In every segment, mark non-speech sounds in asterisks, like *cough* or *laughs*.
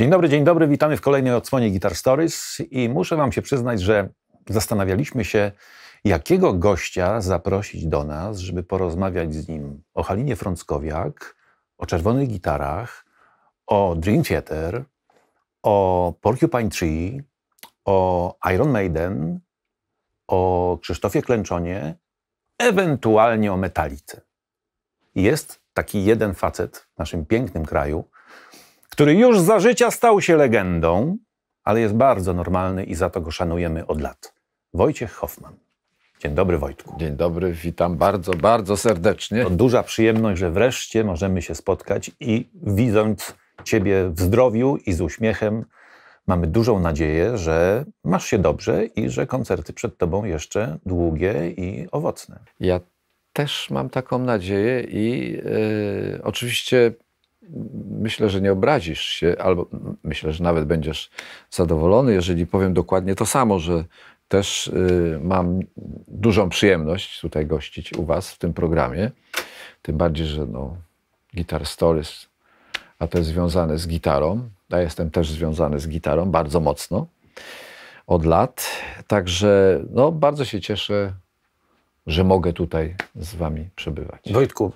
Dzień dobry, dzień dobry, witamy w kolejnej odsłonie Guitar Stories i muszę Wam się przyznać, że zastanawialiśmy się, jakiego gościa zaprosić do nas, żeby porozmawiać z nim o Halinie Frąckowiak, o czerwonych gitarach, o Dream Theater, o Porcupine Tree, o Iron Maiden, o Krzysztofie Klęczonie, ewentualnie o Metalice. Jest taki jeden facet w naszym pięknym kraju – który już za życia stał się legendą, ale jest bardzo normalny i za to go szanujemy od lat. Wojciech Hoffman. Dzień dobry, Wojtku. Dzień dobry, witam bardzo, bardzo serdecznie. To duża przyjemność, że wreszcie możemy się spotkać i widząc Ciebie w zdrowiu i z uśmiechem, mamy dużą nadzieję, że masz się dobrze i że koncerty przed Tobą jeszcze długie i owocne. Ja też mam taką nadzieję i yy, oczywiście myślę, że nie obrazisz się, albo myślę, że nawet będziesz zadowolony, jeżeli powiem dokładnie to samo, że też y, mam dużą przyjemność tutaj gościć u Was w tym programie. Tym bardziej, że no, Guitar Stories, a to jest związane z gitarą. Ja jestem też związany z gitarą bardzo mocno od lat. Także no, bardzo się cieszę, że mogę tutaj z Wami przebywać. Wojtku,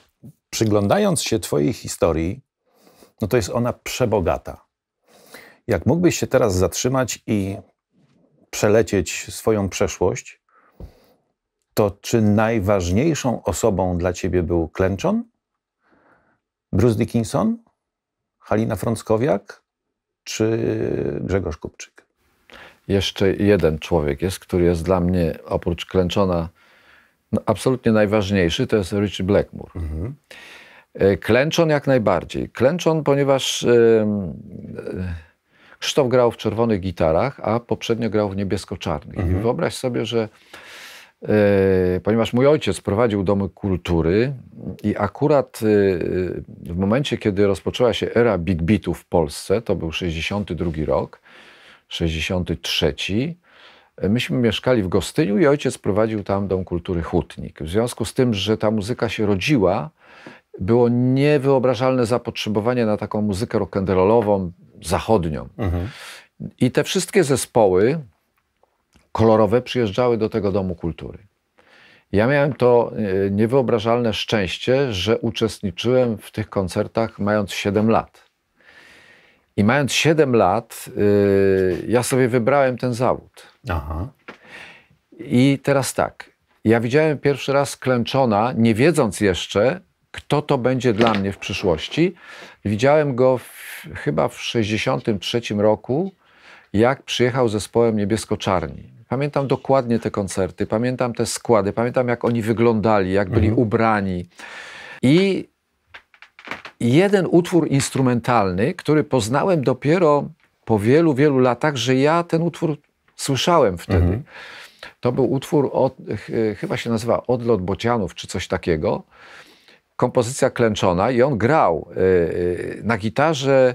przyglądając się Twojej historii, no to jest ona przebogata. Jak mógłbyś się teraz zatrzymać i przelecieć swoją przeszłość, to czy najważniejszą osobą dla ciebie był Klęczon? Bruce Dickinson? Halina Frąckowiak? Czy Grzegorz Kupczyk? Jeszcze jeden człowiek jest, który jest dla mnie, oprócz Klęczona, no, absolutnie najważniejszy, to jest Richie Blackmore. Mhm. E, Klęczon jak najbardziej. Klęczon, ponieważ e, Krzysztof grał w czerwonych gitarach, a poprzednio grał w niebiesko-czarnych. Mhm. I wyobraź sobie, że e, ponieważ mój ojciec prowadził domy kultury i akurat w momencie, kiedy rozpoczęła się era big beatów w Polsce, to był 62 rok, 63, myśmy mieszkali w Gostyniu i ojciec prowadził tam dom kultury Hutnik. W związku z tym, że ta muzyka się rodziła, było niewyobrażalne zapotrzebowanie na taką muzykę rock'n'rollową, zachodnią. Mhm. I te wszystkie zespoły kolorowe przyjeżdżały do tego domu kultury. Ja miałem to e, niewyobrażalne szczęście, że uczestniczyłem w tych koncertach mając 7 lat. I mając 7 lat, yy, ja sobie wybrałem ten zawód. Aha. I teraz tak. Ja widziałem pierwszy raz klęczona, nie wiedząc jeszcze, kto to będzie dla mnie w przyszłości. Widziałem go w, chyba w 1963 roku, jak przyjechał zespołem Niebiesko-Czarni. Pamiętam dokładnie te koncerty, pamiętam te składy, pamiętam jak oni wyglądali, jak byli mhm. ubrani. I jeden utwór instrumentalny, który poznałem dopiero po wielu, wielu latach, że ja ten utwór słyszałem wtedy. Mhm. To był utwór, od, chyba się nazywa Odlot Bocianów czy coś takiego kompozycja klęczona i on grał y, y, na gitarze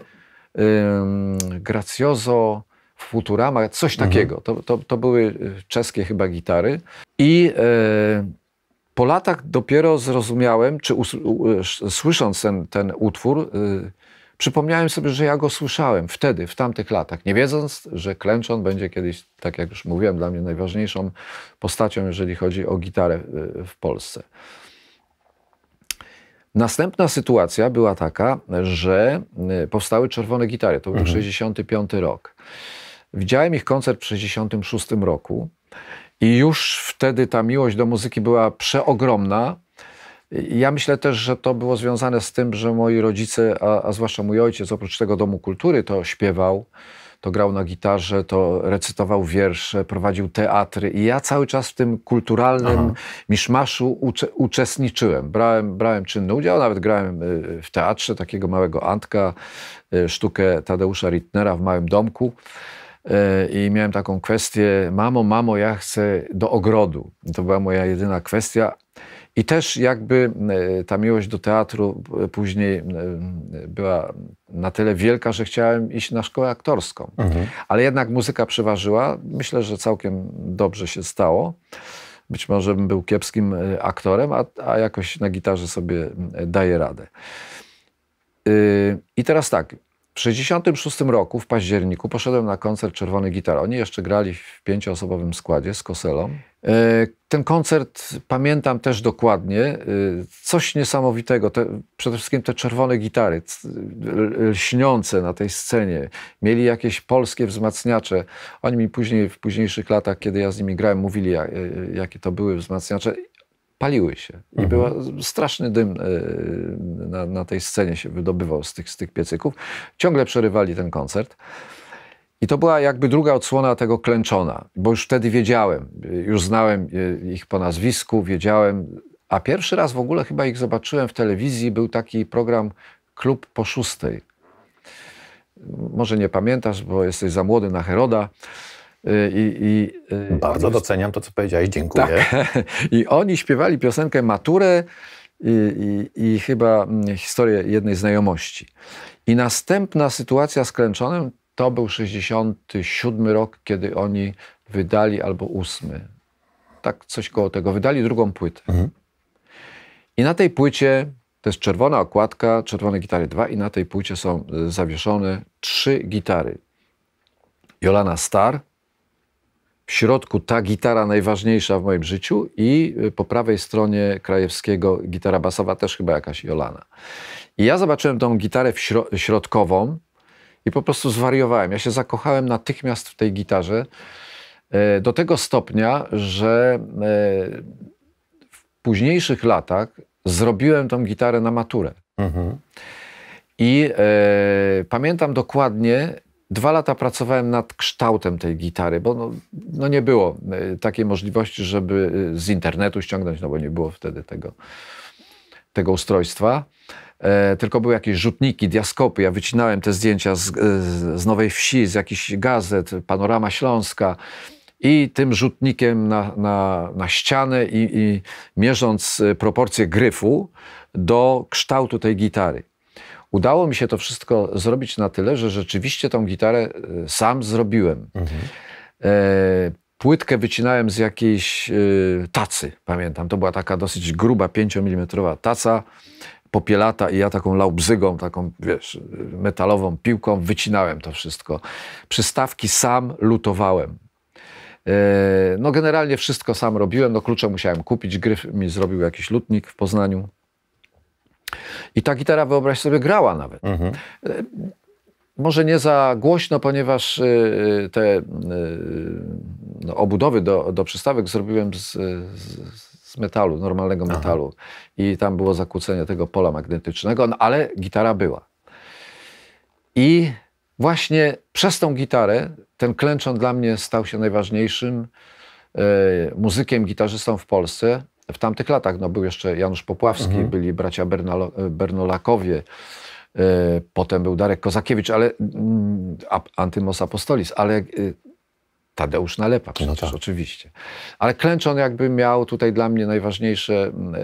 Gracioso Futurama, coś mhm. takiego. Mhm. To, to, to, były y, czeskie chyba gitary. I po latach dopiero zrozumiałem, czy słysząc ten, ten utwór, przypomniałem sobie, że ja go słyszałem wtedy, w tamtych latach, nie wiedząc, że Klęczon będzie kiedyś, tak jak już mówiłem, dla mnie najważniejszą postacią, jeżeli chodzi o gitarę w Polsce. Następna sytuacja była taka, że e, powstały czerwone gitary. To był mhm. 65 rok. Widziałem ich koncert w 66 roku i już wtedy ta miłość do muzyki była przeogromna. Ja myślę też, że to było związane z tym, że moi rodzice, a, a zwłaszcza mój ojciec, oprócz tego domu kultury, to śpiewał to grał na gitarze, to recytował wiersze, prowadził teatry i ja cały czas w tym kulturalnym Aha. miszmaszu ucze, uczestniczyłem. Brałem, brałem czynny udział, nawet grałem y, w teatrze takiego małego Antka, y, sztukę Tadeusza Rittnera w Małym Domku y, i miałem taką kwestię, mamo, mamo, ja chcę do ogrodu. To była moja jedyna kwestia, i też jakby e, ta miłość do teatru e, później e, była na tyle wielka, że chciałem iść na szkołę aktorską. Mhm. Ale jednak muzyka przeważyła. Myślę, że całkiem dobrze się stało. Być może bym był kiepskim aktorem, a, a jakoś na gitarze sobie daję radę. I teraz tak, w 1966 roku, w październiku, poszedłem na koncert Czerwony Gitar. Oni jeszcze grali w pięcioosobowym składzie z Koselą. E, ten koncert pamiętam też dokładnie. E, coś niesamowitego. Te, przede wszystkim te czerwone gitary, lśniące na tej scenie. Mieli jakieś polskie wzmacniacze. Oni mi później, w późniejszych latach, kiedy ja z nimi grałem, mówili, e, jakie to były wzmacniacze paliły się. I mhm. była straszny dym e, na, na, tej scenie się wydobywał z tych, z tych piecyków. Ciągle przerywali ten koncert. I to była jakby druga odsłona tego klęczona, bo już wtedy wiedziałem, już znałem e, ich po nazwisku, wiedziałem. A pierwszy raz w ogóle chyba ich zobaczyłem w telewizji, był taki program Klub po szóstej. Może nie pamiętasz, bo jesteś za młody na Heroda. Y, I, i, y, Bardzo oni... doceniam to, co powiedziałeś, dziękuję. Tak. *laughs* I oni śpiewali piosenkę Maturę i, i, chyba mm, historię jednej znajomości. I następna sytuacja z Klęczonem to był 67 rok, kiedy oni wydali albo ósmy. Tak coś koło tego. Wydali drugą płytę. Mhm. I na tej płycie to jest czerwona okładka, czerwone gitary dwa i na tej płycie są y, zawieszone trzy gitary. Jolana Star, w środku ta gitara najważniejsza w moim życiu i y, po prawej stronie Krajewskiego gitara basowa, też chyba jakaś Jolana. I ja zobaczyłem tą gitarę śro środkową i po prostu zwariowałem. Ja się zakochałem natychmiast w tej gitarze e, do tego stopnia, że e, w późniejszych latach zrobiłem tą gitarę na maturę. Mhm. I e, pamiętam dokładnie, Dwa lata pracowałem nad kształtem tej gitary, bo no, no nie było e, takiej możliwości, żeby e, z internetu ściągnąć, no bo nie było wtedy tego, tego ustrojstwa. E, tylko były jakieś rzutniki, diaskopy. Ja wycinałem te zdjęcia z, e, z, Nowej Wsi, z jakichś gazet, Panorama Śląska. I tym rzutnikiem na, na, na ścianę i, i mierząc proporcje gryfu do kształtu tej gitary udało mi się to wszystko zrobić na tyle, że rzeczywiście tą gitarę e, sam zrobiłem. Mhm. E, płytkę wycinałem z jakiejś e, tacy, pamiętam. To była taka dosyć gruba, 5 mm taca popielata i ja taką laubzygą, taką wiesz, metalową piłką wycinałem to wszystko. Przystawki sam lutowałem. No generalnie wszystko sam robiłem, no klucze musiałem kupić, gryf mi zrobił jakiś lutnik w Poznaniu. I ta gitara, wyobraź sobie, grała nawet. Mhm. E, może nie za głośno, ponieważ e, e, te no, obudowy do, do przystawek zrobiłem z, z z metalu, normalnego metalu. Aha. I tam było zakłócenie tego pola magnetycznego, no ale gitara była. I właśnie przez tą gitarę ten klęcząt dla mnie stał się najważniejszym e, muzykiem, gitarzystą w Polsce w tamtych latach. No, był jeszcze Janusz Popławski, mhm. byli bracia Bernalo, e, Bernolakowie, e, potem był Darek Kozakiewicz, ale mm, Antymos Apostolis, ale e, Tadeusz Nalepa no przecież, no tak. oczywiście. Ale Klęczon jakby miał tutaj dla mnie najważniejsze mm,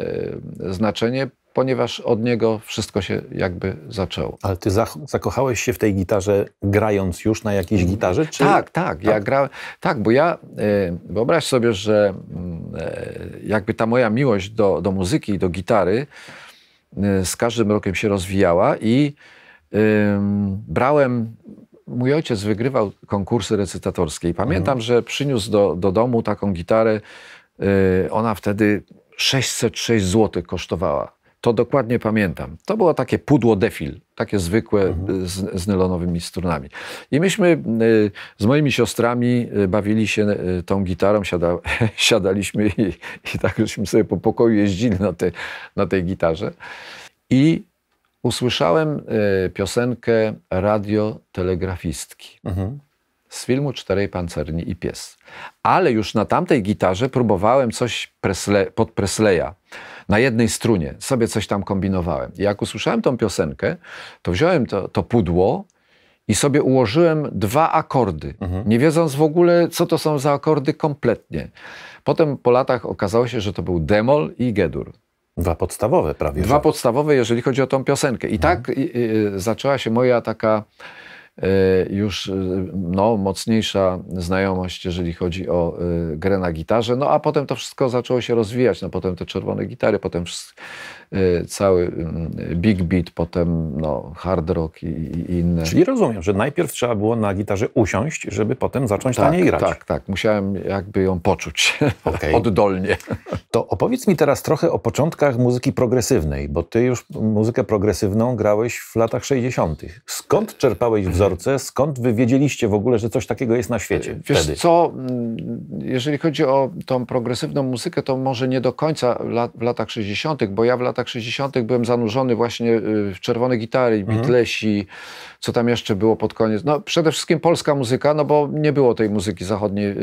znaczenie, ponieważ od niego wszystko się jakby zaczęło. Ale ty zakochałeś się w tej gitarze grając już na jakiejś mm. gitarze? Czy... Tak, tak, tak, ja grałem, tak, bo ja, y, wyobraź sobie, że mm, e, jakby ta moja miłość do, do muzyki i do gitary y, z każdym rokiem się rozwijała i brałem mój ojciec wygrywał konkursy recytatorskie i mhm. pamiętam, mhm. że przyniósł do, do domu taką gitarę. Y, ona wtedy 606 zł kosztowała to dokładnie pamiętam. To było takie pudło defil, takie zwykłe mhm. y, z, z nylonowymi strunami. I myśmy y, z moimi siostrami y, bawili się tą gitarą, siada, *laughs* siadaliśmy i, i tak żeśmy sobie po pokoju jeździli na, te, na tej gitarze. I usłyszałem piosenkę radiotelegrafistki. Mhm z filmu Czterej Pancerni i Pies. Ale już na tamtej gitarze próbowałem coś presle, pod Presleya na jednej strunie, sobie coś tam kombinowałem. I jak usłyszałem tą piosenkę, to wziąłem to, to pudło i sobie ułożyłem dwa akordy, mhm. nie wiedząc w ogóle, co to są za akordy kompletnie. Potem po latach okazało się, że to był demol i gedur. Dwa podstawowe prawie. Dwa że. podstawowe, jeżeli chodzi o tą piosenkę. I mhm. tak y, y, zaczęła się moja taka E, już e, no, mocniejsza znajomość, jeżeli chodzi o e, grę na gitarze. No a potem to wszystko zaczęło się rozwijać. No potem te czerwone gitary, potem Y, cały y, big beat, potem no, hard rock i, i inne. Czyli rozumiem, że najpierw trzeba było na gitarze usiąść, żeby potem zacząć tak, na niej grać. Tak, tak. Musiałem jakby ją poczuć *laughs* okay. oddolnie. To opowiedz mi teraz trochę o początkach muzyki progresywnej, bo ty już muzykę progresywną grałeś w latach 60. Skąd czerpałeś mhm. wzorce? Skąd wy wiedzieliście w ogóle, że coś takiego jest na świecie? Y, wiesz wtedy? co, mm, jeżeli chodzi o tą progresywną muzykę, to może nie do końca w latach 60., bo ja w latach latach 60. byłem zanurzony właśnie y, w czerwone gitary, mhm. Beatlesi, co tam jeszcze było pod koniec. No, przede wszystkim polska muzyka, no bo nie było tej muzyki zachodniej y,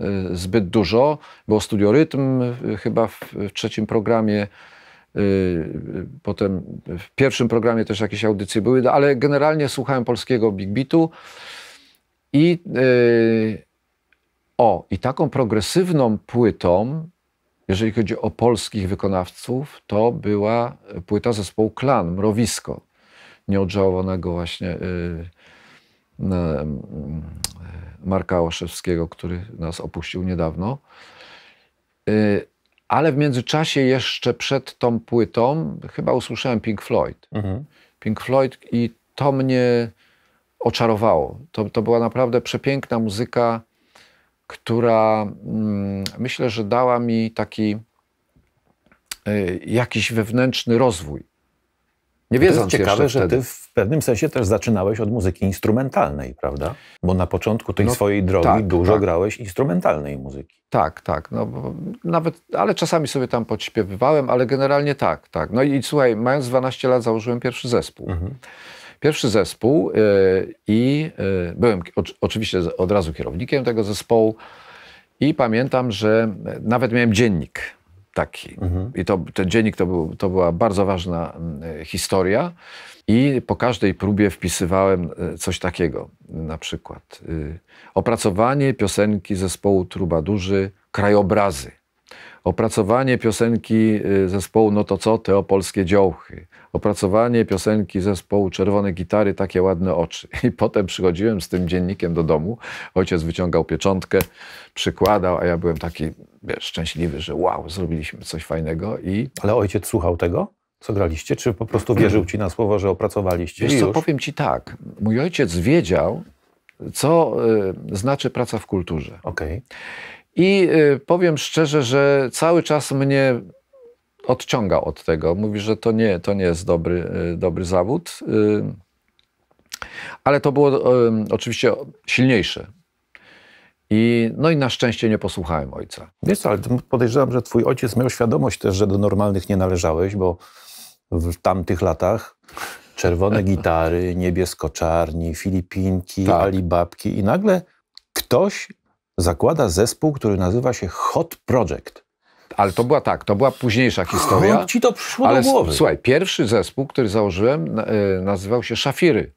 y, y, zbyt dużo. Było Studio Rytm y, chyba w, w trzecim programie. Y, potem w pierwszym programie też jakieś audycje były, no ale generalnie słuchałem polskiego big beatu i o, i taką progresywną płytą jeżeli chodzi o polskich wykonawców, to była płyta zespołu Klan, Mrowisko, nieodżałowanego właśnie y, mm, Marka Oszewskiego, który nas opuścił niedawno. Y, ale w międzyczasie, jeszcze przed tą płytą, chyba usłyszałem Pink Floyd. Mhm. Pink Floyd i to mnie oczarowało. To, to była naprawdę przepiękna muzyka która mm, myślę, że dała mi taki y, jakiś wewnętrzny rozwój. Nie wiedząc to jest ciekawe, że wtedy. ty w pewnym sensie też zaczynałeś od muzyki instrumentalnej, prawda? Bo na początku tej no, swojej drogi tak, dużo tak. grałeś instrumentalnej muzyki. Tak, tak. No, nawet, ale czasami sobie tam podśpiewywałem, ale generalnie tak, tak. No i słuchaj, mając 12 lat założyłem pierwszy zespół. Mhm. Pierwszy zespół y, i y, byłem oczywiście od razu kierownikiem tego zespołu i pamiętam, że nawet miałem dziennik taki. Mhm. I to, ten dziennik to, był, to była bardzo ważna y, historia i po każdej próbie wpisywałem coś takiego. Na przykład opracowanie piosenki zespołu Truba Duży Krajobrazy. Opracowanie piosenki y, zespołu No to co, teopolskie Działchy, Opracowanie piosenki zespołu Czerwone Gitary, takie ładne oczy. *laughs* I potem przychodziłem z tym dziennikiem do domu. Ojciec wyciągał pieczątkę, przykładał, a ja byłem taki wiesz, szczęśliwy, że wow, zrobiliśmy coś fajnego. I... Ale ojciec słuchał tego? co graliście? Czy po prostu wierzył ci na słowo, że opracowaliście? Wiesz co, powiem ci tak. Mój ojciec wiedział, co y, znaczy praca w kulturze. Okay. I y, powiem szczerze, że cały czas mnie odciąga od tego. Mówi, że to nie, to nie jest dobry, y, dobry zawód. Y, ale to było oczywiście silniejsze. I, no i na szczęście nie posłuchałem ojca. Wiesz ale podejrzewam, że twój ojciec miał świadomość też, że do normalnych nie należałeś, bo w tamtych latach czerwone *laughs* gitary, niebieskoczarni, Filipinki, tak. alibabki i nagle ktoś zakłada zespół, który nazywa się Hot Project. Ale to była tak, to była późniejsza historia. Chod ci to przyszło ale, do głowy. Słuchaj, pierwszy zespół, który założyłem, e, nazywał się Szafiry.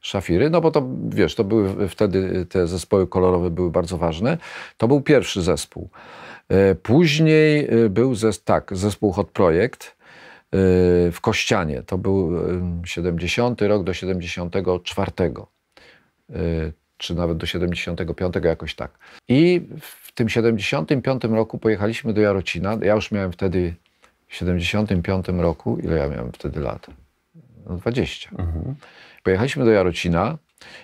Szafiry, no bo to wiesz, to były wtedy e, te zespoły kolorowe były bardzo ważne. To był pierwszy zespół. E, później był zes tak, zespół Hot Project w Kościanie. To był 70 rok do 74 czy nawet do 75, jakoś tak. I w tym 75 roku pojechaliśmy do Jarocina. Ja już miałem wtedy w 75 roku, ile ja miałem wtedy lat? No 20. Mhm. Pojechaliśmy do Jarocina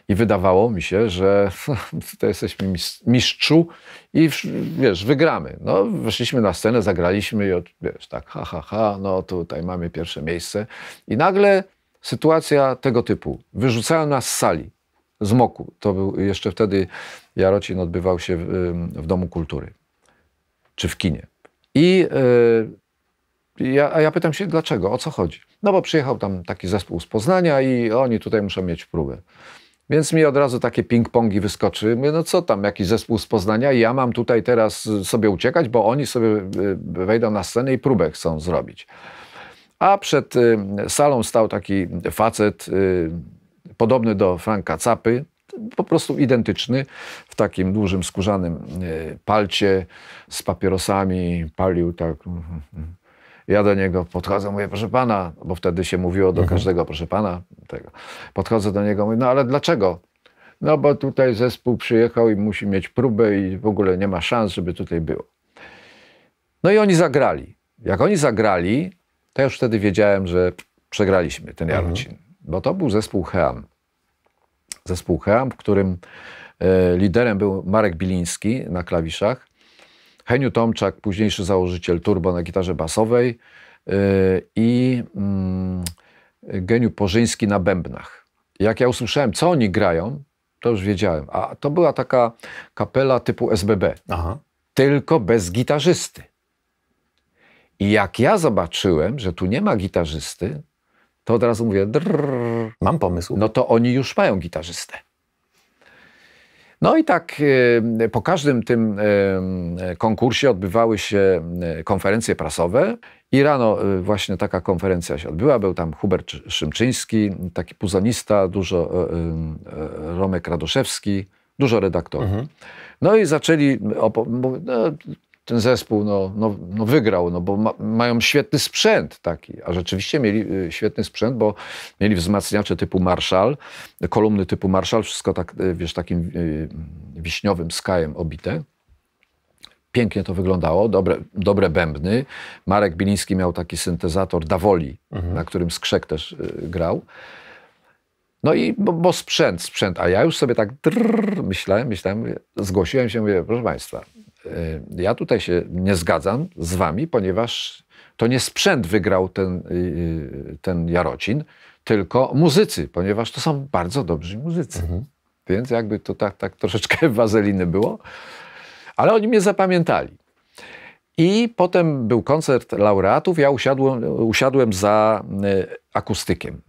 i wydawało mi się, że *laughs* tutaj jesteśmy mistrzu i wiesz, wygramy. No, weszliśmy na scenę, zagraliśmy i wiesz, tak ha, ha, ha, no tutaj mamy pierwsze miejsce. I nagle sytuacja tego typu. Wyrzucają nas z sali z Moku. To był jeszcze wtedy Jarocin odbywał się w, w Domu Kultury czy w kinie. I yy, ja, a ja pytam się, dlaczego, o co chodzi? No bo przyjechał tam taki zespół z Poznania i oni tutaj muszą mieć próbę. Więc mi od razu takie ping-pongi wyskoczy. Mówię, no co tam, jakiś zespół z Poznania i ja mam tutaj teraz y, sobie uciekać, bo oni sobie y, wejdą na scenę i próbę chcą zrobić. A przed y, salą stał taki facet, podobny do Franka Capy, po prostu identyczny, w takim dużym skórzanym e, palcie z papierosami, palił tak. Mm, mm, mm. Ja do niego podchodzę, mówię, proszę pana, bo wtedy się mówiło do mhm. każdego, proszę pana, tego. Podchodzę do niego, mówię, no ale dlaczego? No bo tutaj zespół przyjechał i musi mieć próbę i w ogóle nie ma szans, żeby tutaj było. No i oni zagrali. Jak oni zagrali, to ja już wtedy wiedziałem, że przegraliśmy ten mhm. Jarocin bo to był zespół Heam. Zespół Heam, w którym e, liderem był Marek Biliński na klawiszach, Heniu Tomczak, późniejszy założyciel Turbo na gitarze basowej e, i mm, Geniu Pożyński na bębnach. Jak ja usłyszałem, co oni grają, to już wiedziałem. A to była taka kapela typu SBB, Aha. tylko bez gitarzysty. I jak ja zobaczyłem, że tu nie ma gitarzysty, to od razu mówię, drrr, mam pomysł. No to oni już mają gitarzystę. No i tak y, po każdym tym y, y, konkursie odbywały się konferencje prasowe i rano właśnie taka konferencja się odbyła. Był tam Hubert Szymczyński, taki puzonista, dużo Romek Radoszewski, dużo redaktorów. Mhm. No i zaczęli, no, ten zespół no, no, no wygrał, no bo ma, mają świetny sprzęt taki, a rzeczywiście mieli y, świetny sprzęt, bo mieli wzmacniacze typu Marshall, kolumny typu Marshall, wszystko tak, y, wiesz, takim y, wiśniowym skajem obite. Pięknie to wyglądało, dobre, dobre bębny. Marek Biliński miał taki syntezator Davoli, mhm. na którym skrzek też grał. No i bo, bo, sprzęt, sprzęt, a ja już sobie tak drrr, myślałem, myślałem, zgłosiłem się, mówię, proszę Państwa, E, ja tutaj się nie zgadzam z wami, ponieważ to nie sprzęt wygrał ten, y, y, ten Jarocin, tylko muzycy, ponieważ to są bardzo dobrzy muzycy. Mhm. Więc jakby to tak, tak troszeczkę *laughs* wazeliny było. Ale oni mnie zapamiętali. I potem był koncert laureatów. Ja usiadłem, usiadłem za e, akustykiem.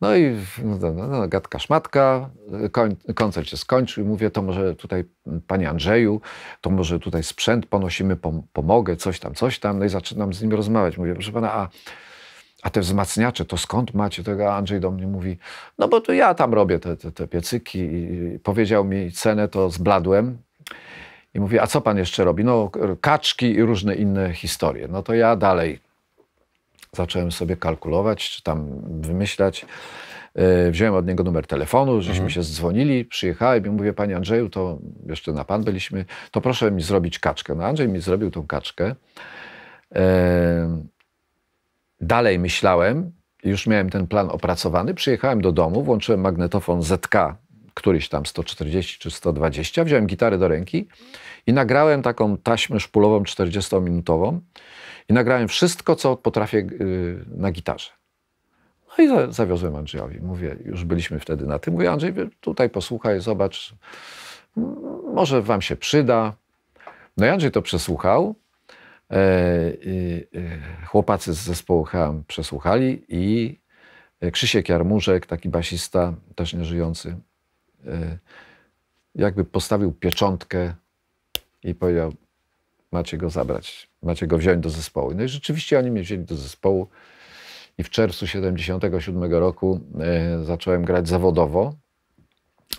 No i no, no, no, no, gadka szmatka, koń, koncert się skończył. Mówię, to może tutaj, panie Andrzeju, to może tutaj sprzęt ponosimy, pom pomogę, coś tam, coś tam. No i zaczynam z nim rozmawiać. Mówię, proszę pana, a, a te wzmacniacze, to skąd macie tego? Andrzej do mnie mówi, no bo to ja tam robię te, te, te piecyki. I powiedział mi cenę, to zbladłem. I mówi, a co pan jeszcze robi? No kaczki i różne inne historie. No to ja dalej zacząłem sobie kalkulować, czy tam wymyślać. E, wziąłem od niego numer telefonu, żeśmy mhm. się zdzwonili, przyjechałem i mówię, panie Andrzeju, to jeszcze na pan byliśmy, to proszę mi zrobić kaczkę. No Andrzej mi zrobił tą kaczkę. E, dalej myślałem, już miałem ten plan opracowany, przyjechałem do domu, włączyłem magnetofon ZK któryś tam 140 czy 120, wziąłem gitarę do ręki i nagrałem taką taśmę szpulową 40-minutową i nagrałem wszystko, co potrafię y, na gitarze. No i zawiozłem Andrzejowi. Mówię, już byliśmy wtedy na tym. Mówię, Andrzej, tutaj posłuchaj, zobacz, może wam się przyda. No i Andrzej to przesłuchał. E, e, chłopacy z zespołu Ham przesłuchali i e, Krzysiek Jarmużek, taki basista, też nieżyjący, Y, jakby postawił pieczątkę i powiedział, macie go zabrać, macie go wziąć do zespołu. No i rzeczywiście oni mnie wzięli do zespołu i w czerwcu 1977 roku y, zacząłem grać zawodowo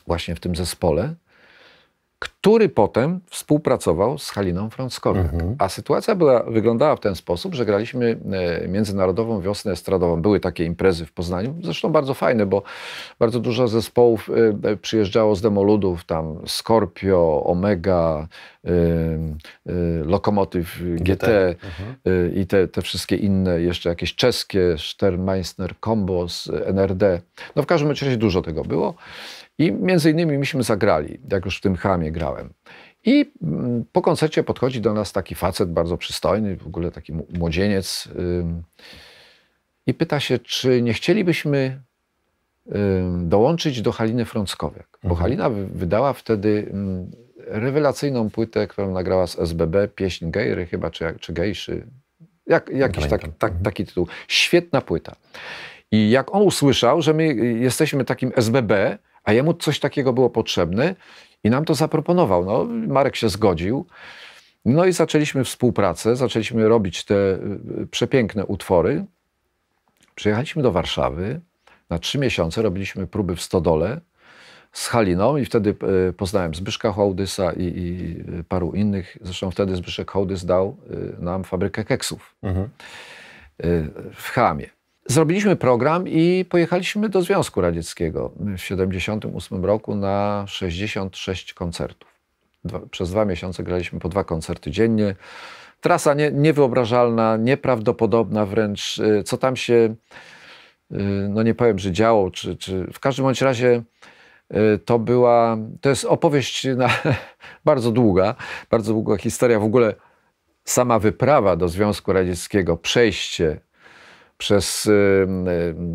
właśnie w tym zespole który potem współpracował z Haliną Frąckowiak. Mhm. A sytuacja była, wyglądała w ten sposób, że graliśmy e, Międzynarodową Wiosnę Estradową. Były takie imprezy w Poznaniu, zresztą bardzo fajne, bo bardzo dużo zespołów e, e, przyjeżdżało z demoludów, tam Scorpio, Omega, y, y, Lokomotyw GT mhm. y, i te, te wszystkie inne, jeszcze jakieś czeskie, Sternmeister Combo z NRD. No w każdym razie dużo tego było. I między innymi myśmy zagrali, jak już w tym chamie grałem. I mm, po koncercie podchodzi do nas taki facet bardzo przystojny, w ogóle taki młodzieniec i pyta się, czy nie chcielibyśmy dołączyć do Haliny Frąckowiak. Bo mhm. Halina wydała wtedy rewelacyjną płytę, którą nagrała z SBB, pieśń Gejry chyba, czy, czy Gejszy. Jak, jakiś tak, tak, taki tytuł. Świetna płyta. I jak on usłyszał, że my y, jesteśmy takim SBB, a jemu coś takiego było potrzebne i nam to zaproponował. No, Marek się zgodził. No i zaczęliśmy współpracę, zaczęliśmy robić te y, y, przepiękne utwory. Przyjechaliśmy do Warszawy, na trzy miesiące robiliśmy próby w Stodole z Haliną i wtedy y, poznałem Zbyszka Hołdysa i, i paru innych. Zresztą wtedy Zbyszek Hołdys dał nam fabrykę keksów mhm. w Chamie. Zrobiliśmy program i pojechaliśmy do Związku Radzieckiego w 1978 roku na 66 koncertów. Dwa, przez dwa miesiące graliśmy po dwa koncerty dziennie. Trasa nie, niewyobrażalna, nieprawdopodobna wręcz. Y, co tam się, y, no nie powiem, że działo, czy, czy w każdym bądź razie y, to była, to jest opowieść na, *laughs* bardzo długa, bardzo długa historia. W ogóle sama wyprawa do Związku Radzieckiego, przejście przez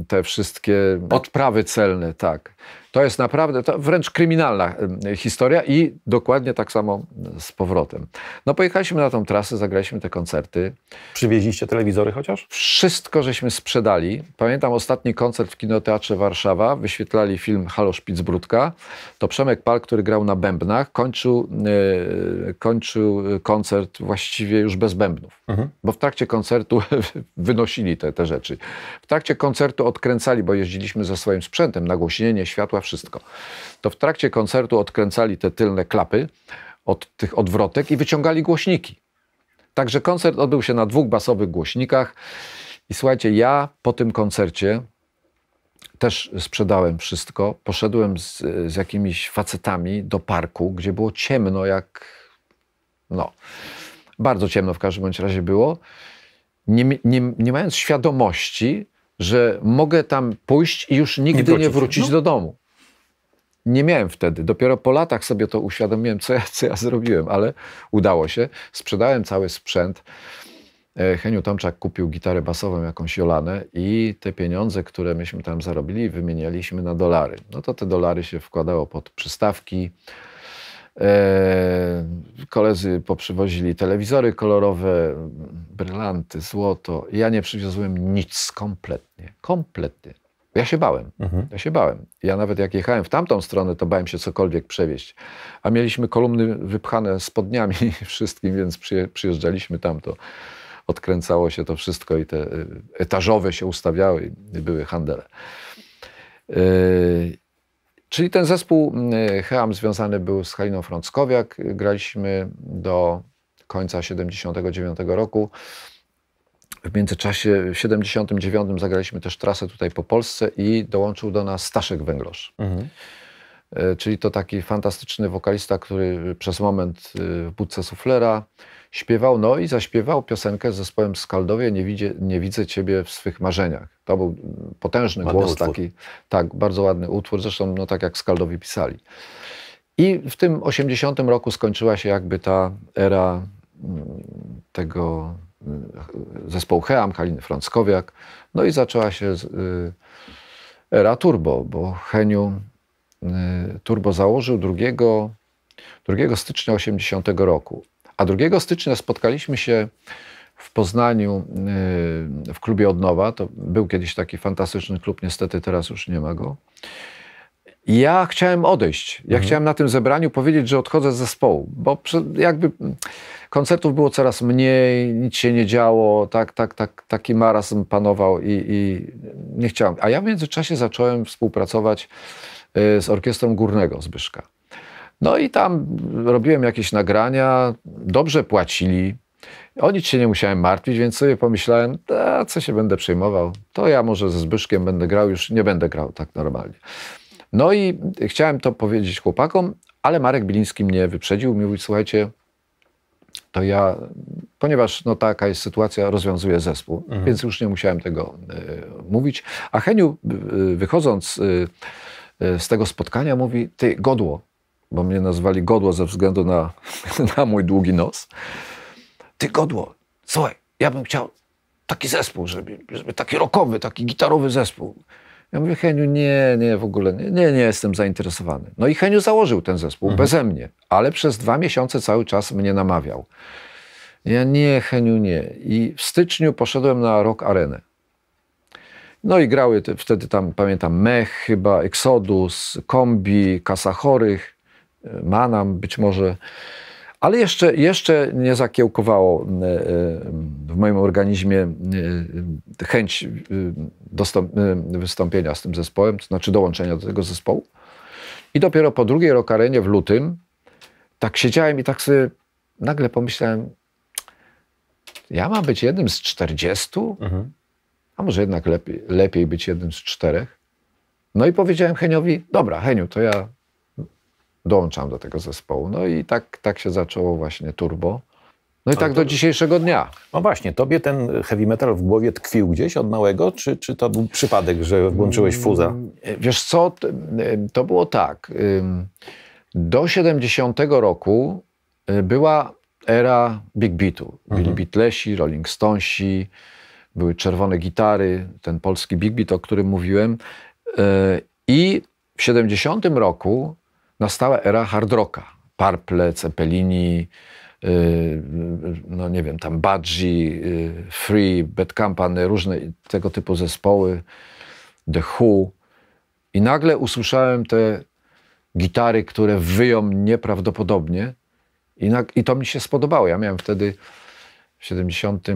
te wszystkie odprawy celne, tak. To jest naprawdę to wręcz kryminalna historia i dokładnie tak samo z powrotem. No pojechaliśmy na tą trasę, zagraliśmy te koncerty. Przywieźliście telewizory chociaż? Wszystko żeśmy sprzedali. Pamiętam ostatni koncert w Kinoteatrze Warszawa. Wyświetlali film Halo Szpicbrudka. To Przemek Pal, który grał na bębnach, kończył, yy, kończył e, koncert właściwie już bez bębnów. Mhm. Bo w trakcie koncertu *laughs* wynosili te, te rzeczy. W trakcie koncertu odkręcali, bo jeździliśmy ze swoim sprzętem, nagłośnienie, światła, wszystko. To w trakcie koncertu odkręcali te tylne klapy od tych odwrotek i wyciągali głośniki. Także koncert odbył się na dwóch basowych głośnikach. I słuchajcie, ja po tym koncercie też sprzedałem wszystko. Poszedłem z, z jakimiś facetami do parku, gdzie było ciemno, jak. No, bardzo ciemno w każdym bądź razie było. Nie, nie, nie mając świadomości, że mogę tam pójść i już nigdy nie, nie wrócić no. do domu. Nie miałem wtedy. Dopiero po latach sobie to uświadomiłem, co ja, co ja zrobiłem, ale udało się. Sprzedałem cały sprzęt. E, Heniu Tomczak kupił gitarę basową, jakąś Jolanę i te pieniądze, które myśmy tam zarobili, wymienialiśmy na dolary. No to te dolary się wkładało pod przystawki, E, koledzy poprzywozili telewizory kolorowe, brylanty, złoto. Ja nie przywiozłem nic kompletnie. Kompletnie. Ja się bałem. Mhm. Ja się bałem. Ja nawet jak jechałem w tamtą stronę, to bałem się cokolwiek przewieźć. A mieliśmy kolumny wypchane spodniami *laughs* wszystkim, więc przyjeżdżaliśmy tamto. Odkręcało się to wszystko i te y, etażowe się ustawiały i były handele. E, Czyli ten zespół y, Heam związany był z Haliną Frąckowiak. Graliśmy do końca 79 roku. W międzyczasie w 79 zagraliśmy też trasę tutaj po Polsce i dołączył do nas Staszek Węglosz. Mhm. Y, czyli to taki fantastyczny wokalista, który przez moment y, w budce suflera, śpiewał, no i zaśpiewał piosenkę z zespołem Skaldowie nie, widzie, nie widzę ciebie w swych marzeniach. To był potężny ładny głos utwór. taki, tak, bardzo ładny utwór, zresztą no tak jak Skaldowie pisali. I w tym 80 roku skończyła się jakby ta era mm, tego mm, zespołu Heam, Haliny Frąckowiak, no i zaczęła się y, era Turbo, bo Heniu y, Turbo założył drugiego 2 stycznia 80 roku. A 2 stycznia spotkaliśmy się w Poznaniu y, w klubie Odnowa. To był kiedyś taki fantastyczny klub, niestety teraz już nie ma go. Ja chciałem odejść. Ja mhm. chciałem na tym zebraniu powiedzieć, że odchodzę z zespołu, bo jakby koncertów było coraz mniej, nic się nie działo, tak, tak, tak, taki marazm panował i, i nie chciałem. A ja w międzyczasie zacząłem współpracować y, z Orkiestrą Górnego Zbyszka. No i tam robiłem jakieś nagrania, dobrze płacili. O nic się nie musiałem martwić, więc sobie pomyślałem, a co się będę przejmował, to ja może ze Zbyszkiem będę grał, już nie będę grał tak normalnie. No i chciałem to powiedzieć chłopakom, ale Marek Biliński mnie wyprzedził, mówił, słuchajcie, to ja, ponieważ no taka jest sytuacja, rozwiązuję zespół, mhm. więc już nie musiałem tego y, mówić. A Heniu, y, wychodząc y, z tego spotkania, mówi, ty, Godło, bo mnie nazwali godło ze względu na, *laughs* na mój długi nos. Ty godło, słuchaj, ja bym chciał taki zespół, żeby, żeby taki rockowy, taki gitarowy zespół. Ja mówię, Heniu, nie, nie, w ogóle nie, nie, nie jestem zainteresowany. No i Heniu założył ten zespół mhm. beze mnie, ale przez dwa miesiące cały czas mnie namawiał. Ja nie, Heniu, nie. I w styczniu poszedłem na Rock Arenę. No i grały te, wtedy tam, pamiętam, Mech chyba, Exodus, Kombi, Kasa Chorych ma nam być może. Ale jeszcze, jeszcze nie zakiełkowało e, e, w moim organizmie e, chęć wystąpienia z tym zespołem, to znaczy dołączenia do tego zespołu. I dopiero po drugiej rokarenie w lutym tak siedziałem i tak sobie nagle pomyślałem, ja mam być jednym z 40? Mhm. A może jednak lepiej, lepiej być jednym z czterech? No i powiedziałem Heniowi, dobra Heniu, to ja dołączam do tego zespołu. No i tak, tak się zaczęło właśnie Turbo. No i tak to... do dzisiejszego dnia. No właśnie, tobie ten heavy metal w głowie tkwił gdzieś od małego, czy, czy to był przypadek, że włączyłeś mm, fuza? Wiesz co, y, to było tak. Do 70 roku y, była era Big Beatu. Byli mhm. Beatlesi, Rolling Stonesi, były czerwone gitary, ten polski Big Beat, o którym mówiłem. Y, I w 70 roku nastała era hard rocka. Parple, Cepelini, y, no nie wiem, tam Budgie, y, Free, Bad Company, różne tego typu zespoły, The Who. I nagle usłyszałem te gitary, które wyją nieprawdopodobnie i, na, i to mi się spodobało. Ja miałem wtedy, w 70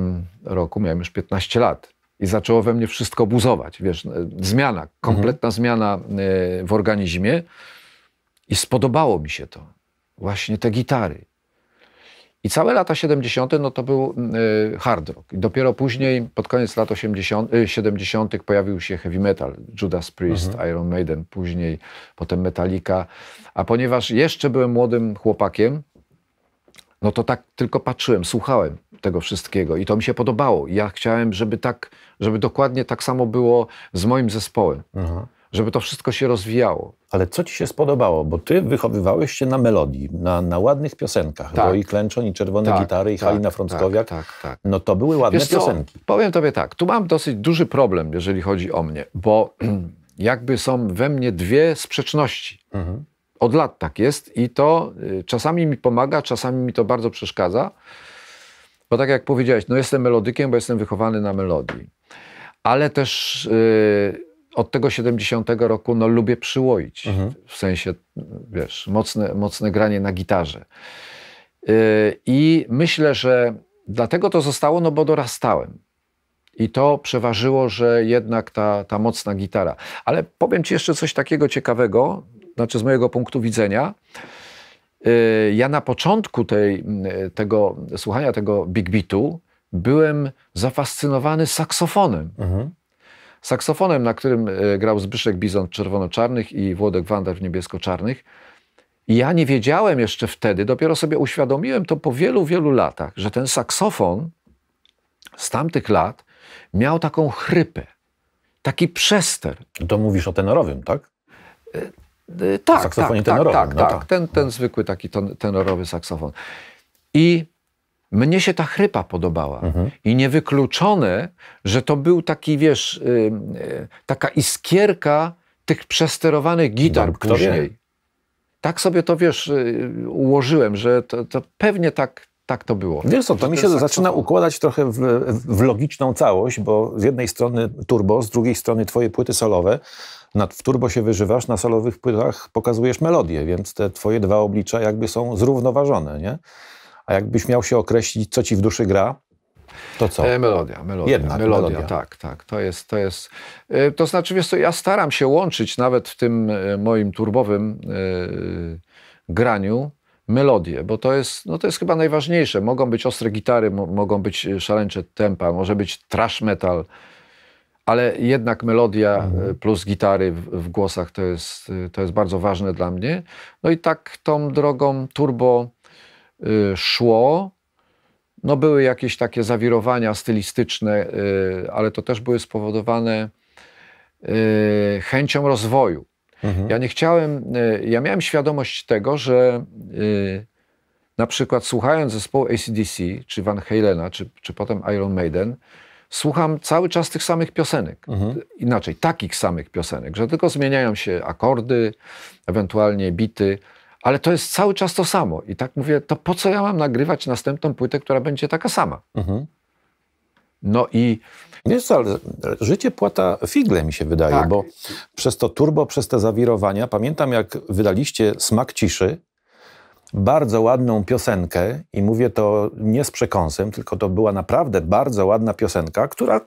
roku, miałem już 15 lat i zaczęło we mnie wszystko buzować. Wiesz, e, zmiana, mhm. kompletna mhm. zmiana e, w organizmie. I spodobało mi się to. Właśnie te gitary. I całe lata 70. no to był mm, y, hard rock. I dopiero później, pod koniec lat 80, 70. Y, pojawił się heavy metal. Judas Priest, mhm. Iron Maiden, później potem Metallica. A ponieważ jeszcze byłem młodym chłopakiem, no to tak tylko patrzyłem, słuchałem tego wszystkiego i to mi się podobało. I ja chciałem, żeby tak, żeby dokładnie tak samo było z moim zespołem. Mhm żeby to wszystko się rozwijało. Ale co ci się spodobało? Bo ty wychowywałeś się na melodii, na, na ładnych piosenkach, tak. bo i Klęczon, i Czerwone tak, Gitary, i tak, Halina tak, Frąckowiak. Tak, tak, tak, No to były ładne Wiesz piosenki. Co, powiem tobie tak, tu mam dosyć duży problem, jeżeli chodzi o mnie, bo *clears throat* jakby są we mnie dwie sprzeczności. Mhm. Od lat tak jest i to y, czasami mi pomaga, czasami mi to bardzo przeszkadza. Bo tak jak powiedziałeś, no jestem melodykiem, bo jestem wychowany na melodii. Ale też... Yy, od tego 70 roku no, lubię przyłoić. Mhm. W sensie, wiesz, mocne, mocne granie na gitarze. Y, I myślę, że dlatego to zostało, no bo dorastałem. I to przeważyło, że jednak ta, ta mocna gitara. Ale powiem Ci jeszcze coś takiego ciekawego, znaczy z mojego punktu widzenia. Y, ja na początku tej, y, tego słuchania tego big beatu byłem zafascynowany saksofonem. Mhm Saksofonem, na którym e, grał Zbyszek Bizon w czerwono-czarnych i Włodek Wander w niebiesko-czarnych. I ja nie wiedziałem jeszcze wtedy, dopiero sobie uświadomiłem to po wielu, wielu latach, że ten saksofon z tamtych lat miał taką chrypę, taki przester. To mówisz o tenorowym, tak? E, e, tak, saksofonie tak, tak, tenorowym. Tak, no tak. tak. Ten, ten no. zwykły taki ten, tenorowy saksofon. I mnie się ta chrypa podobała. Mhm. I niewykluczone, że to był taki, wiesz, yy, yy, taka iskierka tych przesterowanych gitar no, później. Tak sobie to, wiesz, yy, ułożyłem, że to, to pewnie tak, tak to było. Wiesz co, to mi się zaczyna układać trochę w, w, logiczną całość, bo z jednej strony turbo, z drugiej strony twoje płyty solowe. Na, w turbo się wyżywasz, na solowych płytach pokazujesz melodię, więc te twoje dwa oblicza jakby są zrównoważone, nie? A jakbyś miał się określić, co ci w duszy gra, to co? E, melodia, melodia, Jednak, melodia, melodia. tak, tak. To jest, to jest, e, to znaczy, wiesz co, ja staram się łączyć nawet w tym e, moim turbowym graniu melodię, bo to jest, no to jest chyba najważniejsze. Mogą być ostre gitary, mogą być szaleńcze tempa, może być trash metal, ale jednak melodia mhm. plus gitary w, w, głosach to jest, to jest bardzo ważne dla mnie. No i tak tą drogą turbo Y, szło. No były jakieś takie zawirowania stylistyczne, y, ale to też były spowodowane y, chęcią rozwoju. Mhm. Ja nie chciałem, ja miałem świadomość tego, że na przykład słuchając zespołu ACDC, czy Van Halena, czy, czy potem Iron Maiden, słucham cały czas tych samych piosenek. Mhm. Inaczej, takich samych piosenek, że tylko zmieniają się akordy, ewentualnie bity ale to jest cały czas to samo. I tak mówię, to po co ja mam nagrywać następną płytę, która będzie taka sama? Mhm. No i. Wiesz ale życie płata figle mi się wydaje, tak. bo przez to turbo, przez te zawirowania, pamiętam jak wydaliście Smak Ciszy, bardzo ładną piosenkę i mówię to nie z przekąsem, tylko to była naprawdę bardzo ładna piosenka, która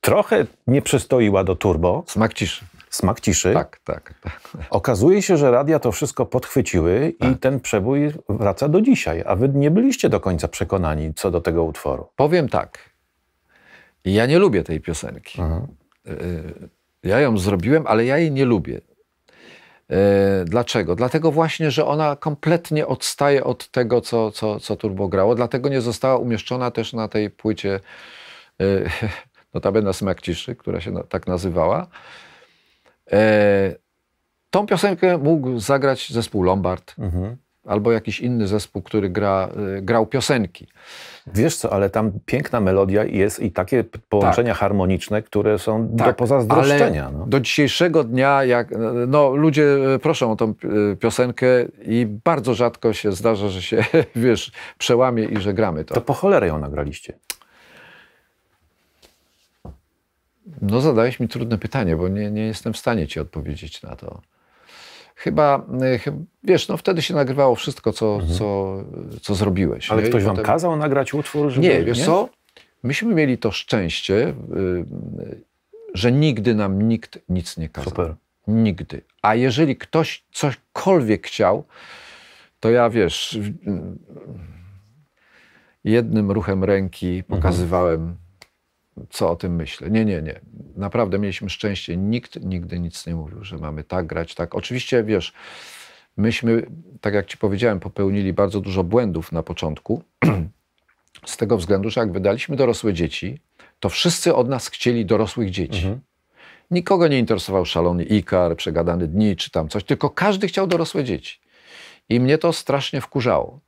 trochę nie przystoiła do turbo. Smak Ciszy smak ciszy. Tak, tak, tak. Okazuje się, że radia to wszystko podchwyciły tak. i ten przebój wraca do dzisiaj, a wy nie byliście do końca przekonani co do tego utworu. Powiem tak. Ja nie lubię tej piosenki. Mhm. Ja ją zrobiłem, ale ja jej nie lubię. E, dlaczego? Dlatego właśnie, że ona kompletnie odstaje od tego, co, co, co Turbo grało. Dlatego nie została umieszczona też na tej płycie *laughs* notabene Smak Ciszy, która się tak nazywała. E, tą piosenkę mógł zagrać zespół Lombard. Mhm albo jakiś inny zespół, który gra, e, grał piosenki. Wiesz co, ale tam piękna melodia jest i takie połączenia tak. harmoniczne, które są tak, do pozazdroszczenia. No. Do dzisiejszego dnia, jak, no, no ludzie e, proszą o tą piosenkę i bardzo rzadko się zdarza, że się, *laughs* wiesz, przełamie i że gramy to. To po cholerę ją nagraliście. No, zadałeś mi trudne pytanie, bo nie, nie jestem w stanie ci odpowiedzieć na to. Chyba, y, wiesz, no wtedy się nagrywało wszystko, co, mhm. co, co zrobiłeś. Ale nie? ktoś potem... wam kazał nagrać utwór? Żeby... Nie, wiesz nie? co? Myśmy mieli to szczęście, y, że nigdy nam nikt nic nie kazał. Super. Nigdy. A jeżeli ktoś cośkolwiek chciał, to ja wiesz, y, jednym ruchem ręki mhm. pokazywałem co o tym myślę. Nie, nie, nie. Naprawdę mieliśmy szczęście. Nikt nigdy nic nie mówił, że mamy tak grać, tak. Oczywiście, wiesz, myśmy, tak jak ci powiedziałem, popełnili bardzo dużo błędów na początku. *clears throat* Z tego względu, że jak wydaliśmy dorosłe dzieci, to wszyscy od nas chcieli dorosłych dzieci. Mhm. Nikogo nie interesował szalony ikar, przegadane dni czy tam coś, tylko każdy chciał dorosłe dzieci. I mnie to strasznie wkurzało,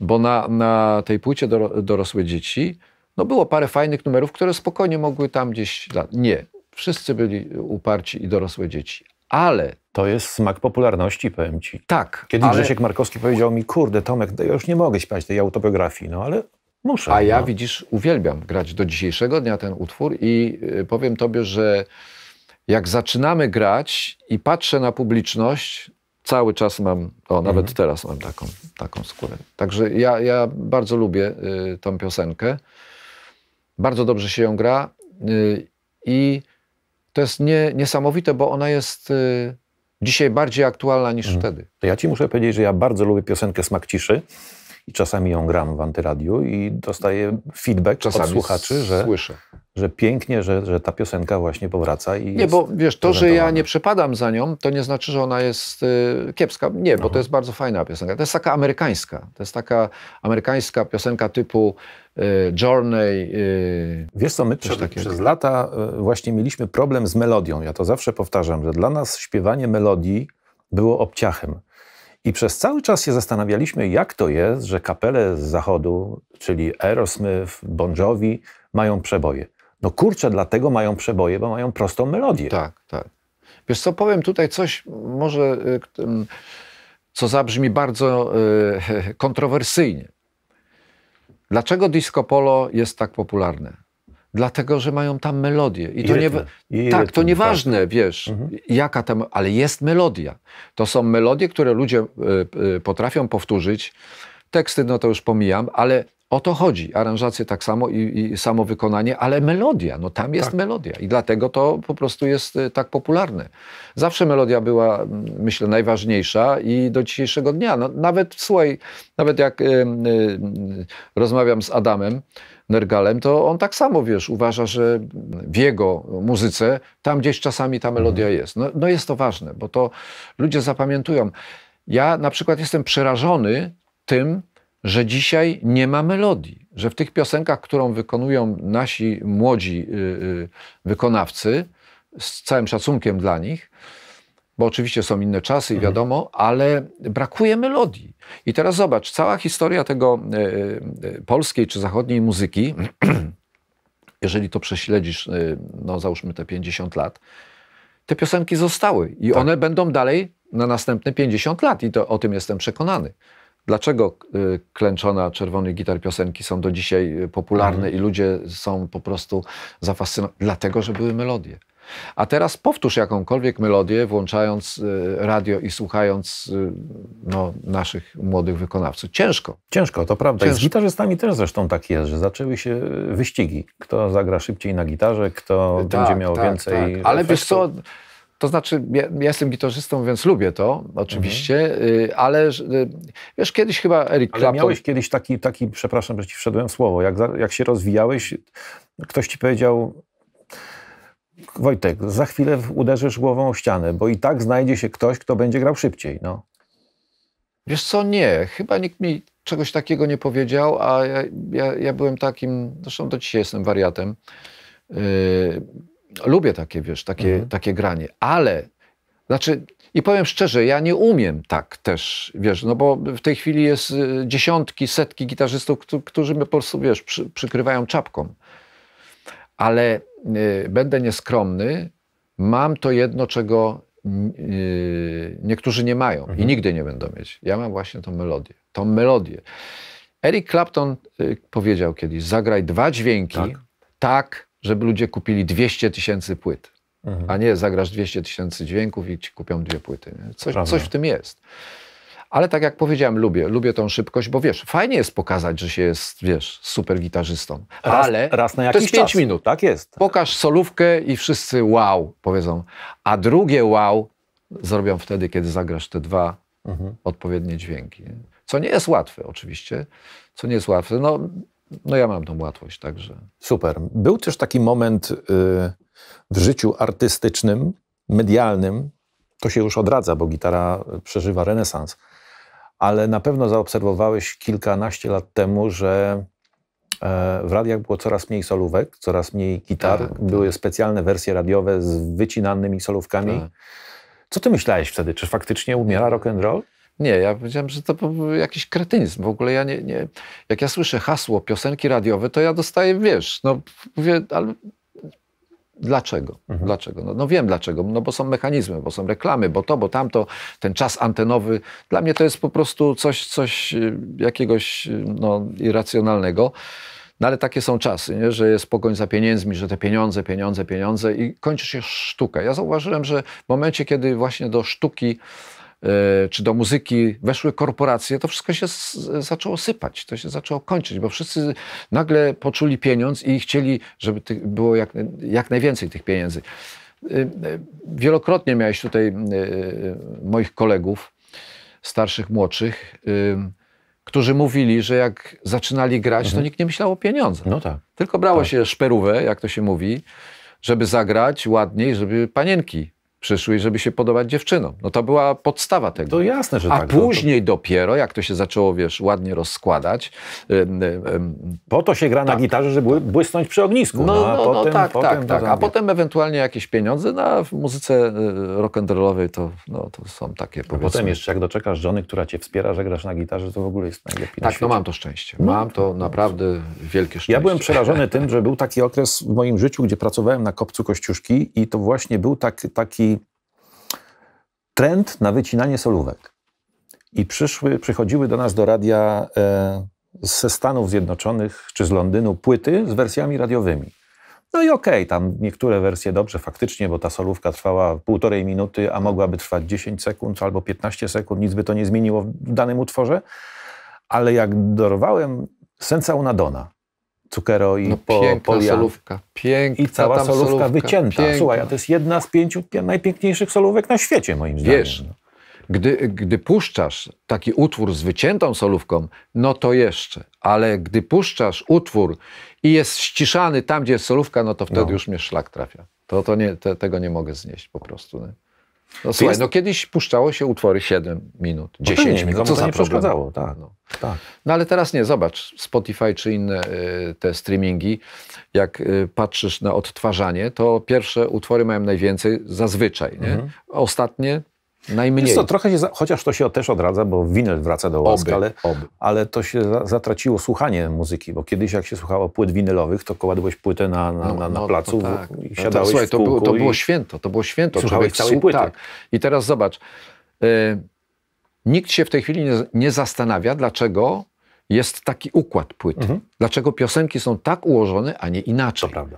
bo na, na tej płycie do, dorosłe dzieci no było parę fajnych numerów, które spokojnie mogły tam gdzieś... Nie, wszyscy byli uparci i dorosłe dzieci. Ale to jest smak popularności, powiem ci. Tak. Kiedy ale... Grzesiek Markowski powiedział mi, kurde, Tomek, no ja już nie mogę śpiewać tej autobiografii, no ale muszę. A ja, no. widzisz, uwielbiam grać do dzisiejszego dnia ten utwór i y, powiem tobie, że jak zaczynamy grać i patrzę na publiczność, cały czas mam, o, nawet mhm. teraz mam taką, taką skórę. Także ja, ja bardzo lubię y, tą piosenkę. Bardzo dobrze się ją gra y, i to jest nie, niesamowite, bo ona jest y, dzisiaj bardziej aktualna niż mhm. wtedy. To ja ci muszę powiedzieć, że ja bardzo lubię piosenkę Smak Ciszy i czasami ją gram w antyradiu i dostaję feedback czasami od słuchaczy, że słyszę że pięknie, że, że ta piosenka właśnie powraca. I nie, bo wiesz, to, że ja nie przepadam za nią, to nie znaczy, że ona jest y, kiepska. Nie, bo Aha. to jest bardzo fajna piosenka. To jest taka amerykańska. To jest taka amerykańska piosenka typu y, Journey. Y, wiesz co, my przez, przez lata y, właśnie mieliśmy problem z melodią. Ja to zawsze powtarzam, że dla nas śpiewanie melodii było obciachem. I przez cały czas się zastanawialiśmy, jak to jest, że kapele z zachodu, czyli Aerosmith, Bon Jovi, mają przeboje. No kurczę, dlatego mają przeboje, bo mają prostą melodię. Tak, tak. Wiesz co, powiem tutaj coś może, y, co zabrzmi bardzo y, *laughs* kontrowersyjnie. Dlaczego disco polo jest tak popularne? Dlatego, że mają tam melodię. I, I to nie, I tak, to tak. nieważne, tak. wiesz, mhm. jaka tam, ale jest melodia. To są melodie, które ludzie y, potrafią powtórzyć. Teksty, no to już pomijam, ale o to chodzi. Aranżacje tak samo i, i samo wykonanie, ale melodia, no tam jest tak. melodia i dlatego to po prostu jest y, tak popularne. Zawsze melodia była, mm, myślę, najważniejsza i do dzisiejszego dnia. No, nawet, słuchaj, nawet jak y, y, rozmawiam z Adamem, Nergalem, to on tak samo, wiesz, uważa, że w jego muzyce tam gdzieś czasami ta melodia mhm. jest. No, no, jest to ważne, bo to ludzie zapamiętują. Ja na przykład jestem przerażony tym, że dzisiaj nie ma melodii, że w tych piosenkach, którą wykonują nasi młodzi y, y, wykonawcy, z całym szacunkiem dla nich, bo oczywiście są inne czasy i mhm. wiadomo, mhm. ale brakuje melodii. I teraz zobacz, cała historia tego y, polskiej czy zachodniej muzyki, *clears throat* jeżeli to prześledzisz, no załóżmy te 50 lat, te piosenki zostały i tak. one będą dalej na następne 50 lat i to o tym jestem przekonany. Dlaczego y, klęczona czerwony gitar piosenki są do dzisiaj y, popularne mhm. i ludzie są po prostu zafascynowani? Dlatego, że były melodie. A teraz powtórz jakąkolwiek melodię, włączając y, radio i słuchając no, naszych młodych wykonawców. Ciężko. Ciężko, to prawda. Ciężko. Z gitarzystami też zresztą tak jest, że zaczęły się wyścigi. Kto zagra szybciej na gitarze, kto tak, będzie miał tak, więcej. Tak. Ale efektu. wiesz co, to znaczy, ja, ja jestem gitarzystą, więc lubię to, oczywiście, mhm. ale y, wiesz, kiedyś chyba Eric Clapton... Ale miałeś kiedyś taki, taki, przepraszam, że ci wszedłem w słowo, jak, jak się rozwijałeś, ktoś ci powiedział, Wojtek, za chwilę uderzysz głową o ścianę, bo i tak znajdzie się ktoś, kto będzie grał szybciej, no. Wiesz co, nie, chyba nikt mi czegoś takiego nie powiedział, a ja, ja, ja byłem takim, zresztą do dzisiaj jestem wariatem, yy, lubię takie, wiesz, takie, mhm. takie granie, ale znaczy, i powiem szczerze, ja nie umiem tak też, wiesz, no bo w tej chwili jest y, dziesiątki, setki gitarzystów, którzy mnie po prostu, wiesz, przy, przykrywają czapką. Ale y, będę nieskromny, mam to jedno, czego y, niektórzy nie mają mhm. i nigdy nie będą mieć. Ja mam właśnie tą melodię. Tą melodię. Eric Clapton y, powiedział kiedyś, zagraj dwa dźwięki tak, tak żeby ludzie kupili 200 tysięcy płyt, mhm. a nie zagrasz 200 tysięcy dźwięków i ci kupią dwie płyty. Coś, coś, w tym jest. Ale tak jak powiedziałem, lubię, lubię tą szybkość, bo wiesz, fajnie jest pokazać, że się jest, wiesz, super gitarzystą. Raz, ale raz na jakiś to jest 5 minut. Tak jest. Pokaż solówkę i wszyscy wow powiedzą. A drugie wow zrobią wtedy, kiedy zagrasz te dwa mhm. odpowiednie dźwięki. Co nie jest łatwe oczywiście, co nie jest łatwe. No, no ja mam tą łatwość, także. Super. Był też taki moment y, w życiu artystycznym, medialnym, to się już odradza, bo gitara przeżywa renesans, ale na pewno zaobserwowałeś kilkanaście lat temu, że e, w radiach było coraz mniej solówek, coraz mniej gitar, tak, tak. były tak. specjalne wersje radiowe z wycinanymi solówkami. Tak. Co ty myślałeś wtedy? Czy faktycznie umiera rock and roll? Nie, ja powiedziałem, że to jakiś kretynizm. W ogóle ja nie, nie... Jak ja słyszę hasło piosenki radiowe, to ja dostaję, wiesz, no mówię, ale Dlaczego? Mhm. Dlaczego? No, no, wiem dlaczego. No bo są mechanizmy, bo są reklamy, bo to, bo tamto, ten czas antenowy. Dla mnie to jest po prostu coś, coś y, jakiegoś y, no, irracjonalnego. No ale takie są czasy, nie? że jest pogoń za pieniędzmi, że te pieniądze, pieniądze, pieniądze i kończy się sztuka. Ja zauważyłem, że w momencie, kiedy właśnie do sztuki E, czy do muzyki weszły korporacje, to wszystko się zaczęło sypać, to się zaczęło kończyć, bo wszyscy nagle poczuli pieniądz i chcieli, żeby było jak, jak najwięcej tych pieniędzy. E, e, wielokrotnie miałeś tutaj moich kolegów, starszych, młodszych, którzy mówili, że jak zaczynali grać, mhm. to nikt nie myślał o pieniądzach. No tak. Tylko brało tak. się szperówę, jak to się mówi, żeby zagrać ładniej, żeby panienki przyszły i żeby się podobać dziewczynom. No to była podstawa tego. To jasne, że A tak. A no później to... dopiero, jak to się zaczęło, wiesz, ładnie rozskładać. po to się gra tak, na gitarze, żeby tak. błysnąć przy ognisku. No, no, no, no, potem, no tak, potem, tak, tak. A potem ewentualnie jakieś pieniądze, no, a w muzyce e, rock'n'rollowej to, no, to są takie, no Potem jeszcze jak doczekasz żony, która cię wspiera, że grasz na gitarze, to w ogóle jest najlepiej Tak, na no mam to szczęście. Mam to no, naprawdę wielkie szczęście. Ja byłem przerażony *laughs* tym, że był taki okres w moim życiu, gdzie pracowałem na kopcu Kościuszki i to właśnie był tak, taki trend na wycinanie solówek. I przyszły, przychodziły do nas do radia e, ze Stanów Zjednoczonych czy z Londynu płyty z wersjami radiowymi. No i okej, okay, tam niektóre wersje dobrze faktycznie, bo ta solówka trwała półtorej minuty, a mogłaby trwać 10 sekund albo 15 sekund, nic by to nie zmieniło w danym utworze. Ale jak dorwałem Sensa Unadona, Cukero i no, po, piękna solówka. Piękna I cała solówka, solówka, wycięta. Piękna. Słuchaj, a to jest jedna z pięciu najpiękniejszych solówek na świecie, moim zdaniem. Wiesz, no. gdy, gdy puszczasz taki utwór z wyciętą solówką, no to jeszcze. Ale gdy puszczasz utwór i jest ściszany tam, gdzie jest solówka, no to wtedy no. już mnie szlak trafia. To, to nie, te, tego nie mogę znieść po prostu. Nie? No słuchaj, jest... no kiedyś puszczało się utwory 7 minut, 10 no nie, minut, co to nie przeszkadzało, no, tak, no. tak. No ale teraz nie, zobacz, Spotify czy inne y, te streamingi, jak y, patrzysz na odtwarzanie, to pierwsze utwory mają najwięcej zazwyczaj, nie? Mhm. Ostatnie Najmniej. Wiesz trochę się, chociaż to się też odradza, bo winyl wraca do łask, ale, oby. ale to się zatraciło słuchanie muzyki, bo kiedyś jak się słuchało płyt winylowych, to koładłeś płytę na, na, no, na, na no, no placu no, tak. i siadałeś no to, słuchaj, to, było, to było święto, to było święto. Słuchałeś Człowiek, całej płyty. Tak. I teraz zobacz, yy, nikt się w tej chwili nie, nie zastanawia, dlaczego jest taki układ płyt. Mhm. Dlaczego piosenki są tak ułożone, a nie inaczej. To prawda.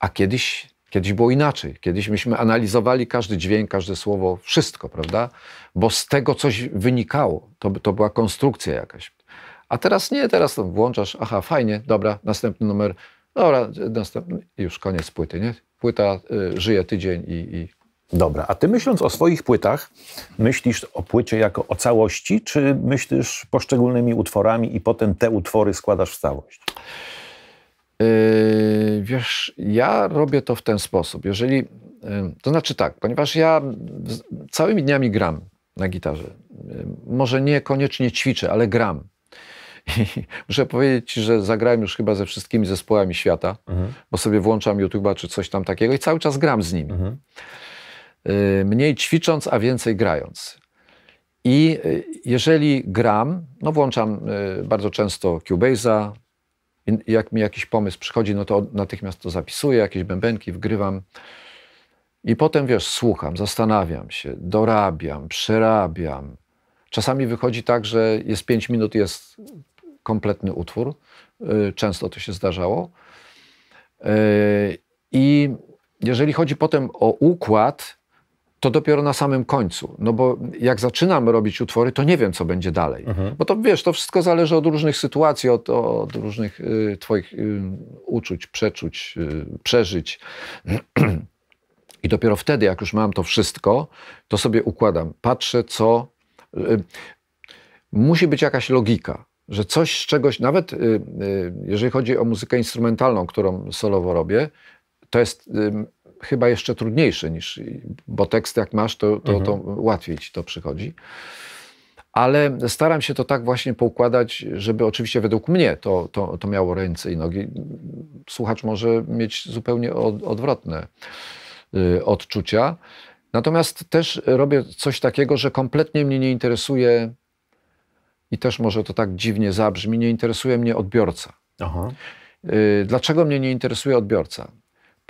A kiedyś Kiedyś było inaczej. Kiedyś myśmy analizowali każdy dźwięk, każde słowo, wszystko, prawda? Bo z tego coś wynikało. To, to była konstrukcja jakaś. A teraz nie, teraz włączasz, aha, fajnie, dobra, następny numer, dobra, następny, już koniec płyty, nie? Płyta y, żyje tydzień i, i... Dobra, a ty myśląc o swoich płytach, myślisz o płycie jako o całości, czy myślisz poszczególnymi utworami i potem te utwory składasz w całość? Yy, wiesz, ja robię to w ten sposób. Jeżeli, yy, to znaczy tak, ponieważ ja całymi dniami gram na gitarze. Yy, może niekoniecznie ćwiczę, ale gram. *laughs* I muszę powiedzieć, że zagrałem już chyba ze wszystkimi zespołami świata, mhm. bo sobie włączam YouTube'a czy coś tam takiego i cały czas gram z nimi. Mhm. Mniej ćwicząc, a więcej grając. I jeżeli gram, no włączam bardzo często Cubase'a, i jak mi jakiś pomysł przychodzi, no to natychmiast to zapisuję, jakieś bębenki wgrywam. I potem, wiesz, słucham, zastanawiam się, dorabiam, przerabiam. Czasami wychodzi tak, że jest 5 minut, jest kompletny utwór. Y, często to się zdarzało. Y, I jeżeli chodzi potem o układ, to dopiero na samym końcu. No bo jak zaczynam robić utwory, to nie wiem, co będzie dalej. Mhm. Bo to wiesz, to wszystko zależy od różnych sytuacji, od, od różnych y, Twoich y, uczuć, przeczuć, y, przeżyć. *clears throat* I dopiero wtedy, jak już mam to wszystko, to sobie układam. Patrzę, co. Y, musi być jakaś logika że coś z czegoś, nawet y, y, jeżeli chodzi o muzykę instrumentalną, którą solowo robię, to jest chyba jeszcze trudniejsze niż, bo tekst jak masz, to, to, mhm. to łatwiej ci to przychodzi. Ale staram się to tak właśnie poukładać, żeby oczywiście według mnie to, to, to miało ręce i nogi. Słuchacz może mieć zupełnie od, odwrotne y, odczucia. Natomiast też robię coś takiego, że kompletnie mnie nie interesuje, i też może to tak dziwnie zabrzmi, nie interesuje mnie odbiorca. Aha. Y, dlaczego mnie nie interesuje odbiorca?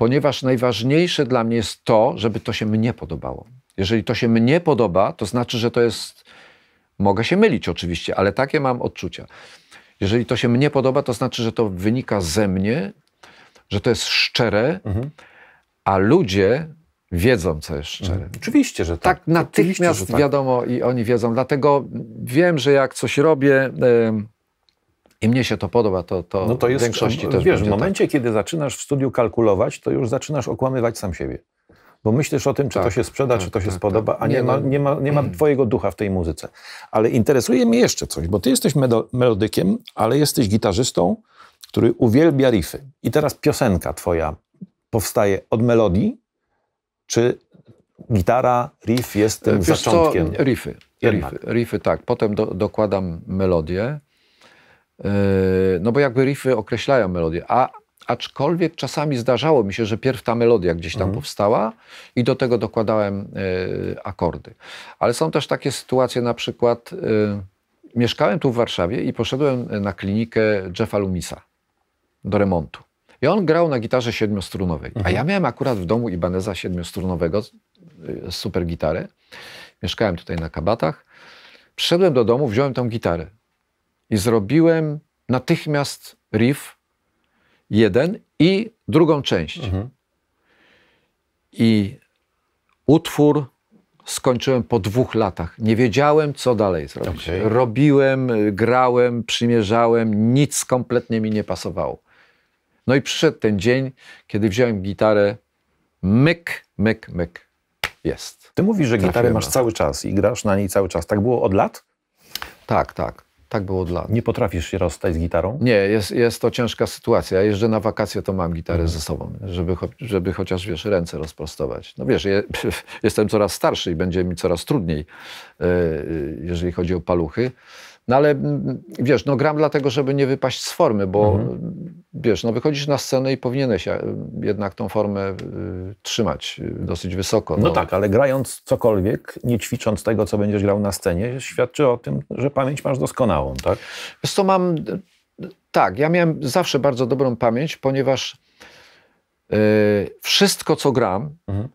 ponieważ najważniejsze dla mnie jest to, żeby to się mnie podobało. Jeżeli to się mnie podoba, to znaczy, że to jest. Mogę się mylić oczywiście, ale takie mam odczucia. Jeżeli to się mnie podoba, to znaczy, że to wynika ze mnie, że to jest szczere, mhm. a ludzie wiedzą, co jest szczere. Mhm. Oczywiście, że tak. Tak natychmiast tak. wiadomo i oni wiedzą. Dlatego wiem, że jak coś robię. Yy, i mnie się to podoba, to, to, no to jest, większości e, Wiesz, w tak. momencie, tak. kiedy zaczynasz w studiu kalkulować, to już zaczynasz okłamywać sam siebie. Bo myślisz o tym, czy tak. tak, to się sprzeda, tak, czy to się spodoba, tak. a nie, nie, ma, no- nie, ma, nie ma *clears throat* twojego ducha w tej muzyce. Ale interesuje mnie jeszcze coś, bo ty jesteś melodykiem, ale jesteś gitarzystą, który uwielbia riffy. I teraz piosenka twoja powstaje od melodii, czy gitara, riff jest tym Wiesz zaczątkiem? Co, riffy, riffy, riffy, tak. Potem do, dokładam melodię. Yy, no bo jakby riffy określają melodię, a aczkolwiek czasami zdarzało mi się, że pierw ta melodia gdzieś tam mhm. powstała i do tego dokładałem yy, akordy. Ale są też takie sytuacje, na przykład yy, mieszkałem tu w Warszawie i poszedłem na klinikę Jeffa Lumisa do remontu. I on grał na gitarze siedmiostrunowej. Mhm. A ja miałem akurat w domu Ibaneza siedmiostrunowego, super gitarę. Mieszkałem tutaj na kabatach. Przyszedłem do domu, wziąłem tą gitarę i zrobiłem natychmiast riff jeden i drugą część. Mhm. I utwór skończyłem po dwóch latach. Nie wiedziałem, co dalej zrobić. Okay. Robiłem, grałem, przymierzałem, nic kompletnie mi nie pasowało. No i przyszedł ten dzień, kiedy wziąłem gitarę, myk, myk, myk, jest. Ty mówisz, że Trafiłem gitarę masz cały czas i grasz na niej cały czas. Tak było od lat? Tak, tak. Tak było dla. Nie potrafisz się rozstać z gitarą? Nie, jest, jest to ciężka sytuacja. Ja jeżdżę na wakacje, to mam gitarę mhm. ze sobą, żeby, cho żeby chociaż, wiesz, ręce rozprostować. No wiesz, je, *laughs* jestem coraz starszy i będzie mi coraz trudniej, yy, jeżeli chodzi o paluchy. No ale mm, wiesz, no gram dlatego, żeby nie wypaść z formy, bo mhm. Mm, wiesz, no wychodzisz na scenę i powinieneś e, jednak tą formę e, trzymać e, dosyć wysoko. No. no. tak, ale grając cokolwiek, nie ćwicząc tego, co będziesz grał na scenie, świadczy o tym, że pamięć masz doskonałą, tak? Wiesz co, mam... Tak, ja miałem zawsze bardzo dobrą pamięć, ponieważ wszystko, co gram, mhm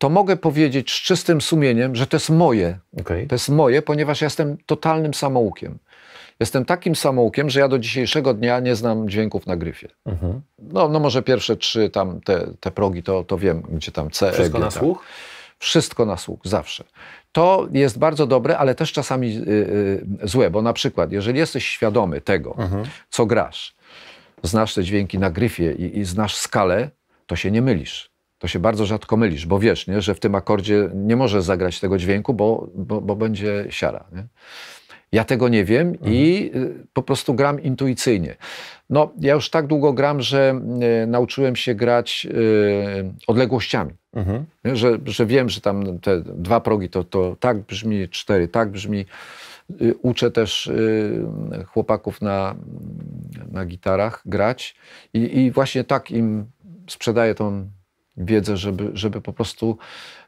to mogę powiedzieć z czystym sumieniem, że to jest moje. Okay. To jest moje, ponieważ jestem totalnym samoukiem. Jestem takim samoukiem, że ja do dzisiejszego dnia nie znam dźwięków na gryfie. Mhm. No, no może pierwsze trzy tam te, te progi, to, to wiem, gdzie tam C, Wszystko e, G, na tak. słuch? Wszystko na słuch, zawsze. To jest bardzo dobre, ale też czasami y, y, złe, bo na przykład, jeżeli jesteś świadomy tego, mhm. co grasz, znasz te dźwięki na gryfie i, i znasz skalę, to się nie mylisz to się bardzo rzadko mylisz, bo wiesz, nie, że w tym akordzie nie możesz zagrać tego dźwięku, bo, bo, bo będzie siara. Nie? Ja tego nie wiem mhm. i y, po prostu gram intuicyjnie. No, ja już tak długo gram, że y, nauczyłem się grać y, odległościami. Mhm. że, że wiem, że tam te dwa progi to, to tak brzmi, cztery tak brzmi. Y, uczę też y, chłopaków na, na gitarach grać i, i właśnie tak im sprzedaję tą wiedzę, żeby, żeby po prostu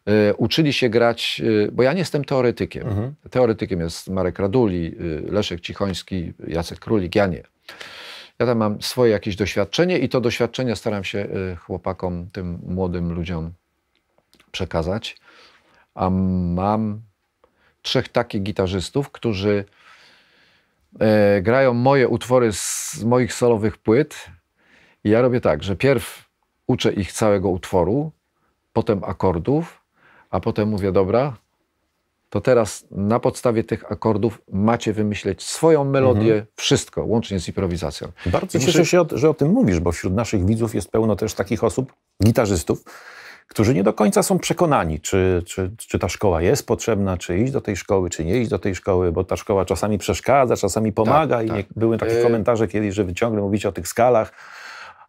e, uczyli się grać, e, bo ja nie jestem teoretykiem. Mhm. Teoretykiem jest Marek Raduli, e, Leszek Cichoński, Jacek Królik, ja nie. Ja tam mam swoje jakieś doświadczenie i to doświadczenie staram się chłopakom, tym młodym ludziom przekazać. A mam trzech takich gitarzystów, którzy grają moje utwory z moich solowych płyt. I ja robię tak, że pierw uczę ich całego utworu, potem akordów, a potem mówię, dobra, to teraz na podstawie tych akordów macie wymyśleć swoją melodię, mhm. wszystko, łącznie z improwizacją. Bardzo I cieszę się, że o tym mówisz, bo wśród naszych widzów jest pełno też takich osób, gitarzystów, którzy nie do końca są przekonani, czy, czy, czy ta szkoła jest potrzebna, czy iść do tej szkoły, czy nie iść do tej szkoły, bo ta szkoła czasami przeszkadza, czasami pomaga tak, i tak. były takie e- komentarze kiedyś, że wy ciągle mówicie o tych skalach,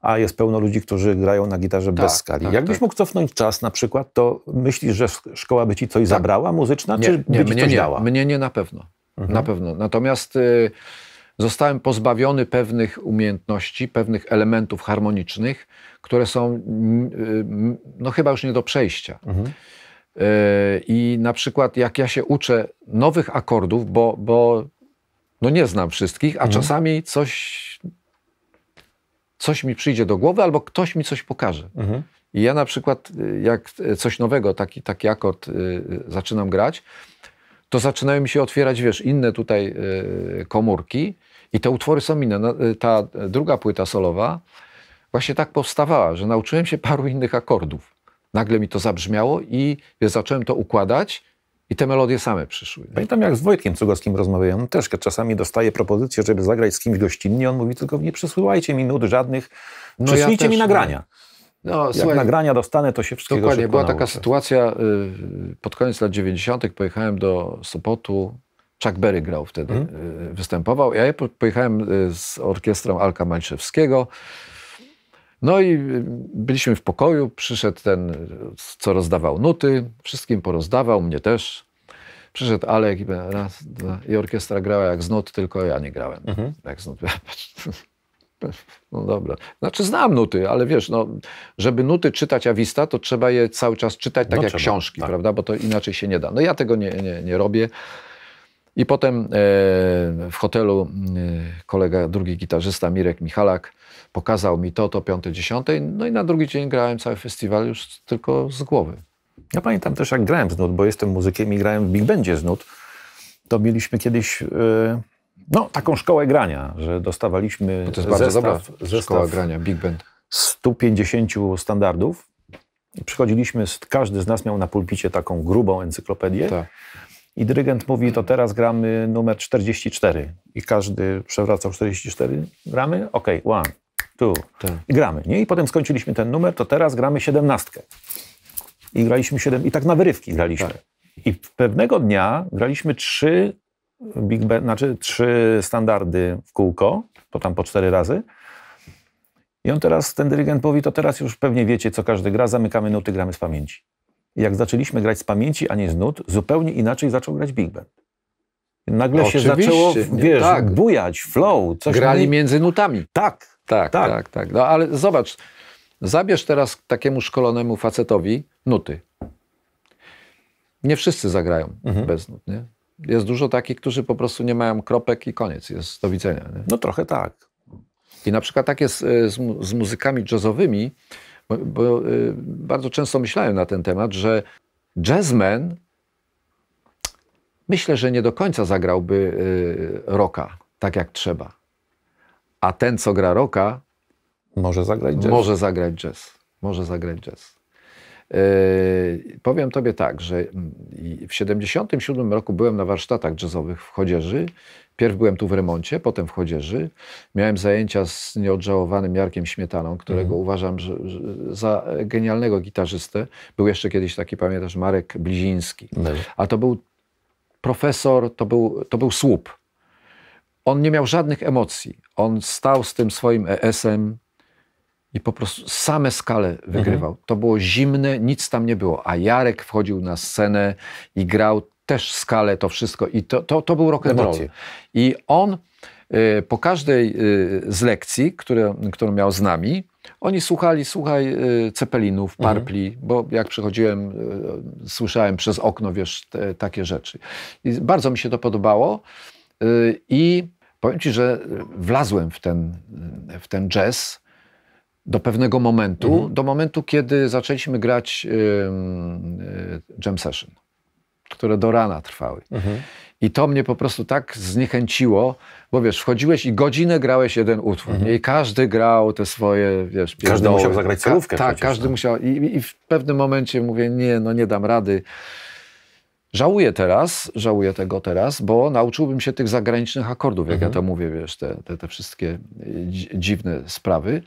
a jest pełno ludzi, którzy grają na gitarze tak, bez skali. Tak, Jakbyś tak. mógł cofnąć czas na przykład, to myślisz, że szkoła by ci coś tak. zabrała muzyczna, nie, czy nie, by ci mnie, coś nie, dała? Mnie nie na pewno. Mhm. Na pewno. Natomiast y, zostałem pozbawiony pewnych umiejętności, pewnych elementów harmonicznych, które są mm, y, mm, no chyba już nie do przejścia. Mhm. Y, I na przykład jak ja się uczę nowych akordów, bo, bo no nie znam wszystkich, a mhm. czasami coś coś mi przyjdzie do głowy albo ktoś mi coś pokaże. Mhm. I ja na przykład, y, jak y, coś nowego, taki, taki akord y, y, zaczynam grać, to zaczynają mi się otwierać, wiesz, inne tutaj y, komórki i te utwory są inne. No, ta druga płyta solowa właśnie tak powstawała, że nauczyłem się paru innych akordów. Nagle mi to zabrzmiało i wiesz, zacząłem to układać i te melodie same przyszły. Nie? Pamiętam, jak z Wojtkiem Cugowskim rozmawiałem, też czasami dostaję propozycję, żeby zagrać z kimś gościnnie. On mówi tylko, nie przesyłajcie mi nut żadnych, no przyślijcie ja mi no. nagrania. No, jak słuchaj, nagrania dostanę, to się wszystkiego Dokładnie, była taka sytuacja, y, pod koniec lat 90. pojechałem do Sopotu, Chuck Berry grał wtedy, mhm. y, występował. Ja pojechałem y, z orkiestrą Alka Mańszewskiego, no i y, byliśmy w pokoju, przyszedł ten, co rozdawał nuty, wszystkim porozdawał, mnie też. Przyszedł Alek i, raz, dwa, i orkiestra grała jak z nut, tylko ja nie grałem. Mhm. Jak *laughs* z nut. No dobra. Znaczy znam nuty, ale wiesz, no, żeby nuty czytać awista, to trzeba je cały czas czytać tak no jak trzeba. książki, tak. prawda? Bo to inaczej się nie da. No ja tego nie, nie, nie robię. I potem e, w hotelu e, kolega, drugi gitarzysta Mirek Michalak pokazał mi to, to, piąte, dziesiąte. No i na drugi dzień grałem cały festiwal już tylko z głowy. Ja pamiętam też, jak grałem z nut, bo jestem muzykiem i grałem w Big Bandzie z nut. To mieliśmy kiedyś yy, no, taką szkołę grania, że dostawaliśmy no to jest bardzo zestaw, dobra zestaw szkoła grania, Big Band. 150 standardów. Przychodziliśmy, każdy z nas miał na pulpicie taką grubą encyklopedię. Tak. I dyrygent mówi, to teraz gramy numer 44. I każdy przewracał 44 gramy. Okej, okay, one, tu. Tak. I gramy, nie? I potem skończyliśmy ten numer, to teraz gramy siedemnastkę. I graliśmy siedem, i tak na wyrywki graliśmy. Tak. I pewnego dnia graliśmy trzy Big ben, znaczy trzy standardy w kółko, to tam po cztery razy. I on teraz, ten dyrygent mówi, to teraz już pewnie wiecie, co każdy gra, zamykamy nuty, gramy z pamięci. I jak zaczęliśmy grać z pamięci, a nie z nut, zupełnie inaczej zaczął grać Big Band. Nagle no się zaczęło, wiesz, tak. bujać, flow. Coś Grali między nutami. Tak, tak, tak, tak, tak. No ale zobacz, zabierz teraz takiemu szkolonemu facetowi nuty. Nie wszyscy zagrają mhm. bez nut, nie? Jest dużo takich, którzy po prostu nie mają kropek i koniec, jest do widzenia. Nie? No trochę tak. I na przykład tak jest e, z, z muzykami jazzowymi, bo, bo y, bardzo często myślałem na ten temat, że jazzman myślę, że nie do końca zagrałby y, rocka tak jak trzeba a ten, co gra rocka, może zagrać jazz. Może zagrać jazz. Może zagrać jazz. Yy, powiem tobie tak, że mm, w 77 roku byłem na warsztatach jazzowych w Chodzieży. Pierw byłem tu w remoncie, potem w Chodzieży. Miałem zajęcia z nieodżałowanym Jarkiem Śmietaną, którego mm. uważam że, że za genialnego gitarzystę. Był jeszcze kiedyś taki, pamiętasz, Marek Bliziński. Tak. A to był profesor, to był, to był słup. On nie miał żadnych emocji on stał z tym swoim ES-em i po prostu same skale wygrywał. Mhm. To było zimne, nic tam nie było. A Jarek wchodził na scenę i grał też skalę, to wszystko. I to, to, to był rock and roll. I on y, po każdej y, z lekcji, które, którą miał z nami, oni słuchali, słuchaj, y, cepelinów, mhm. parpli, mhm. bo jak przychodziłem, słyszałem przez okno, wiesz, te, takie rzeczy. I bardzo mi się to podobało. I Powiem ci, że wlazłem w ten, w ten jazz do pewnego momentu, mhm. do momentu, kiedy zaczęliśmy grać y, y, jam session, które do rana trwały. Mhm. I to mnie po prostu tak zniechęciło, bo wiesz, wchodziłeś i godzinę grałeś jeden utwór, mhm. i każdy grał te swoje, wiesz... Każdy musiał zagrać solówkę. Ka tak, przecież, każdy no. musiał. I, I, w pewnym momencie mówię, nie, no nie dam rady. Żałuję teraz, żałuję tego teraz, bo nauczyłbym się tych zagranicznych akordów, jak mhm. ja to mówię, wiesz, te, te, te wszystkie e, dziwne sprawy,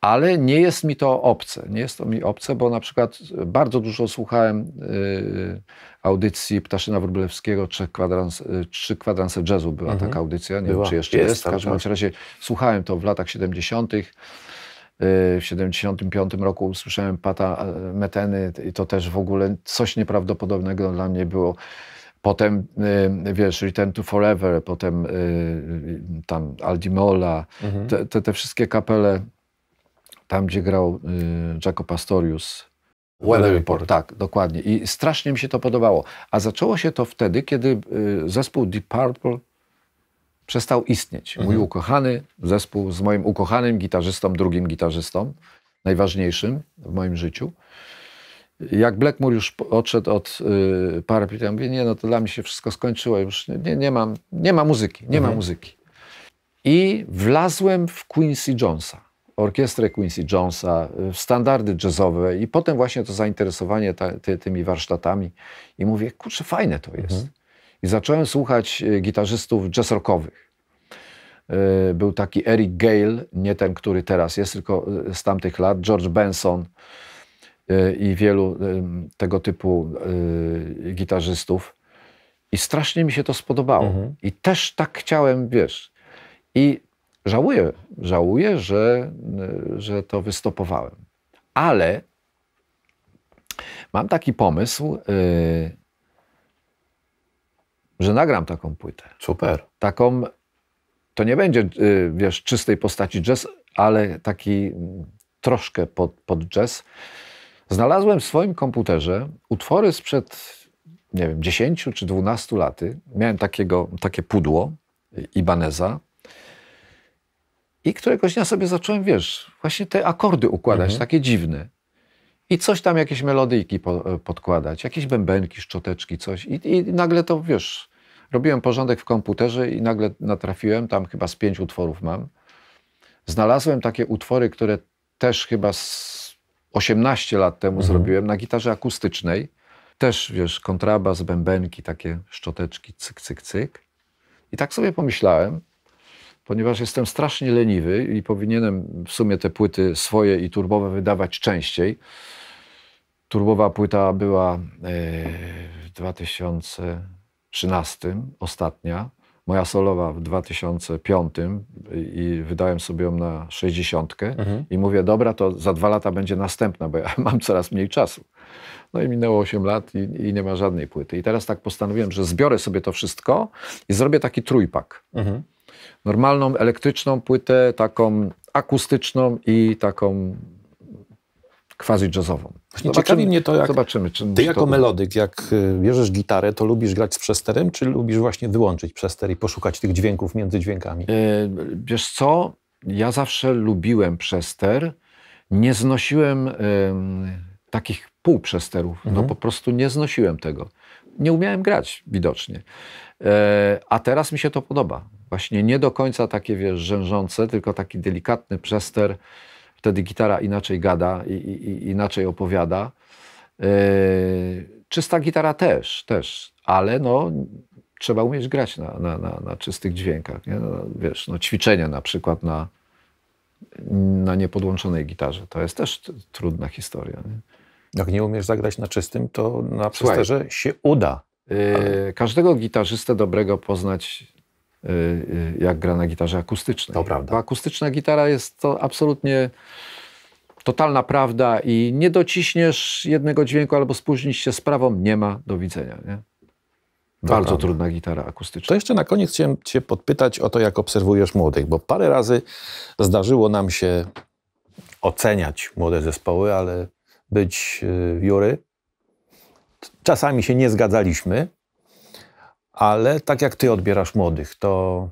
ale nie jest mi to obce. Nie jest to mi obce, bo na przykład bardzo dużo słuchałem y, audycji Ptaszyna Wróblewskiego, e, trzy Kwadranse Jazzu była mhm. taka audycja, nie była. wiem czy jeszcze jest, jest w każdym tak. razie słuchałem to w latach 70., Y, w 75 roku usłyszałem Pata e, Meteny i to też w ogóle coś nieprawdopodobnego dla mnie było. Potem, y, wiesz, Return to Forever, potem y, tam Aldimola, mhm. te, te, te, wszystkie kapele, tam gdzie grał Jaco Pastorius. Weather Report. Tak, dokładnie. I strasznie mi się to podobało. A zaczęło się to wtedy, kiedy zespół Deep Purple przestał istnieć. Mój mhm. ukochany zespół z moim ukochanym gitarzystą, drugim gitarzystą, najważniejszym w moim życiu. Jak Blackmore już odszedł od y, parapita, ja mówię, nie no, to dla mnie się wszystko skończyło, już nie, nie, mam, nie ma muzyki, nie mhm. ma muzyki. I wlazłem w Quincy Jonesa, orkiestrę Quincy Jonesa, w y, standardy jazzowe i potem właśnie to zainteresowanie ta, ty, tymi warsztatami i mówię, kurczę, fajne to jest. Mhm. I zacząłem słuchać e, gitarzystów jazz rockowych. E, był taki Eric Gale, nie ten, który teraz jest, tylko e, z tamtych lat, George Benson i wielu tego typu gitarzystów. I strasznie mi się to spodobało. Mhm. I też tak chciałem, wiesz. I żałuję, żałuję, że, że to wystopowałem. Ale mam taki pomysł, yy, że nagram taką płytę. Super. Taką, to nie będzie, y, wiesz, czystej postaci jazz, ale taki mm, troszkę pod, pod jazz. Znalazłem w swoim komputerze utwory sprzed, nie wiem, 10 czy 12 laty. Miałem takiego, takie pudło y, Ibaneza. I któregoś dnia sobie zacząłem, wiesz, właśnie te akordy układać, mhm. takie dziwne. I coś tam, jakieś melodyjki y, podkładać, jakieś bębenki, szczoteczki, coś. I, I, nagle to, wiesz, Robiłem porządek w komputerze i nagle natrafiłem, tam chyba z pięć utworów mam. Znalazłem takie utwory, które też chyba z 18 lat temu mhm. zrobiłem na gitarze akustycznej. Też, wiesz, kontrabas, bębenki, takie szczoteczki, cyk, cyk, cyk. I tak sobie pomyślałem, ponieważ jestem strasznie leniwy i powinienem w sumie te płyty swoje i turbowe wydawać częściej. Turbowa płyta była e, w 2000 13, ostatnia, moja solowa w 2005 y, i wydałem sobie ją na 60 mhm. i mówię, dobra, to za dwa lata będzie następna, bo ja *laughs* mam coraz mniej czasu. No i minęło 8 lat i, i nie ma żadnej płyty. I teraz tak postanowiłem, że zbiorę sobie to wszystko i zrobię taki trójpak. Mhm. Normalną, elektryczną płytę, taką akustyczną i taką quasi jazzową. Zobaczymy, ciekawi mnie to, jak zobaczymy, czy ty jako to... melodyk, jak y, bierzesz gitarę, to lubisz grać z przesterem, czy lubisz właśnie wyłączyć przester i poszukać tych dźwięków między dźwiękami? E, wiesz co, ja zawsze lubiłem przester, nie znosiłem takich półprzesterów, no, mhm. no po prostu nie znosiłem tego. Nie umiałem grać widocznie. E, a teraz mi się to podoba. Właśnie nie do końca takie, wiesz, rzężące, tylko taki delikatny przester, Wtedy gitara inaczej gada i, i, i inaczej opowiada. Yy, czysta gitara też, też, ale no, trzeba umieć grać na, na, na, na czystych dźwiękach. Nie? No, no wiesz, no, ćwiczenia na przykład na, na niepodłączonej gitarze. To jest też trudna historia. Nie? Jak nie umiesz zagrać na czystym, to na przesterze się uda. Ale... Każdego gitarzystę dobrego poznać Y, y, jak gra na gitarze akustycznej. To prawda. Bo akustyczna gitara jest to absolutnie totalna prawda i nie dociśniesz jednego dźwięku albo spóźnisz się z prawą, nie ma do widzenia. Nie? Bardzo trudna gitara akustyczna. To jeszcze na koniec chciałem Cię podpytać o to, jak obserwujesz młodych, bo parę razy zdarzyło nam się oceniać młode zespoły, ale być w y, jury. Czasami się nie zgadzaliśmy, ale tak jak ty odbierasz młodych, to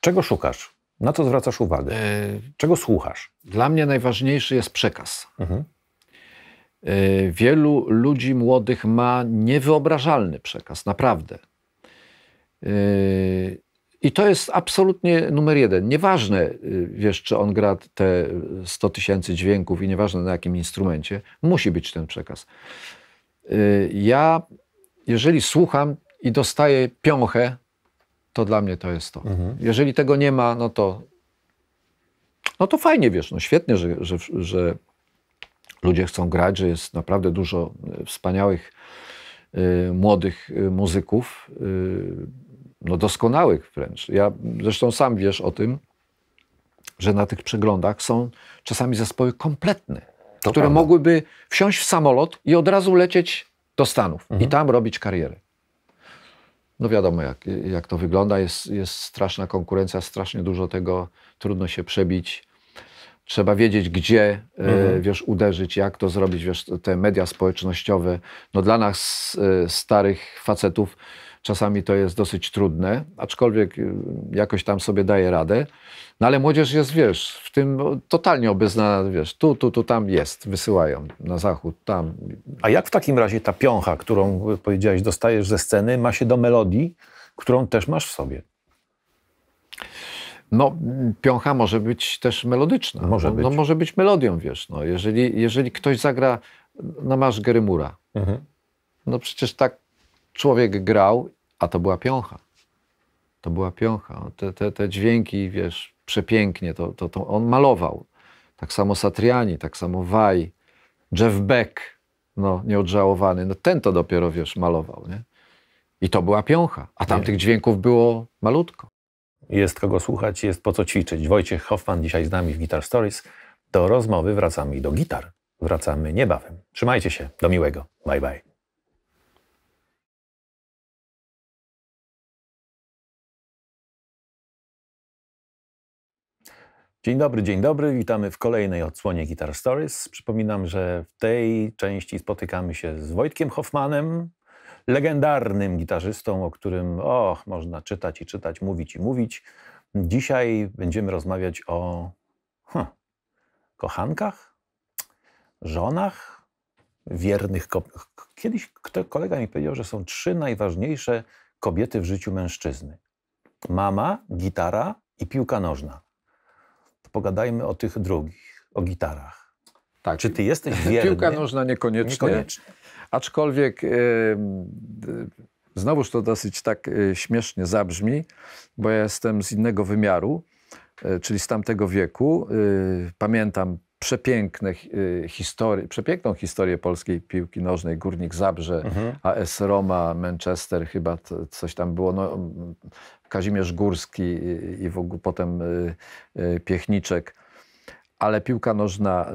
czego szukasz? Na co zwracasz uwagę? E, czego słuchasz? Dla mnie najważniejszy jest przekaz. Mhm. E, wielu ludzi młodych ma niewyobrażalny przekaz, naprawdę. E, I to jest absolutnie numer jeden. Nieważne, wiesz, czy on gra te 100 tysięcy dźwięków i nieważne na jakim instrumencie, musi być ten przekaz. Ja, jeżeli słucham, i dostaję piąchę, to dla mnie to jest to. Mhm. Jeżeli tego nie ma, no to, no to fajnie, wiesz, no świetnie, że, że, że ludzie chcą grać, że jest naprawdę dużo e, wspaniałych y, młodych e, muzyków, y, no doskonałych wręcz. Ja zresztą sam wiesz o tym, że na tych przeglądach są czasami zespoły kompletne, to które prawda. mogłyby wsiąść w samolot i od razu lecieć do Stanów mhm. i tam robić karierę no wiadomo, jak, jak to wygląda. Jest, jest straszna konkurencja, strasznie dużo tego, trudno się przebić. Trzeba wiedzieć, gdzie e, mhm. wiesz, uderzyć, jak to zrobić, wiesz, te media społecznościowe. No dla nas, e, starych facetów, Czasami to jest dosyć trudne, aczkolwiek y, jakoś tam sobie daje radę. No ale młodzież jest, wiesz, w tym no, totalnie obeznana, wiesz, tu, tu, tu, tam jest, wysyłają na zachód, tam. A jak w takim razie ta piącha, którą y, powiedziałeś, dostajesz ze sceny, ma się do melodii, którą też masz w sobie? No, piącha może być też melodyczna. Może być. No, no może być melodią, wiesz. No, jeżeli, jeżeli ktoś zagra na no, masz Gerymura, mhm. no przecież tak człowiek grał a to była piącha. To była piącha. Te, te, te dźwięki, wiesz, przepięknie, to, to, to on malował. Tak samo Satriani, tak samo Waj, Jeff Beck, no nieodżałowany, no ten to dopiero, wiesz, malował, nie? I to była piącha, a tamtych dźwięków było malutko. Jest kogo słuchać, jest po co ćwiczyć. Wojciech Hoffman dzisiaj z nami w Guitar Stories. Do rozmowy wracamy i do gitar. Wracamy niebawem. Trzymajcie się, do miłego. Bye bye. Dzień dobry, dzień dobry. Witamy w kolejnej odsłonie Guitar Stories. Przypominam, że w tej części spotykamy się z Wojtkiem Hoffmanem, legendarnym gitarzystą, o którym można czytać i czytać, mówić i mówić. Dzisiaj będziemy rozmawiać o hm, kochankach, żonach, wiernych. kobietach. Kiedyś kto, kolega mi powiedział, że są trzy najważniejsze kobiety w życiu mężczyzny: mama, gitara i piłka nożna pogadajmy o tych drugich, o gitarach. Tak. Czy ty jesteś *laughs* wierny? Piłka nożna niekoniecznie. niekoniecznie. Aczkolwiek yy, znowuż to dosyć tak yy, śmiesznie zabrzmi, bo ja jestem z innego wymiaru, e, czyli z tamtego wieku. E, pamiętam przepiękne y, historie, przepiękną historię polskiej piłki nożnej. Górnik Zabrze, mhm. AS Roma, Manchester chyba to, coś tam było. No, Kazimierz Górski i, w ogóle potem y, y, Piechniczek. Ale piłka nożna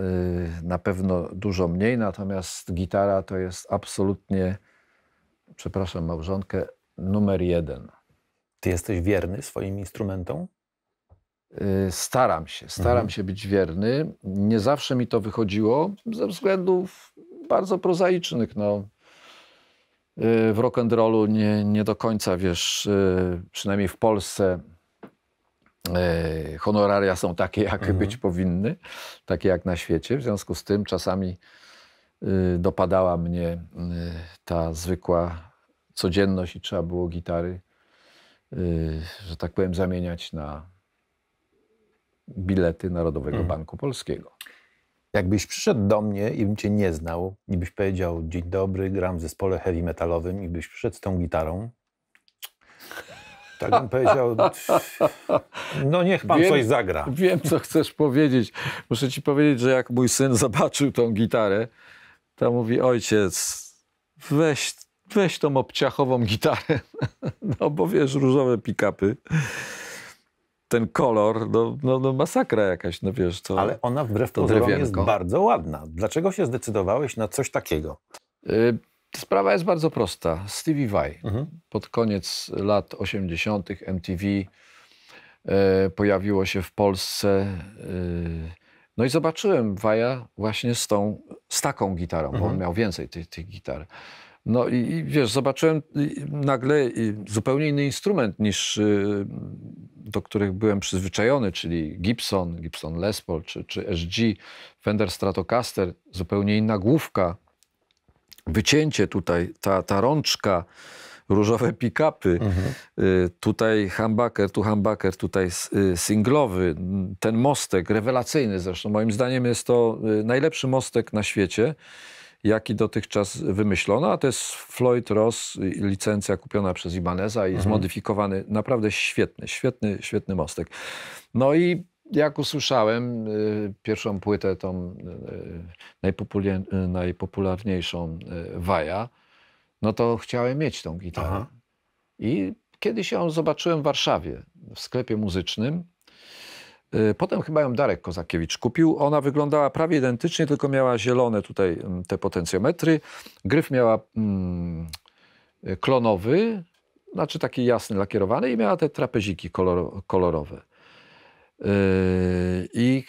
na pewno dużo mniej, natomiast gitara to jest absolutnie, przepraszam małżonkę, numer jeden. Ty jesteś wierny swoim instrumentom? Y, staram się, staram mhm. się być wierny. Nie zawsze mi to wychodziło ze względów bardzo prozaicznych. No. Y, w rock'n'rollu nie, nie do końca, wiesz, y, przynajmniej w Polsce honoraria są takie, jak mhm. być powinny, takie jak na świecie. W związku z tym czasami dopadała mnie ta zwykła codzienność i trzeba było gitary, że tak powiem, zamieniać na bilety Narodowego mhm. Banku Polskiego. Jakbyś przyszedł do mnie i bym cię nie znał, i byś powiedział: Dzień dobry, gram w zespole heavy metalowym, i byś przyszedł z tą gitarą, tak bym powiedział, *laughs* no niech pan wiem, coś zagra. Wiem, co chcesz powiedzieć. Muszę ci powiedzieć, że jak mój syn zobaczył tą gitarę, to mówi, ojciec, weź, weź tą obciachową gitarę, *laughs* no bo wiesz, różowe pikapy ten kolor, no, no, no, masakra jakaś, no wiesz. To, Ale ona wbrew pozorom jest bardzo ładna. Dlaczego się zdecydowałeś na coś takiego? Y Sprawa jest bardzo prosta. Stevie Vai. Mhm. Pod koniec lat 80. MTV y, pojawiło się w Polsce. Y, no i zobaczyłem Vaja właśnie z, tą, z taką gitarą, mhm. bo on mhm. miał więcej tych, tych gitar. No i, i wiesz, zobaczyłem nagle zupełnie inny instrument niż y, do których byłem przyzwyczajony, czyli Gibson, Gibson Les Paul czy, czy SG, Fender Stratocaster, zupełnie inna główka, wycięcie tutaj, ta, ta rączka, różowe pick-upy, mhm. Y, tutaj humbucker, tu humbucker, tutaj y, singlowy, ten mostek rewelacyjny zresztą, moim zdaniem jest to najlepszy mostek na świecie jaki dotychczas wymyślono, a to jest Floyd Ross, licencja kupiona przez Ibaneza i mhm. zmodyfikowany. Naprawdę świetny, świetny, świetny mostek. No i jak usłyszałem y, pierwszą płytę, tą y, najpopularniejszą y, Waja, no to chciałem mieć tą gitarę. Aha. I kiedyś ją zobaczyłem w Warszawie, w sklepie muzycznym. Y, potem chyba ją Darek Kozakiewicz kupił. Ona wyglądała prawie identycznie, tylko miała zielone tutaj mm, te potencjometry. Gryf miała mm, y, klonowy, znaczy taki jasny, lakierowany i miała te trapeziki kolor, kolorowe. Yy, I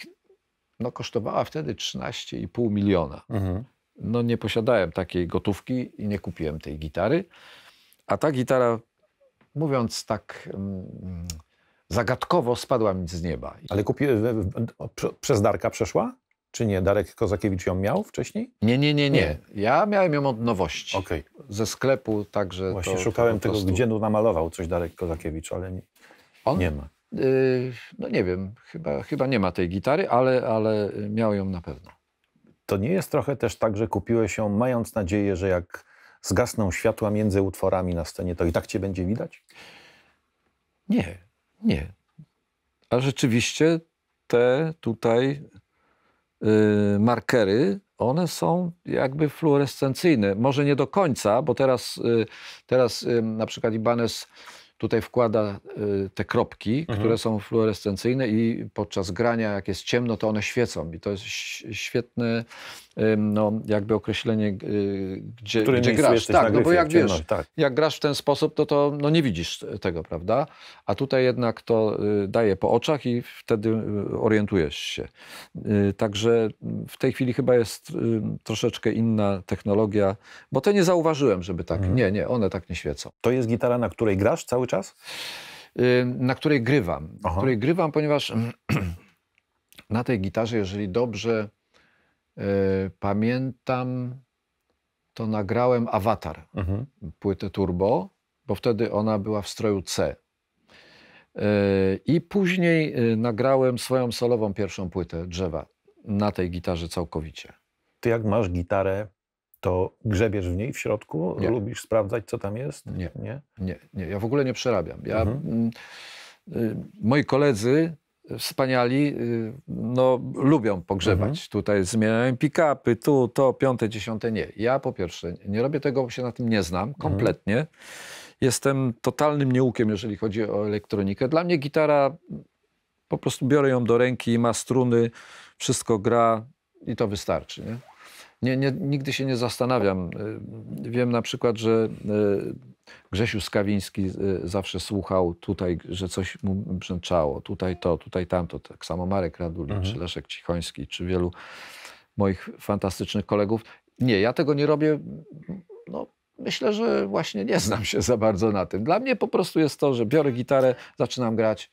no, kosztowała wtedy 13,5 miliona. Mhm. No nie posiadałem takiej gotówki i nie kupiłem tej gitary. A ta gitara, mówiąc tak... Mm, zagadkowo spadła mi z nieba. Ale kupi... przez Darka przeszła? Czy nie? Darek Kozakiewicz ją miał wcześniej? Nie, nie, nie, nie. nie. Ja miałem ją od nowości. Okay. Ze sklepu także. Właśnie to, szukałem to tego, prostu... gdzie no namalował coś Darek Kozakiewicz, ale nie, On? nie ma. Yy, no nie wiem, chyba, chyba nie ma tej gitary, ale, ale miał ją na pewno. To nie jest trochę też tak, że kupiłeś ją mając nadzieję, że jak zgasną światła między utworami na scenie, to i tak cię będzie widać? Nie. Nie. A rzeczywiście te tutaj yy, markery, one są jakby fluorescencyjne. Może nie do końca, bo teraz, yy, teraz yy, na przykład Ibanez tutaj wkłada y, te kropki, mhm. które są fluorescencyjne i podczas grania, jak jest ciemno, to one świecą. I to jest świetne no, jakby określenie, y, gdzie, gdzie grasz. Tak, no bo jak ciemno, wiesz, tak. jak grasz w ten sposób, to, to no, nie widzisz tego, prawda? A tutaj jednak to y, daje po oczach i wtedy orientujesz się. Także w tej chwili chyba jest troszeczkę inna technologia, bo to nie zauważyłem, żeby tak. Mhm. Nie, nie, one tak nie świecą. To jest gitara, na której grasz cały czas? czas, y, na której grywam. Aha. Na której grywam, ponieważ *clears throat* na tej gitarze, jeżeli dobrze y, pamiętam, to nagrałem Avatar, mhm. płytę Turbo, bo wtedy ona była w stroju C. Y, I później nagrałem swoją solową pierwszą płytę drzewa na tej gitarze całkowicie. Ty jak masz gitarę to grzebiesz w niej w środku? Nie. Lubisz sprawdzać, co tam jest? Nie. Nie, nie, nie. ja w ogóle nie przerabiam. Ja, mhm. Mm, y, moi koledzy wspaniali y, no, lubią pogrzewać. Mhm. Tutaj zmieniają pick-upy, tu, to, piąte, dziesiąte. Nie. Ja po pierwsze nie robię tego, bo się na tym nie znam mhm. kompletnie. Mhm. Jestem totalnym nieukiem, jeżeli chodzi o elektronikę. Dla mnie gitara, po prostu biorę ją do ręki, ma struny, wszystko gra i to wystarczy. Nie? nie, nie, nigdy się nie zastanawiam. Y, wiem na przykład, że y, Grzesiu Skawiński y, zawsze słuchał tutaj, że coś mu brzęczało, tutaj to, tutaj tamto. Tak samo Marek Radulin, mhm. czy Leszek Cichoński, czy wielu moich fantastycznych kolegów. Nie, ja tego nie robię. No, myślę, że właśnie nie znam się za bardzo na tym. Dla mnie po prostu jest to, że biorę gitarę, zaczynam grać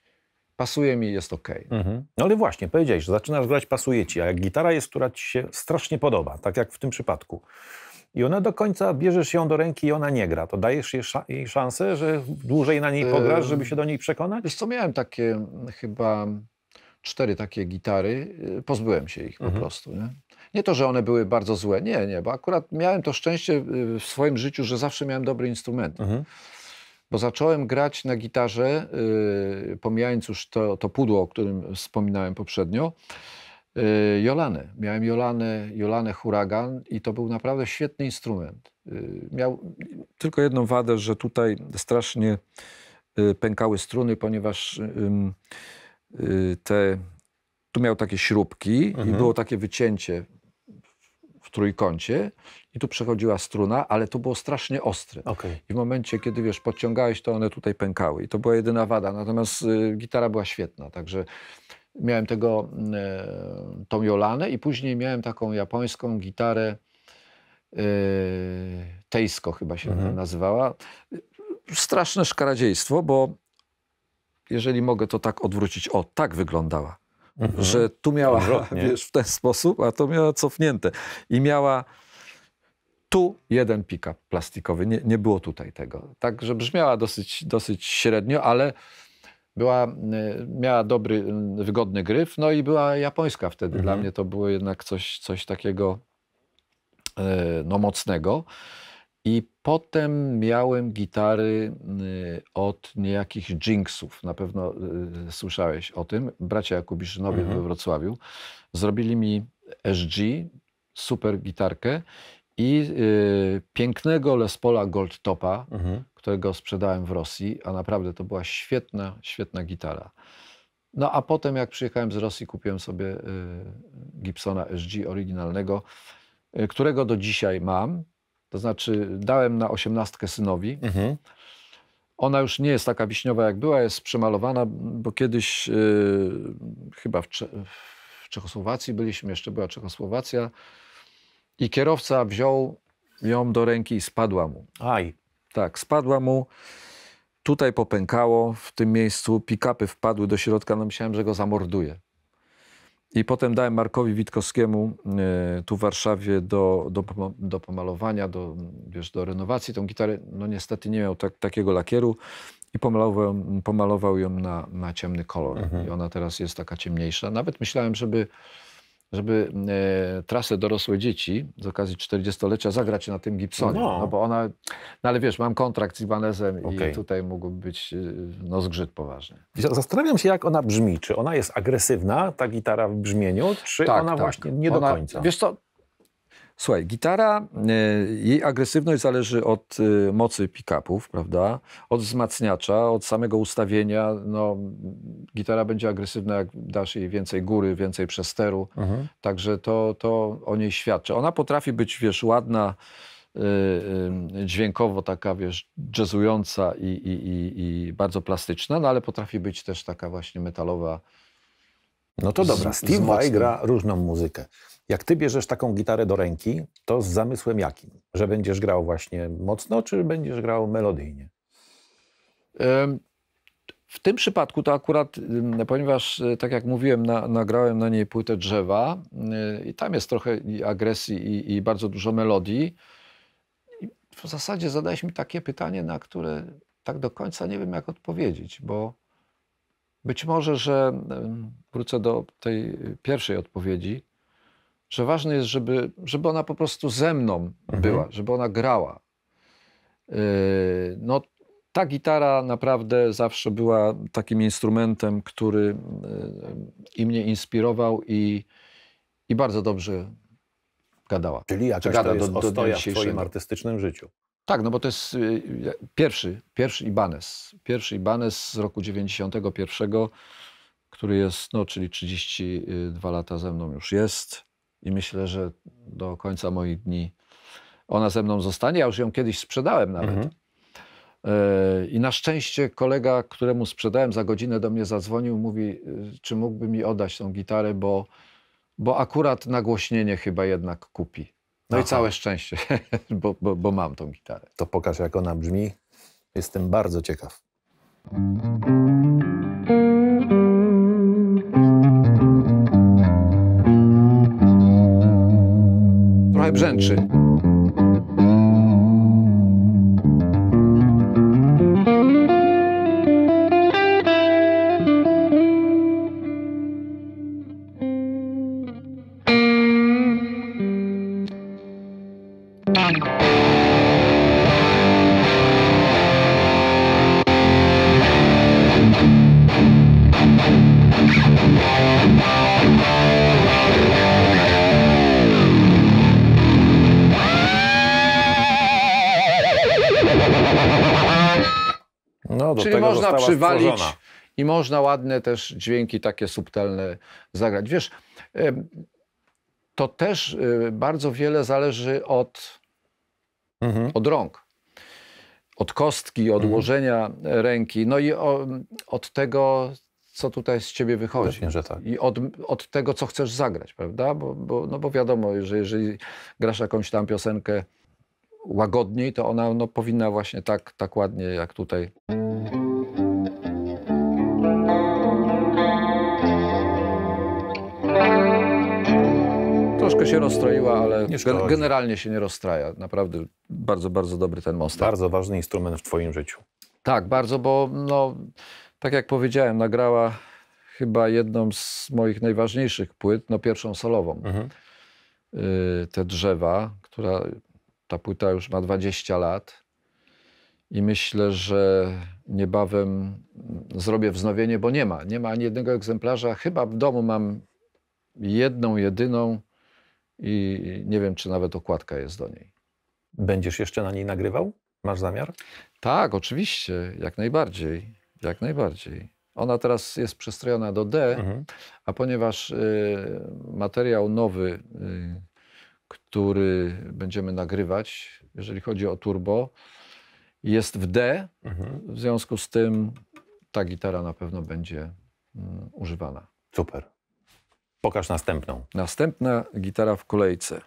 pasuje mi, jest ok. Mhm. No ale właśnie, powiedziałeś, że zaczynasz grać, pasuje ci, a jak gitara jest, która ci się strasznie podoba, tak jak w tym przypadku, i ona do końca, bierzesz ją do ręki i ona nie gra, to dajesz jej, sz jej szansę, że dłużej na niej pograsz, żeby się do niej przekonać? Wiesz co, miałem takie mm, chyba cztery takie gitary, y, pozbyłem się ich mhm. po prostu. Nie? nie to, że one były bardzo złe, nie, nie, bo akurat miałem to szczęście y, w swoim życiu, że zawsze miałem dobre instrumenty. Mhm bo zacząłem grać na gitarze, y, pomijając już to, to pudło, o którym wspominałem poprzednio, yy, Jolanę. Miałem Jolanę, Jolanę Huragan i to był naprawdę świetny instrument. Y, miał tylko jedną wadę, że tutaj strasznie y, pękały struny, ponieważ te, tu miał takie śrubki mhm. i było takie wycięcie trójkącie i tu przechodziła struna, ale to było strasznie ostre. Okay. I w momencie, kiedy wiesz, podciągałeś, to one tutaj pękały. I to była jedyna wada. Natomiast y, gitara była świetna, także miałem tego, y, tą Jolanę i później miałem taką japońską gitarę y, chyba się mhm. nazywała. Straszne szkaradziejstwo, bo jeżeli mogę to tak odwrócić, o, tak wyglądała mhm. że tu miała, *laughs* wiesz, w ten sposób, a to miała cofnięte. I miała tu jeden pick-up plastikowy. Nie, nie było tutaj tego. Także brzmiała dosyć, dosyć średnio, ale była, e, miała dobry, mm, wygodny gryf, no i była japońska wtedy. Mhm. Dla mnie to było jednak coś, coś takiego e, no, mocnego. I potem miałem gitary y, od niejakich Jinxów. Na pewno y, słyszałeś o tym. Bracia Jakubiszynowie mhm. we Wrocławiu zrobili mi SG, super gitarkę i y, pięknego Lespola Gold Topa, mhm. którego sprzedałem w Rosji, a naprawdę to była świetna, świetna gitara. No a potem jak przyjechałem z Rosji, kupiłem sobie y, Gibsona SG oryginalnego, y, którego do dzisiaj mam to znaczy dałem na osiemnastkę synowi. Mhm. Ona już nie jest taka wiśniowa jak była, jest przemalowana, bo kiedyś yy, chyba w, Cze w Czechosłowacji byliśmy, jeszcze była Czechosłowacja i kierowca wziął ją do ręki i spadła mu. Aj. Tak, spadła mu. Tutaj popękało w tym miejscu, pikapy wpadły do środka, no myślałem, że go zamorduje. I potem dałem Markowi Witkowskiemu e, tu w Warszawie do, do, do pomalowania, do, wiesz, do renowacji tą gitarę. No niestety nie miał tak, takiego lakieru i pomalował, pomalował ją na, na ciemny kolor. Mhm. I ona teraz jest taka ciemniejsza. Nawet myślałem, żeby żeby e, trasę dorosłe dzieci z okazji 40-lecia zagrać na tym Gibsonie. No. no. bo ona, no ale wiesz, mam kontrakt z Ibanezem okay. i tutaj mógłby być e, no, zgrzyt poważny. Zastanawiam się, jak ona brzmi. Czy ona jest agresywna, ta gitara w brzmieniu, czy tak, ona tak. właśnie nie ona, do końca? Wiesz co, Słuchaj, gitara, e, jej agresywność zależy od e, mocy pick-upów, prawda? Od wzmacniacza, od samego ustawienia. No, gitara będzie agresywna, jak dasz jej więcej góry, więcej przesteru. Mhm. Także to, to o niej świadczy. Ona potrafi być, wiesz, ładna, e, dźwiękowo taka, wiesz, jazzująca i, i, i, i bardzo plastyczna, no ale potrafi być też taka właśnie metalowa. No to dobra, Steve Vai gra różną muzykę. Jak ty bierzesz taką gitarę do ręki, to z zamysłem jakim? Że będziesz grał właśnie mocno, czy będziesz grał melodyjnie? W tym przypadku to akurat, ponieważ e, tak jak mówiłem, na, nagrałem na niej płytę drzewa e, i tam jest trochę agresji i, i bardzo dużo melodii. I w zasadzie zadałeś mi takie pytanie, na które tak do końca nie wiem jak odpowiedzieć, bo być może, że wrócę do tej e, pierwszej odpowiedzi że ważne jest, żeby, żeby ona po prostu ze mną mhm. była, żeby ona grała. Yy, no, ta gitara naprawdę zawsze była takim instrumentem, który yy, i mnie inspirował i, i bardzo dobrze gadała. Czyli jakaś gada to jest do, do ostoja w swoim artystycznym życiu. Tak, no bo to jest yy, pierwszy, pierwszy Ibanez. Pierwszy Ibanez z roku 91, który jest, no czyli 32 lata ze mną już jest i myślę, że do końca moich dni ona ze mną zostanie. Ja już ją kiedyś sprzedałem nawet. Mhm. E, I na szczęście kolega, któremu sprzedałem, za godzinę do mnie zadzwonił, mówi, e, czy mógłby mi oddać tą gitarę, bo, bo akurat nagłośnienie chyba jednak kupi. No Aha. i całe szczęście, *laughs* bo, bo, bo, mam tą gitarę. To pokaż, jak ona brzmi. Jestem bardzo ciekaw. Brzęczy. można przywalić stworzona. i można ładne też dźwięki takie subtelne zagrać. Wiesz, to też y, bardzo wiele zależy od, mhm. od rąk. Od kostki, od mhm. ręki, no i o, od tego, co tutaj z ciebie wychodzi. Pewnie, tak. I od, od tego, co chcesz zagrać, prawda? Bo, bo, no bo wiadomo, że jeżeli grasz jakąś tam piosenkę łagodniej, to ona no, powinna właśnie tak, tak ładnie jak tutaj. Troszkę się rozstroiła, ale gen- generalnie się nie rozstraja. Naprawdę bardzo, bardzo dobry ten most. Bardzo ważny instrument w Twoim życiu. Tak, bardzo, bo no, tak jak powiedziałem, nagrała chyba jedną z moich najważniejszych płyt, no pierwszą solową. Mhm. Y, te drzewa, która ta płyta już ma 20 lat. I myślę, że niebawem zrobię wznowienie, bo nie ma. Nie ma ani jednego egzemplarza. Chyba w domu mam jedną, jedyną i nie wiem, czy nawet okładka jest do niej. Będziesz jeszcze na niej nagrywał? Masz zamiar? Tak, oczywiście, jak najbardziej. Jak najbardziej. Ona teraz jest przystrojona do D, mhm. a ponieważ y, materiał nowy, y, który będziemy nagrywać, jeżeli chodzi o turbo, jest w D, mhm. w związku z tym ta gitara na pewno będzie y, używana. Super. Pokaż następną. Następna gitara w kolejce.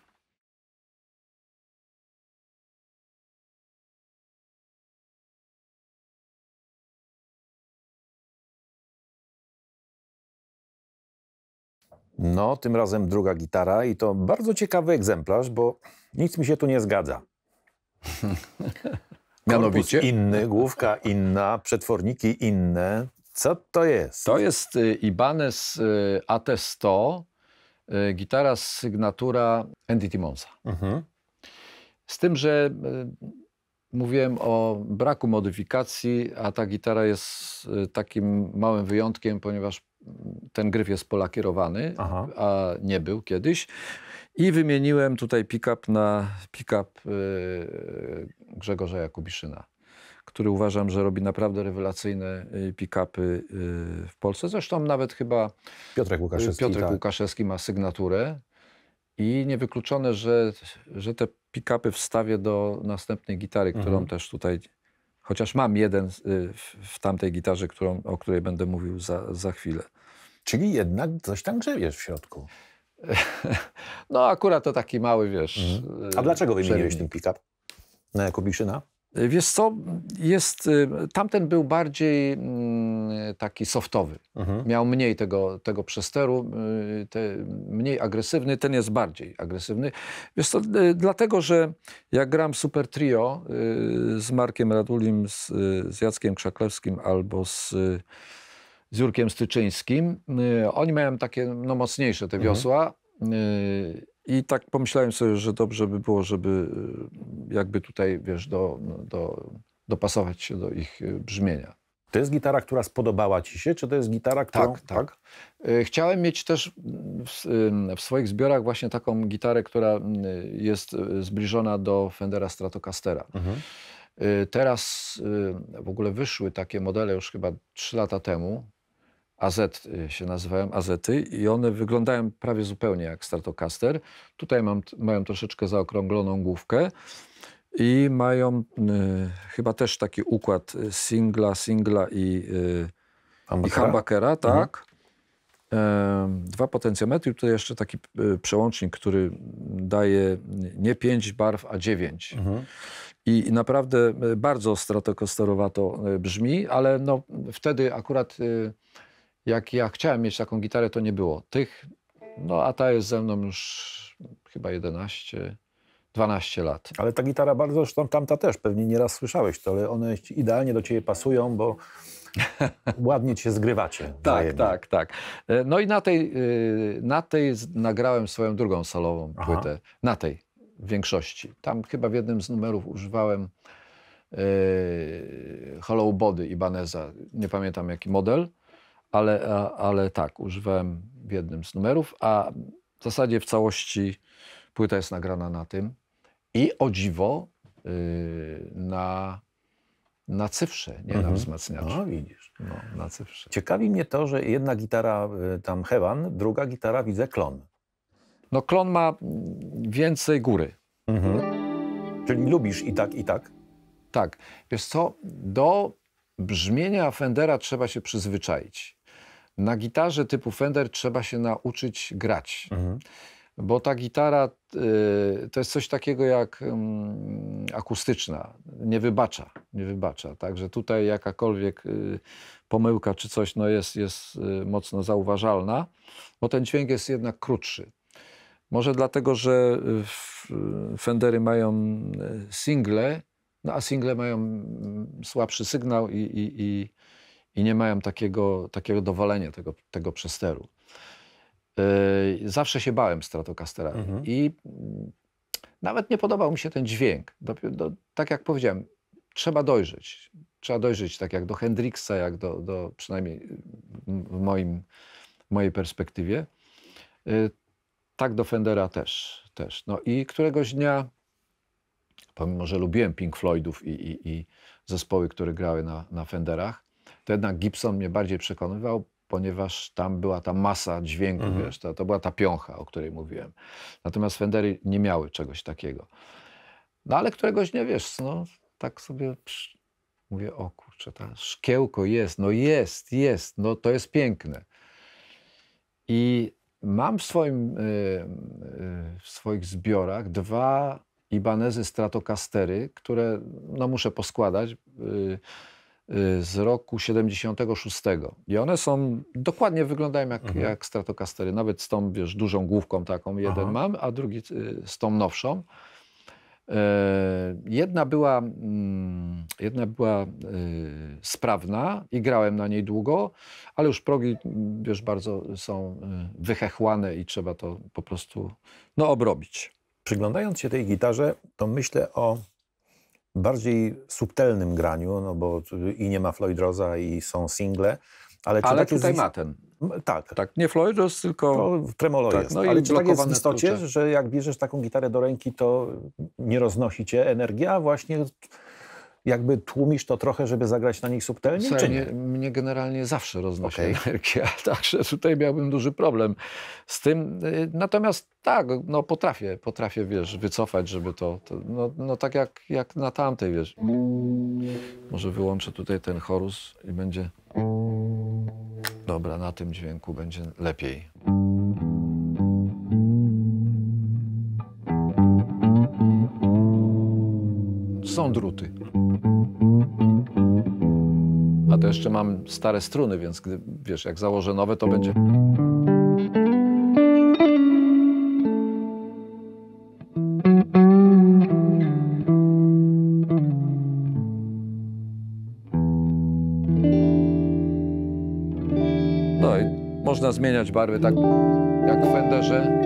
No, tym razem druga gitara i to bardzo ciekawy egzemplarz, bo nic mi się tu nie zgadza. *laughs* Mianowicie? inny, główka inna, przetworniki inne. Co to jest? To jest y, Ibanez y, AT100, y, gitara sygnatura Andy Timonsa. Mhm. Z tym, że mówiłem o braku modyfikacji, a ta gitara jest takim małym wyjątkiem, ponieważ mm, ten gryf jest polakierowany, Aha. a nie był kiedyś. I wymieniłem tutaj pick-up na pick-up Grzegorza Jakubiszyna który uważam, że robi naprawdę rewelacyjne y, pick-upy y, w Polsce. Zresztą nawet chyba Piotrek y, Łukaszewski, Piotrek tak. Łukaszewski ma sygnaturę i niewykluczone, że, że te pick-upy wstawię do następnej gitary, którą mhm. też tutaj chociaż mam jeden w tamtej gitarze, którą, o której będę mówił za, za chwilę. Czyli jednak coś tam grzebiesz w środku. *laughs* No akurat to taki mały, wiesz... Mhm. A dlaczego wymieniłeś ten pick-up na Jakubiszyna? Wiesz co, jest, y, tamten był bardziej mm, taki softowy. Mhm. Miał mniej tego, tego przesteru, y, te, mniej agresywny, ten jest bardziej agresywny. Wiesz co, y, dlatego, że jak gram super trio z Markiem Radulim, z, z Jackiem Krzaklewskim albo z z Jurkiem Styczyńskim. Oni mają takie no, mocniejsze te mhm. wiosła. Mhm. I tak pomyślałem sobie, że dobrze by było, żeby y, jakby tutaj, wiesz, do, no, do, dopasować się do ich y, brzmienia. To jest gitara, która spodobała ci się, czy to jest gitara, tak, którą... Tak, tak. Chciałem mieć też w, w, swoich zbiorach właśnie taką gitarę, która jest zbliżona do Fendera Stratocastera. Mhm. Teraz w ogóle wyszły takie modele już chyba 3 lata temu, AZ y, się nazywają, AZy i one wyglądają prawie zupełnie jak Stratocaster. Tutaj mam, mają troszeczkę zaokrągloną główkę i mają y, chyba też taki układ y, singla, singla i, y, humbuckera? i humbuckera, mhm. tak. Mhm. Y, dwa potencjometry, tutaj jeszcze taki y, przełącznik, który daje nie pięć barw, a dziewięć. Mhm. I naprawdę y, bardzo stratokosterowato brzmi, ale no, wtedy akurat jak ja chciałem mieć taką gitarę, to nie było tych. No a ta jest ze mną już chyba 11, 12 lat. Ale ta gitara bardzo, zresztą tamta też, pewnie nieraz słyszałeś to, ale one idealnie do ciebie pasują, bo *laughs* ładnie cię zgrywacie. tak, tak, tak. E, no i na tej, e, na tej nagrałem swoją drugą solową Aha. płytę. Na tej w większości. Tam chyba w jednym z numerów używałem e, Hollow Body Ibaneza, nie pamiętam jaki model ale, ale tak, używałem w jednym z numerów, a w zasadzie w całości płyta jest nagrana na tym. I o dziwo yy, na, na cyfrze, nie mhm. na wzmacniaczu. No widzisz. No, na cyfrze. Ciekawi mnie to, że jedna gitara y, tam Hewan, druga gitara widzę klon. No klon ma więcej góry. Mhm. Czyli lubisz i tak, i tak? Tak. Wiesz co, do brzmienia Fendera trzeba się przyzwyczaić. Na gitarze typu Fender trzeba się nauczyć grać. Mhm. Bo ta gitara y, to jest coś takiego jak y, akustyczna, nie wybacza, nie wybacza. Także tutaj jakakolwiek y, pomyłka czy coś no jest, jest y, mocno zauważalna, bo ten dźwięk jest jednak krótszy. Może dlatego, że Fendery mają y, single, no a single mają mm, słabszy sygnał i, i, i i nie mają takiego, takiego dowalenia tego, tego przesteru. Yy, zawsze się bałem Stratocastera mhm. i nawet nie podobał mi się ten dźwięk. Do, do, tak jak powiedziałem, trzeba dojrzeć. Trzeba dojrzeć tak jak do Hendrixa, jak do, do przynajmniej w, moim, w mojej perspektywie. Yy, tak do Fendera też. też. No i któregoś dnia, pomimo że lubiłem Pink Floydów i, i, i zespoły, które grały na, na Fenderach, to jednak Gibson mnie bardziej przekonywał, ponieważ tam była ta masa dźwięku, mhm. wiesz, to, to była ta piącha, o której mówiłem. Natomiast Fendery nie miały czegoś takiego. No ale któregoś nie wiesz, no tak sobie psz, mówię, o kurczę, ta szkiełko jest, no jest, jest, no to jest piękne. I mam w, swoim, y, y, w swoich zbiorach dwa Ibanezy Stratocastery, które no muszę poskładać y, Y, z roku 76. I one są, dokładnie wyglądają jak, mhm. jak Stratocastery, nawet z tą wiesz, dużą główką taką, jeden Aha. mam, a drugi y, z tą nowszą. E, jedna była, mm, jedna była y, sprawna i grałem na niej długo, ale już progi wiesz, bardzo są wychechłane i trzeba to po prostu no, obrobić. Przyglądając się tej gitarze, to myślę o bardziej subtelnym graniu, no bo i nie ma Floyd Rosa, i są single. Ale, ale tutaj jest... ma ten. Tak. Tak, nie Floyd Rose, tylko... To tremolo tak, jest. No ale czy tak jest w istocie, klucze. że jak bierzesz taką gitarę do ręki, to nie roznosi cię energia, a właśnie jakby tłumisz to trochę, żeby zagrać na nich subtelnie, Słuchaj, czy nie? Mnie, mnie generalnie zawsze roznosi okay. energia, *laughs* także tutaj miałbym duży problem z tym. Y, natomiast tak, no potrafię, potrafię, wiesz, wycofać, żeby to, to no, no tak jak, jak na tamtej, wiesz. Może wyłączę tutaj ten chorus i będzie... Dobra, na tym dźwięku będzie lepiej. są druty. A to jeszcze mam stare struny, więc gdy, wiesz, jak założę nowe, to będzie... No i można zmieniać barwy tak jak w Fenderze.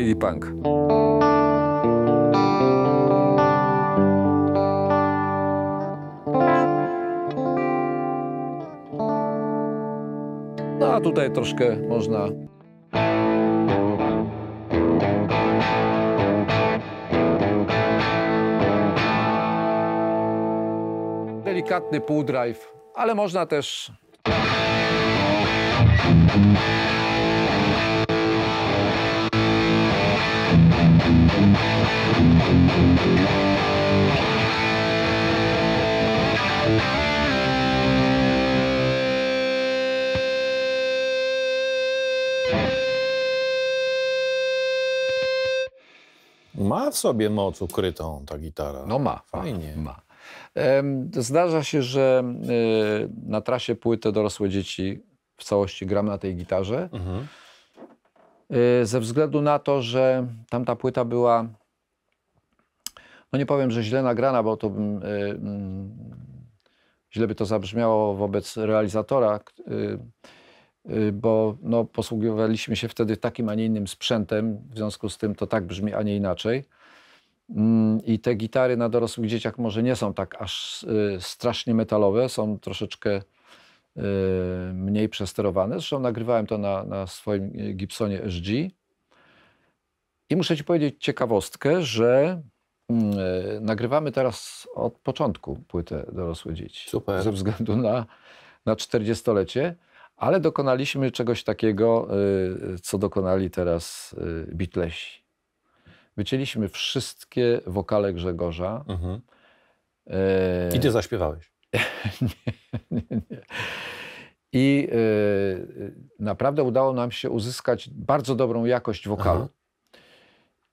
Lady Punk. No a tutaj troszkę można delikatny półdrive, ale można też ma w sobie moc ukrytą ta gitara. No ma, fajnie. Ma. Zdarza się, że y, na trasie płyty dorosłe dzieci w całości gram na tej gitarze. Mhm. Y, ze względu na to, że tamta płyta była, no nie powiem, że źle nagrana, bo to bym, y, mm, źle by to zabrzmiało wobec realizatora Y, bo no, posługiwaliśmy się wtedy takim, a nie innym sprzętem, w związku z tym to tak brzmi, a nie inaczej. Mm, I te gitary na dorosłych dzieciach może nie są tak aż y, strasznie metalowe, są troszeczkę y, mniej przesterowane. Zresztą nagrywałem to na, na swoim Gibsonie SG. I muszę Ci powiedzieć ciekawostkę, że mm, nagrywamy teraz od początku płytę Dorosłe Dzieci. Super. Ze względu na, na 40-lecie ale dokonaliśmy czegoś takiego, y, co dokonali teraz y, Beatlesi. Wycięliśmy wszystkie wokale Grzegorza. Mhm. E, I ty zaśpiewałeś. *laughs* nie, nie, nie. I y, naprawdę udało nam się uzyskać bardzo dobrą jakość wokalu. Aha.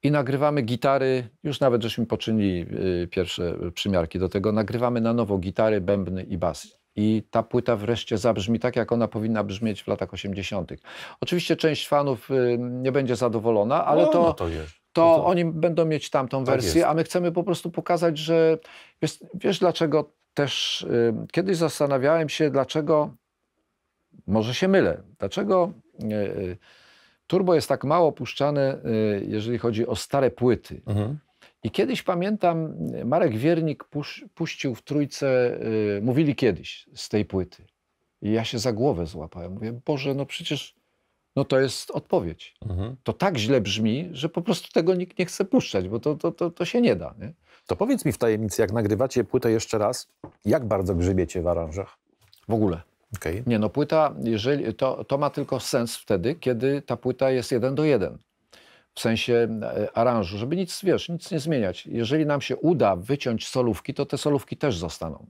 I nagrywamy gitary, już nawet żeśmy poczynili y, pierwsze przymiarki do tego, nagrywamy na nowo gitary, bębny i bas i ta płyta wreszcie zabrzmi tak, jak ona powinna brzmieć w latach 80. Oczywiście część fanów y, nie będzie zadowolona, ale no, to, no to, to, no to, oni będą mieć tamtą tak wersję, a my chcemy po prostu pokazać, że wiesz, wiesz dlaczego też y, kiedyś zastanawiałem się, dlaczego, może się mylę, dlaczego y, y turbo jest tak mało puszczane, y, jeżeli chodzi o stare płyty. Mhm. I kiedyś pamiętam, Marek Wiernik puścił w trójce, yy, mówili kiedyś z tej płyty. I ja się za głowę złapałem. Mówię, Boże, no przecież no to jest odpowiedź. Mhm. To tak źle brzmi, że po prostu tego nikt nie chce puszczać, bo to, to, to, to się nie da. Nie? To powiedz mi w tajemnicy, jak nagrywacie płytę jeszcze raz, jak bardzo grzybiecie w aranżach? W ogóle. Okay. Nie no, płyta, jeżeli, to, to ma tylko sens wtedy, kiedy ta płyta jest jeden do jeden w sensie e, aranżu, żeby nic, wiesz, nic nie zmieniać. Jeżeli nam się uda wyciąć solówki, to te solówki też zostaną.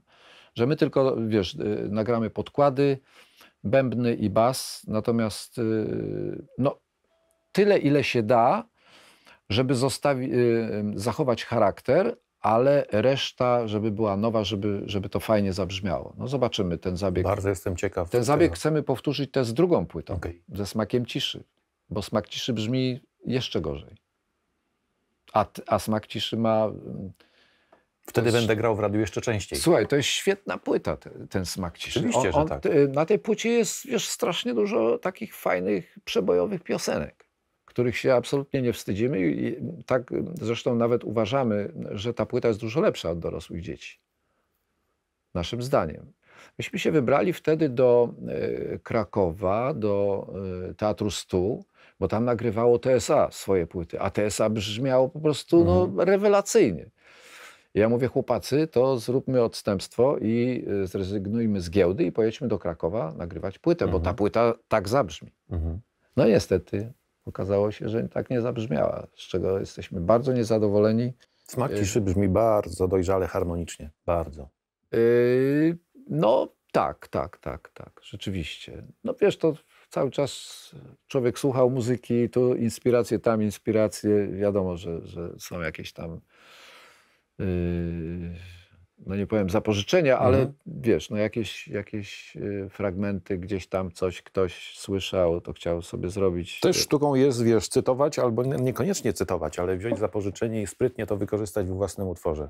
Że my tylko, wiesz, e, nagramy podkłady, bębny i bas, natomiast e, no, tyle, ile się da, żeby zostawi, zachować charakter, ale reszta, żeby była nowa, żeby, żeby to fajnie zabrzmiało. No zobaczymy ten zabieg. Bardzo jestem ciekaw. Ten zabieg chcemy powtórzyć też z drugą płytą, okay. ze Smakiem Ciszy, bo Smak Ciszy brzmi jeszcze gorzej. A, a smak ciszy ma. Mm, wtedy jest, będę grał w radiu jeszcze częściej. Słuchaj, to jest świetna płyta, ten, ten smak ciszy. Oczywiście, on, on, tak. Na tej płycie jest wiesz, strasznie dużo takich fajnych, przebojowych piosenek, których się absolutnie nie wstydzimy. I tak zresztą nawet uważamy, że ta płyta jest dużo lepsza od dorosłych dzieci. Naszym zdaniem. Myśmy się wybrali wtedy do e, Krakowa, do e, Teatru Stu bo tam nagrywało TSA swoje płyty, a TSA brzmiało po prostu no, mhm. rewelacyjnie. Ja mówię, chłopacy, to zróbmy odstępstwo i y, zrezygnujmy z giełdy i pojedźmy do Krakowa nagrywać płytę, mhm. bo ta mhm. płyta tak zabrzmi. Mhm. No niestety okazało się, że tak nie zabrzmiała, z czego jesteśmy bardzo niezadowoleni. Smak y, ciszy brzmi bardzo dojrzale harmonicznie, bardzo. Yy, no tak, tak, tak, tak, rzeczywiście. No wiesz, to cały czas człowiek słuchał muzyki, tu inspiracje, tam inspiracje. Wiadomo, że, że są jakieś tam. Yy no nie powiem zapożyczenia, ale mhm. wiesz, no jakieś, jakieś y, fragmenty gdzieś tam coś ktoś słyszał, to chciał sobie zrobić. Też y, sztuką jest, wiesz, cytować albo niekoniecznie cytować, ale wziąć zapożyczenie i sprytnie to wykorzystać w własnym utworze.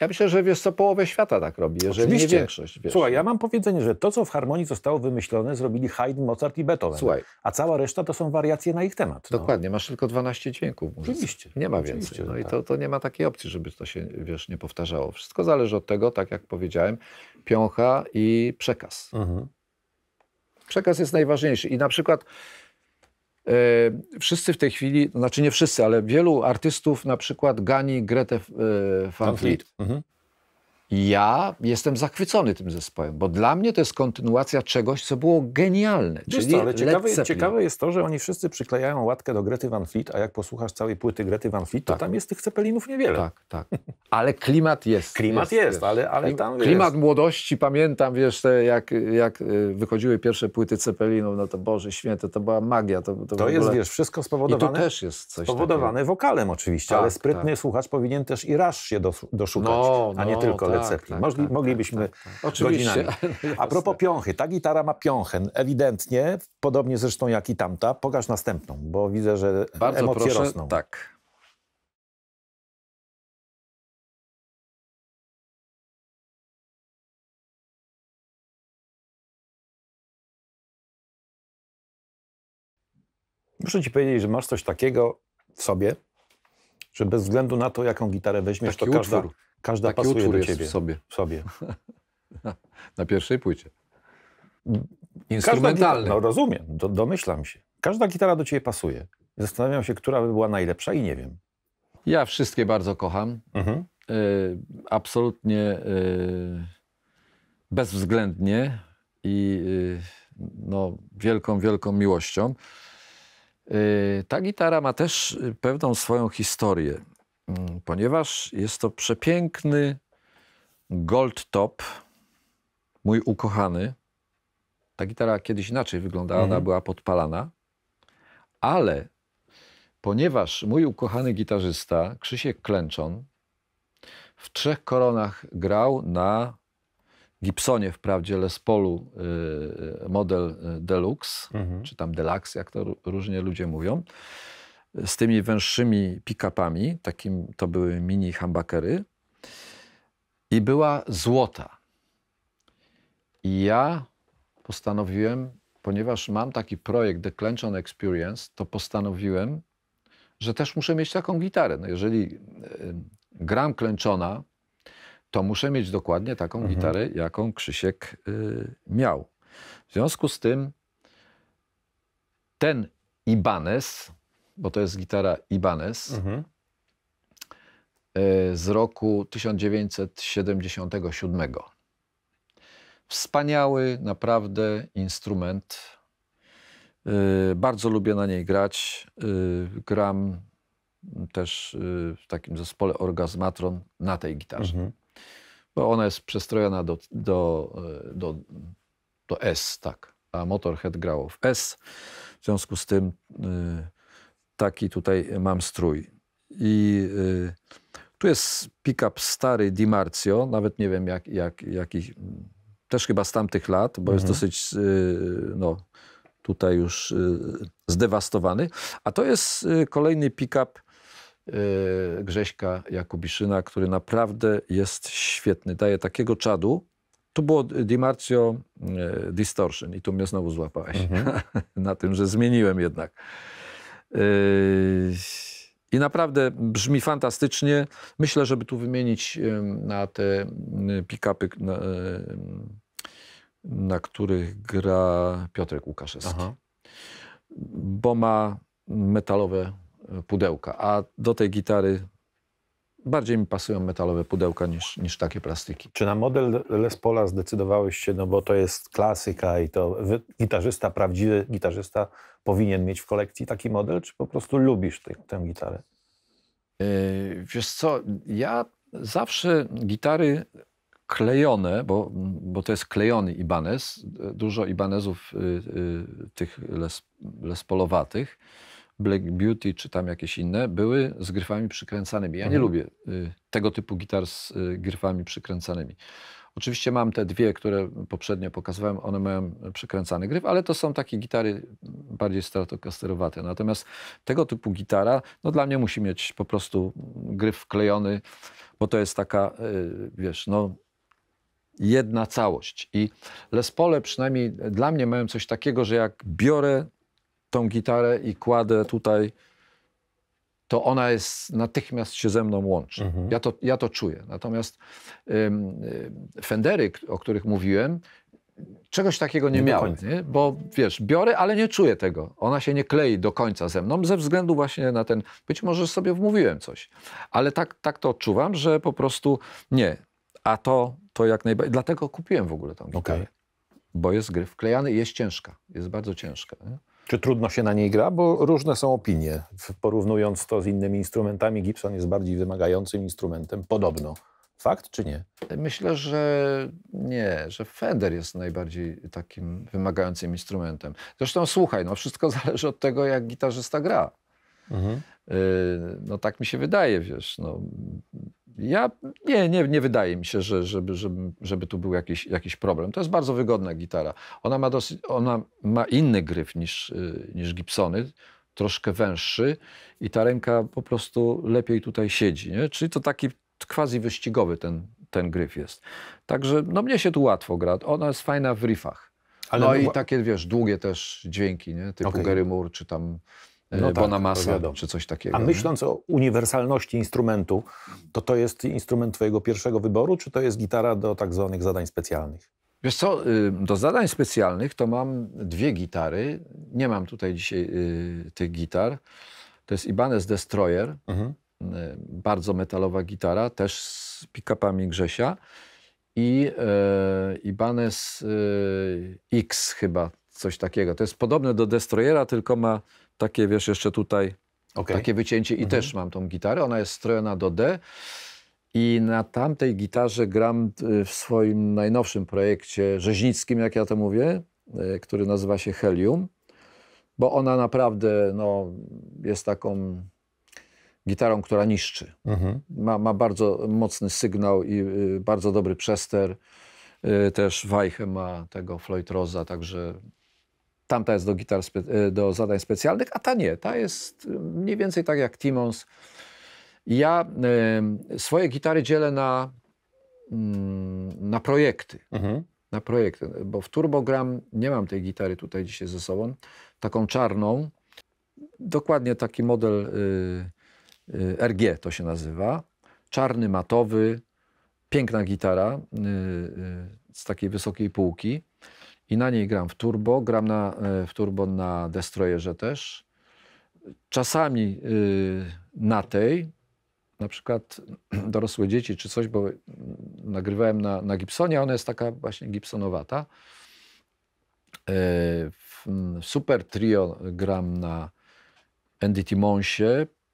Ja myślę, że wiesz co, połowę świata tak robi, jeżeli Oczywiście. nie większość. Wiesz. Słuchaj, ja mam powiedzenie, że to co w harmonii zostało wymyślone zrobili Haydn, Mozart i Beethoven, Słuchaj. a cała reszta to są wariacje na ich temat. No. Dokładnie, no. masz tylko 12 dźwięków. Oczywiście. Nie ma Oczywiście, więcej. No tak. i to, to nie ma takiej opcji, żeby to się, wiesz, nie powtarzało. Wszystko zależy od tego, tak jak powiedziałem, piącha i przekaz. Mhm. Przekaz jest najważniejszy. I na przykład e, wszyscy w tej chwili, znaczy nie wszyscy, ale wielu artystów na przykład gani Gretę e, Van Fleet. Mhm ja jestem zachwycony tym zespołem, bo dla mnie to jest kontynuacja czegoś, co było genialne. Wiesz czyli co, ale ciekawe, ciekawe, jest to, że oni wszyscy przyklejają łatkę do Grety Van Fleet, a jak posłuchasz całej płyty Grety Van Fleet, to tak. tam jest tych cepelinów niewiele. Tak, tak. Ale klimat jest. klimat jest, jest, ale, ale tam Klimat młodości, pamiętam, wiesz, te, jak, jak y, wychodziły pierwsze płyty cepelinów, no to Boże Święte, to była magia. To, to, to jest, ogóle... wiesz, wszystko spowodowane. I tu też jest coś Spowodowane takiego. wokalem oczywiście, tak, ale sprytny tak. słuchacz powinien też i raz się doszukać, no, a nie no, tylko tak. Tak, tak, Mogli, tak, moglibyśmy tak, tak. godzinami. *laughs* A propos piąchy, ta gitara ma piąchę. Ewidentnie, podobnie zresztą jak i tamta. Pokaż następną, bo widzę, że Bardzo emocje proszę, rosną. Tak. Muszę ci powiedzieć, że masz coś takiego w sobie, że bez względu na to, jaką gitarę weźmiesz, Taki to każda, utwór. Każda Taki pasuje utwór do ciebie. w sobie. W sobie. *laughs* Na pierwszej płycie. Instrumentalny. No rozumiem, do, domyślam się. Każda gitara do ciebie pasuje. Zastanawiam się, która by była najlepsza i nie wiem. Ja wszystkie bardzo kocham. Mhm. E, absolutnie e, bezwzględnie i y, no, wielką, wielką miłością. Ta gitara ma też pewną swoją historię. Mm, ponieważ jest to przepiękny gold top, mój ukochany. Ta gitara kiedyś inaczej wyglądała, mhm. ona była podpalana, ale ponieważ mój ukochany gitarzysta Krzysiek Klęczon w trzech koronach grał na Gibsonie, wprawdzie Les Paulu y, y, model y, Deluxe, mhm. czy tam Deluxe, jak to różnie ludzie mówią z tymi węższymi pick-upami, takim, to były mini hambakery i była złota. I ja postanowiłem, ponieważ mam taki projekt The Clenchon Experience, to postanowiłem, że też muszę mieć taką gitarę. No jeżeli e, gram klęczona, to muszę mieć dokładnie taką mhm. gitarę, jaką Krzysiek y, miał. W związku z tym ten Ibanez, bo to jest gitara Ibanez mhm. E, z roku 1977. Wspaniały, naprawdę instrument. E, bardzo lubię na niej grać. E, gram też w takim zespole Orgazmatron na tej gitarze. Mhm. Bo ona jest przestrojona do, do, do, do S, tak. A Motorhead grało w S. W związku z tym Taki tutaj mam strój. I y, tu jest pick-up stary DiMarzio nawet nie wiem jak, jak, jaki, też chyba z tamtych lat, bo mhm. jest dosyć, y, no, tutaj już y, zdewastowany. A to jest kolejny pick-up Grześka Jakubiszyna, który naprawdę jest świetny. Daje takiego czadu. Tu było Dimarcio Distortion i tu mnie znowu złapałeś mhm. *laughs* na tym, że zmieniłem jednak. Yy, I naprawdę brzmi fantastycznie. Myślę, żeby tu wymienić na te y, pick-upy, na, y, na, których gra Piotrek Łukaszewski. Aha. Bo ma metalowe y, pudełka, a do tej gitary bardziej mi pasują metalowe pudełka niż, niż takie plastiki. Czy na model Les Paula zdecydowałeś się, no bo to jest klasyka i to wy, gitarzysta, prawdziwy gitarzysta powinien mieć w kolekcji taki model, czy po prostu lubisz tę gitarę? Yy, wiesz co, ja zawsze gitary klejone, bo, bo to jest klejony Ibanez, dużo Ibanezów yy, yy, tych les, lespolowatych, Black Beauty czy tam jakieś inne, były z gryfami przykręcanymi. Ja nie mhm. lubię y, tego typu gitar z y, gryfami przykręcanymi. Oczywiście mam te dwie, które poprzednio pokazywałem, one mają przykręcany gryf, ale to są takie gitary bardziej stratokasterowate. Natomiast tego typu gitara, no dla mnie musi mieć po prostu gryf wklejony, bo to jest taka, y, wiesz, no jedna całość. I Les Pole przynajmniej dla mnie mają coś takiego, że jak biorę tą gitarę i kładę tutaj, to ona jest natychmiast się ze mną łączy. Mhm. Ja, to, ja to czuję. Natomiast ym, y, Fendery, o których mówiłem, czegoś takiego nie, nie miałem, nie? bo wiesz, biorę, ale nie czuję tego. Ona się nie klei do końca ze mną, ze względu właśnie na ten, być może sobie wmówiłem coś, ale tak, tak to odczuwam, że po prostu nie. A to, to jak najbardziej, dlatego kupiłem w ogóle tą gitarę, okay. bo jest gry wklejany i jest ciężka, jest bardzo ciężka. Nie? Czy trudno się na niej gra? Bo różne są opinie. Porównując to z innymi instrumentami, Gibson jest bardziej wymagającym instrumentem, podobno. Fakt czy nie? Myślę, że nie, że Fender jest najbardziej takim wymagającym instrumentem. Zresztą słuchaj, no wszystko *laughs* zależy od tego, jak gitarzysta gra. Mhm. Y, no tak mi się wydaje, wiesz. No, ja nie, nie, nie wydaje mi się, że, żeby, żeby, żeby tu był jakiś, jakiś problem. To jest bardzo wygodna gitara. Ona ma, dosyć, ona ma inny gryf niż, y, niż Gibsony, troszkę węższy i ta ręka po prostu lepiej tutaj siedzi. Nie? Czyli to taki quasi wyścigowy ten, ten gryf jest. Także no mnie się tu łatwo gra. Ona jest fajna w riffach. Ale no, no i takie, wiesz, długie też dźwięki, nie? Typu okay. Gary Moore, czy tam no e, Bonamassa tak, czy coś takiego. A myśląc o uniwersalności instrumentu, to to jest instrument twojego pierwszego wyboru, czy to jest gitara do tak zwanych zadań specjalnych? Wiesz co, y, do zadań specjalnych to mam dwie gitary. Nie mam tutaj dzisiaj y, tych gitar. To jest Ibanez Destroyer, mhm. Y, bardzo metalowa gitara, też z pick-upami Grzesia. I e, Ibanez e, X chyba, coś takiego. To jest podobne do Destroyera, tylko ma takie, wiesz, jeszcze tutaj, okay. takie wycięcie i mhm. też mam tą gitarę. Ona jest strojona do D. I na tamtej gitarze gram e, w swoim najnowszym projekcie rzeźnickim, jak ja to mówię, e, który nazywa się Helium, bo ona naprawdę no, jest taką gitarą, która niszczy. Mhm. Ma, ma, bardzo mocny sygnał i e, bardzo dobry przester. Też Weiche ma tego Floyd Rosa, także Tamta jest do, gitar e, do zadań specjalnych, a ta nie. Ta jest e, mniej więcej tak jak Timons. Ja y, swoje gitary dzielę na, y, na projekty. Mhm. Na projekty, bo w Turbogram nie mam tej gitary tutaj dzisiaj ze sobą. Taką czarną. Dokładnie taki model y, RG to się nazywa. Czarny, matowy, piękna gitara z takiej wysokiej półki i na niej gram w turbo, gram na, e, w turbo na destroyerze też. Czasami y, na tej, na przykład *clears throat* dorosłe dzieci czy coś, bo mm, nagrywałem na, na Gibsonie, ona jest taka właśnie Gibsonowata. E, mm, super Trio gram na NDT Monsie,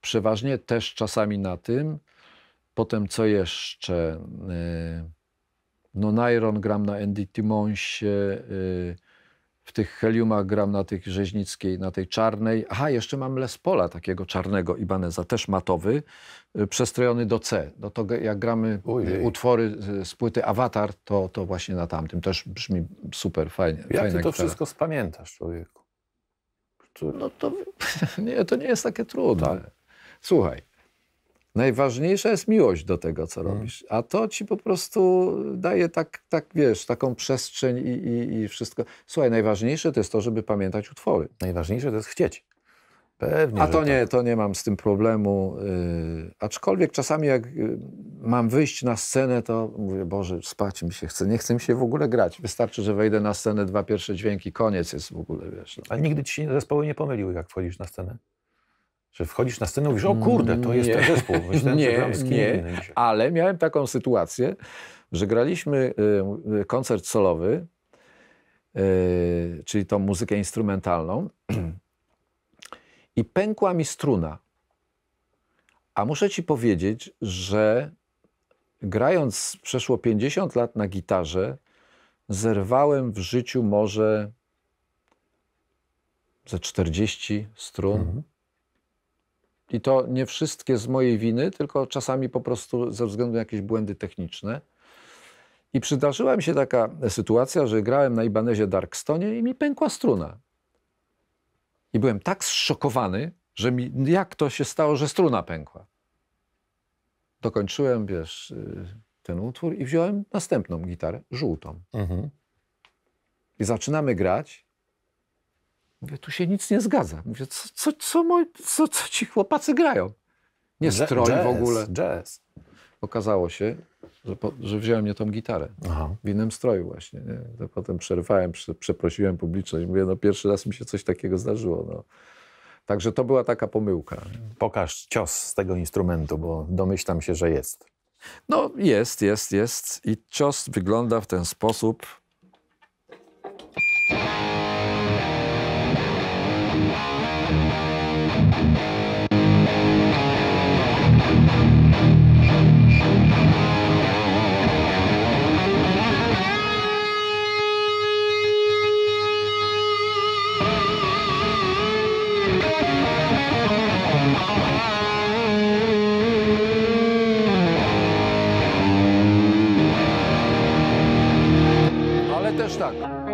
przeważnie też czasami na tym. Potem co jeszcze? E, no Nairon gram na Andy Timonsie, y, w tych heliumach gram na tych rzeźnickiej, na tej czarnej. Aha, jeszcze mam Les Pola takiego czarnego Ibaneza, też matowy, y, przestrojony do C. No to jak gramy Ojej. Y, utwory z płyty Avatar, to, to właśnie na tamtym. Też brzmi super, fajnie. Jak fajna ty to gitara. wszystko spamiętasz, człowieku? Czy... No to, *laughs* nie, to nie jest takie trudne. Tak. Słuchaj, Najważniejsza jest miłość do tego, co mhm. robisz. A to ci po prostu daje tak, tak wiesz, taką przestrzeń i, i, i wszystko. Słuchaj, najważniejsze to jest to, żeby pamiętać utwory. Najważniejsze to jest chcieć. Pewnie, A to tak. nie, tak. to nie mam z tym problemu. Yy, aczkolwiek czasami jak yy, mam wyjść na scenę, to mówię, Boże, spać mi się chce, nie chcę mi się w ogóle grać. Wystarczy, że wejdę na scenę, dwa pierwsze dźwięki, koniec jest w ogóle, wiesz. No. A nigdy ci się zespoły nie pomyliły, jak wchodzisz na scenę? Że wchodzisz na scenę i mówisz, o kurde, to jest nie. ten zespół. Myślałem, nie, że z kim nie, ale miałem taką sytuację, że graliśmy y, y, koncert solowy, y, czyli tą muzykę instrumentalną *clears throat* i pękła mi struna. A muszę ci powiedzieć, że grając przeszło 50 lat na gitarze, zerwałem w życiu może ze 40 strun. Mhm. I to nie wszystkie z mojej winy, tylko czasami po prostu ze względu na jakieś błędy techniczne. I przydarzyła mi się taka sytuacja, że grałem na Ibanezie Darkstone i mi pękła struna. I byłem tak zszokowany, że mi, jak to się stało, że struna pękła. Dokończyłem, wiesz, y, ten utwór i wziąłem następną gitarę, żółtą. Mhm. I zaczynamy grać. Mówię, tu się nic nie zgadza. Mówię, co, co, co, moi, co, co ci chłopacy grają? Nie stroi w ogóle. Jazz. Okazało się, że, po, że wziąłem nie tą gitarę. Aha. W innym stroju właśnie. Nie? Potem przerwałem, prze, przeprosiłem publiczność. Mówię, no pierwszy raz mi się coś takiego zdarzyło. No. Także to była taka pomyłka. Pokaż cios z tego instrumentu, bo domyślam się, że jest. No jest, jest, jest. I cios wygląda w ten sposób, tak.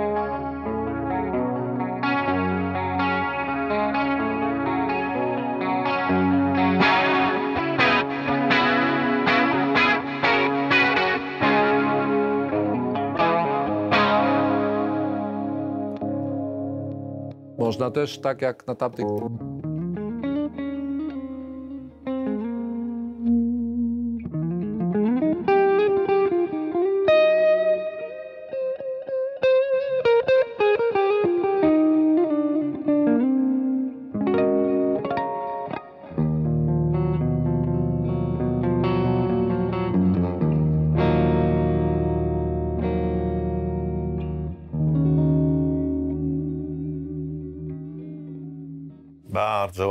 Można też tak jak na tamtych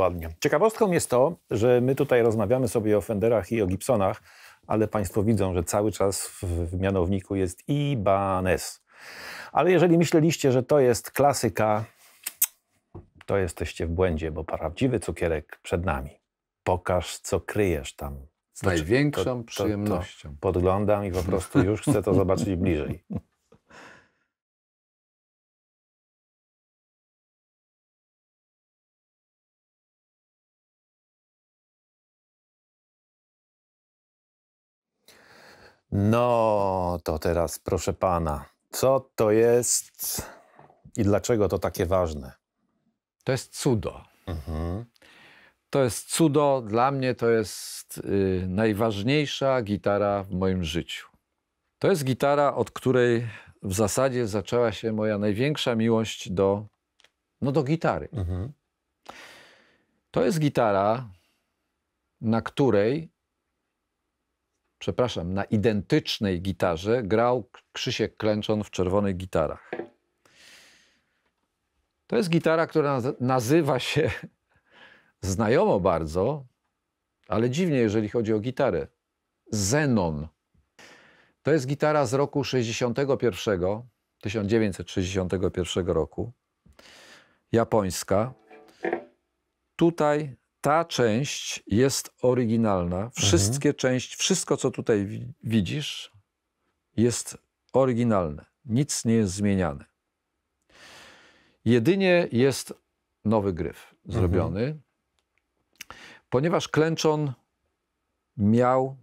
ładnie. Ciekawostką jest to, że my tutaj rozmawiamy sobie o Fenderach i o Gibsonach, ale Państwo widzą, że cały czas w, mianowniku jest Ibanez. Ale jeżeli myśleliście, że to jest klasyka, to jesteście w błędzie, bo prawdziwy cukierek przed nami. Pokaż, co kryjesz tam. Z największą znaczy, to, to, przyjemnością. To podglądam i po prostu już chcę to zobaczyć bliżej. *laughs* No, to teraz proszę pana, co to jest i dlaczego to takie ważne? To jest cudo. Mhm. To jest cudo, dla mnie to jest y, najważniejsza gitara w moim życiu. To jest gitara, od której w zasadzie zaczęła się moja największa miłość do, no, do gitary. Mhm. To jest gitara, na której przepraszam, na identycznej gitarze grał Krzysiek Klęczon w czerwonych gitarach. To jest gitara, która nazywa się *laughs* znajomo bardzo, ale dziwnie, jeżeli chodzi o gitarę. Zenon. To jest gitara z roku 61, 1961 roku, japońska. Tutaj ta część jest oryginalna. Mhm. Wszystkie mhm. części, wszystko co tutaj widzisz, jest oryginalne. Nic nie jest zmieniane. Jedynie jest nowy gryf zrobiony, mhm. ponieważ klęczon miał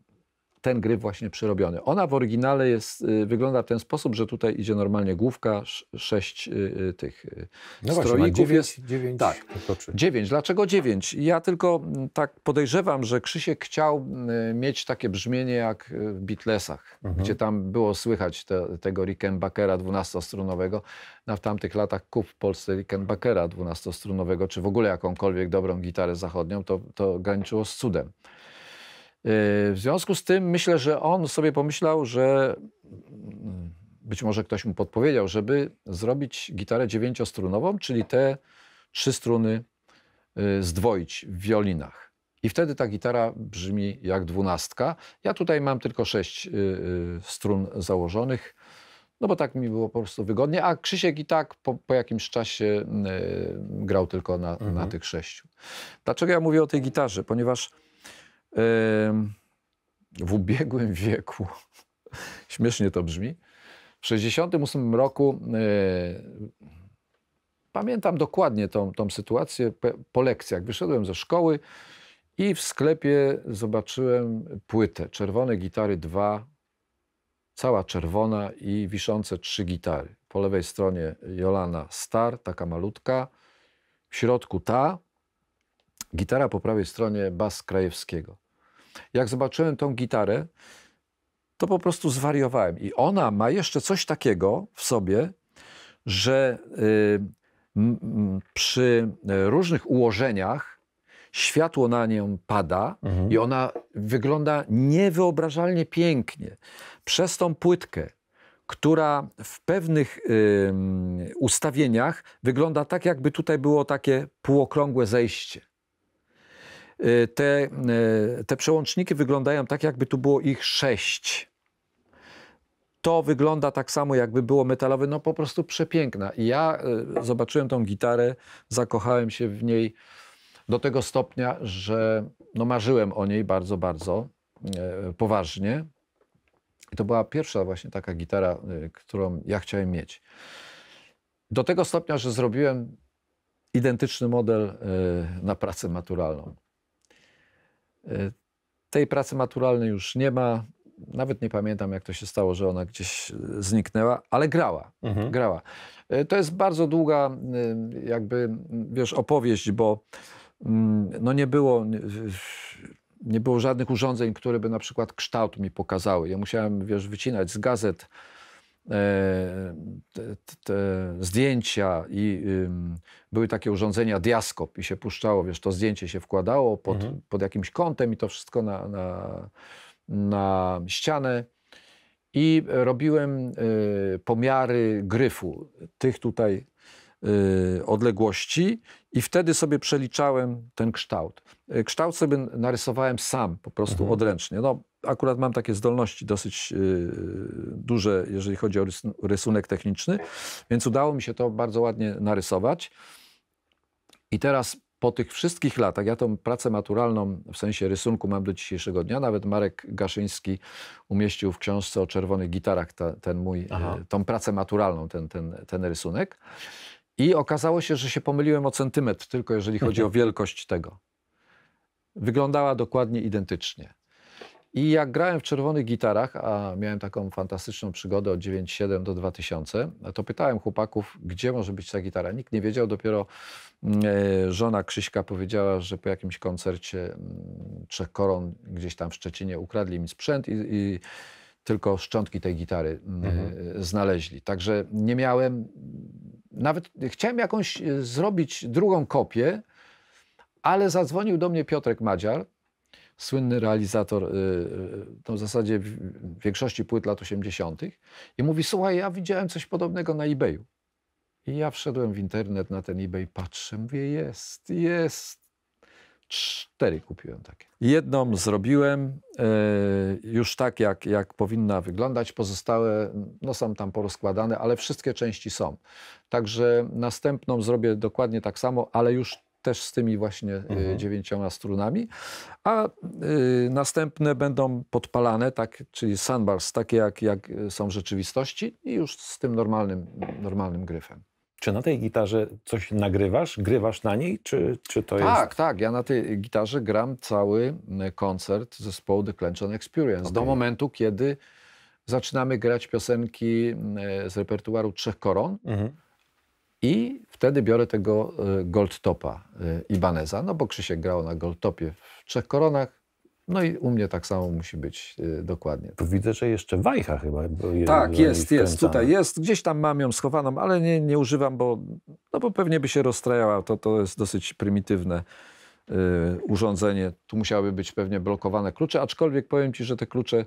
ten gryf właśnie przerobiony. Ona w oryginale jest, y, wygląda w ten sposób, że tutaj idzie normalnie główka, sześć y, y, tych no właśnie dziewięć, jest. Dziewięć tak, dziewięć. Dlaczego dziewięć? Ja tylko mm, tak podejrzewam, że Krzysiek chciał mieć takie brzmienie jak w Beatlesach, mhm. gdzie tam było słychać te, tego Rickenbackera dwunastostronowego. No, w tamtych latach kup w Polsce Rickenbackera dwunastostronowego, czy w ogóle jakąkolwiek dobrą gitarę zachodnią, to, to graniczyło z cudem. Yy, w związku z tym myślę, że on sobie pomyślał, że mm, być może ktoś mu podpowiedział, żeby zrobić gitarę dziewięciostrunową, czyli te trzy struny yy, zdwoić w wiolinach. I wtedy ta gitara brzmi jak dwunastka. Ja tutaj mam tylko sześć yy, strun założonych, no bo tak mi było po prostu wygodnie. A Krzysiek i tak po, po jakimś czasie grał tylko na, mhm. na tych sześciu. Dlaczego ja mówię o tej gitarze? Ponieważ w ubiegłym *laughs* wieku, śmiesznie to brzmi, w 1968 roku, y, pamiętam dokładnie tą, tą sytuację, po, lekcjach wyszedłem ze szkoły i w sklepie zobaczyłem płytę Czerwone Gitary dwa, cała czerwona i wiszące trzy gitary. Po lewej stronie Jolana Star, taka malutka, w środku ta, Gitara po prawej stronie, bas Krajewskiego. Jak zobaczyłem tą gitarę, to po prostu zwariowałem. I ona ma jeszcze coś takiego w sobie, że y, m, m, przy różnych ułożeniach światło na nią pada mhm. i ona wygląda niewyobrażalnie pięknie. Przez tą płytkę, która w pewnych y, ustawieniach wygląda tak, jakby tutaj było takie półokrągłe zejście. Y, te, y, te przełączniki wyglądają tak, jakby tu było ich sześć. To wygląda tak samo, jakby było metalowe, no po prostu przepiękna. I ja y, zobaczyłem tą gitarę, zakochałem się w niej do tego stopnia, że no marzyłem o niej bardzo, bardzo poważnie. I to była pierwsza właśnie taka gitara, którą ja chciałem mieć. Do tego stopnia, że zrobiłem identyczny model na pracę maturalną. Y, tej pracy maturalnej już nie ma. Nawet nie pamiętam, jak to się stało, że ona gdzieś y, zniknęła, ale grała. Mhm. grała. Y, to jest bardzo długa, jakby, wiesz, opowieść, bo mm, no nie było nie było żadnych urządzeń, które by na przykład kształt mi pokazały. Ja musiałem, wiesz, wycinać z gazet E, zdjęcia i były takie urządzenia diaskop i się puszczało, wiesz, to zdjęcie się wkładało pod, mhm. pod jakimś kątem i to wszystko na, na, na ścianę. I robiłem y, pomiary gryfu tych tutaj y, odległości i wtedy sobie przeliczałem ten kształt. Y, kształt sobie narysowałem sam, po prostu mhm. odręcznie. No, akurat mam takie zdolności dosyć y, y, duże, jeżeli chodzi o rysunek techniczny, więc udało mi się to bardzo ładnie narysować. I teraz po tych wszystkich latach, ja tą pracę maturalną w sensie rysunku mam do dzisiejszego dnia, nawet Marek Gaszyński umieścił w książce o czerwonych gitarach ta, ten mój, y, tą pracę maturalną, ten, ten, ten rysunek. I okazało się, że się pomyliłem o centymetr, tylko jeżeli chodzi mhm. o wielkość tego. Wyglądała dokładnie identycznie. I jak grałem w czerwonych gitarach, a miałem taką fantastyczną przygodę od 97 do 2000, to pytałem chłopaków, gdzie może być ta gitara. Nikt nie wiedział, dopiero mm, e, żona Krzyśka powiedziała, że po jakimś koncercie mm, Trzech Koron gdzieś tam w Szczecinie ukradli mi sprzęt i, i tylko szczątki tej gitary mm, e, mhm. znaleźli. Także nie miałem, nawet chciałem jakąś e, zrobić drugą kopię, ale zadzwonił do mnie Piotrek Madziar, słynny realizator y, y, no w zasadzie w większości płyt lat 80. i mówi: Słuchaj, ja widziałem coś podobnego na eBayu. I ja wszedłem w internet na ten eBay, patrzę, mówię: Jest, jest. Cztery kupiłem takie. Jedną zrobiłem y, już tak, jak, jak powinna wyglądać. Pozostałe no, są tam porozkładane, ale wszystkie części są. Także następną zrobię dokładnie tak samo, ale już też z tymi właśnie y, mhm. dziewięcioma strunami, a y, następne będą podpalane, tak, czyli sandbars, takie jak, jak y, są w rzeczywistości i już z tym normalnym, normalnym gryfem. Czy na tej gitarze coś nagrywasz, grywasz na niej, czy, czy to tak, jest... Tak, tak. Ja na tej gitarze gram cały mm, koncert zespołu The Clenchon Experience okay. do momentu, kiedy zaczynamy grać piosenki mm, z repertuaru Trzech Koron. Mhm. I wtedy biorę tego e, Goldtopa e, Ibaneza, no bo Krzysiek grał na Goldtopie w Trzech Koronach, no i u mnie tak samo musi być e, dokładnie. Tu widzę, że jeszcze wajcha chyba. Je, tak, jest, jest, tutaj jest. Gdzieś tam mam ją schowaną, ale nie, nie używam, bo, no bo pewnie by się rozstrajała. To, to jest dosyć prymitywne Y, urządzenie. Tu musiały być pewnie blokowane klucze, aczkolwiek powiem Ci, że te klucze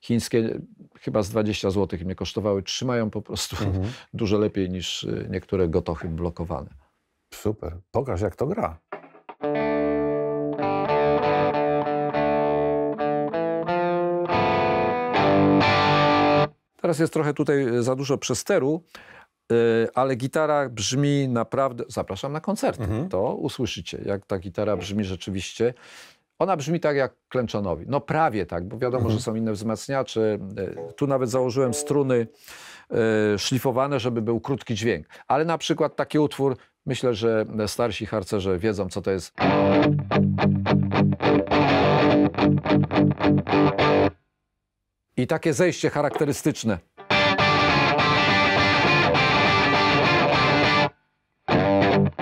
chińskie chyba z 20 zł mnie kosztowały, trzymają po prostu mhm. *laughs* dużo lepiej niż y, niektóre gotochy blokowane. Super. Pokaż jak to gra. Teraz jest trochę tutaj za dużo przesteru, Y, ale gitara brzmi naprawdę. Zapraszam na koncerty. Mhm. To usłyszycie, jak ta gitara mhm. brzmi rzeczywiście. Ona brzmi tak jak klęczonowi. No prawie tak, bo wiadomo, mhm. że są inne wzmacniacze. Y, tu nawet założyłem struny y, szlifowane, żeby był krótki dźwięk. Ale na przykład taki utwór, myślę, że starsi harcerze wiedzą, co to jest. I takie zejście charakterystyczne.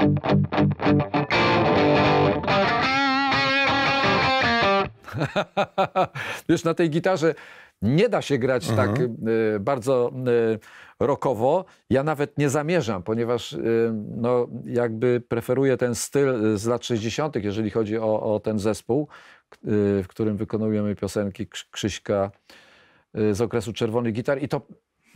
*laughs* Wiesz, na tej gitarze nie da się grać mhm. tak y, bardzo y, e, rockowo. Ja nawet nie zamierzam, ponieważ y, no, jakby preferuję ten styl z lat 60., jeżeli chodzi o, o ten zespół, w którym wykonujemy piosenki Krzyśka z okresu Czerwonych Gitar. I to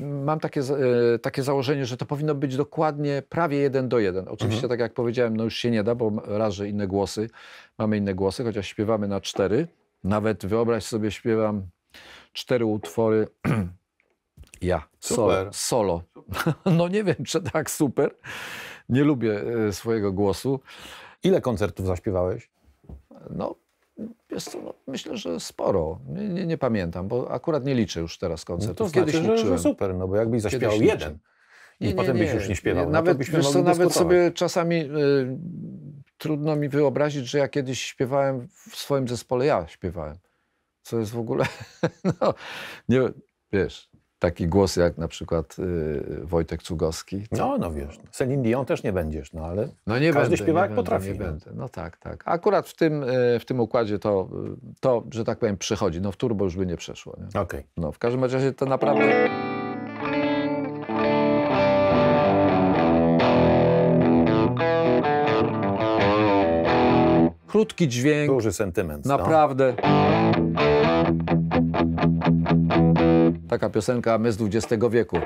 mam takie, e, takie założenie, że to powinno być dokładnie prawie jeden do jeden. Oczywiście, mhm. tak jak powiedziałem, no już się nie da, bo raz, że inne głosy, mamy inne głosy, chociaż śpiewamy na cztery. Nawet wyobraź sobie, śpiewam cztery utwory *clears throat* ja, solo. solo. *laughs* No nie wiem, czy tak super. Nie lubię e, swojego głosu. Ile koncertów zaśpiewałeś? No, jest, no, myślę, że sporo. Nie, nie, nie, pamiętam, bo akurat nie liczę już teraz koncertów. No to Kiedyś znaczy, znaczy liczyłem. Że, super, no bo jakbyś zaśpiewał jeden nie i nie, potem byś już nie śpiewał. No nawet, no co, nawet sobie czasami y, trudno mi wyobrazić, że ja kiedyś śpiewałem w swoim zespole, ja śpiewałem. Co jest w ogóle, *laughs* no, nie, wiesz, taki głos jak na przykład y, Wojtek Cugowski. No, no wiesz, no, Celine Dion też nie będziesz, no ale no nie każdy będę, śpiewak nie potrafi. Będę, nie no. będę. No tak, tak. Akurat w tym, y, w tym układzie to, y, to, że tak powiem, przychodzi. No w turbo już by nie przeszło. Okej. Okay. No w każdym razie to naprawdę... Krótki dźwięk. Duży sentyment. No. Naprawdę. No. Taka piosenka my z XX wieku.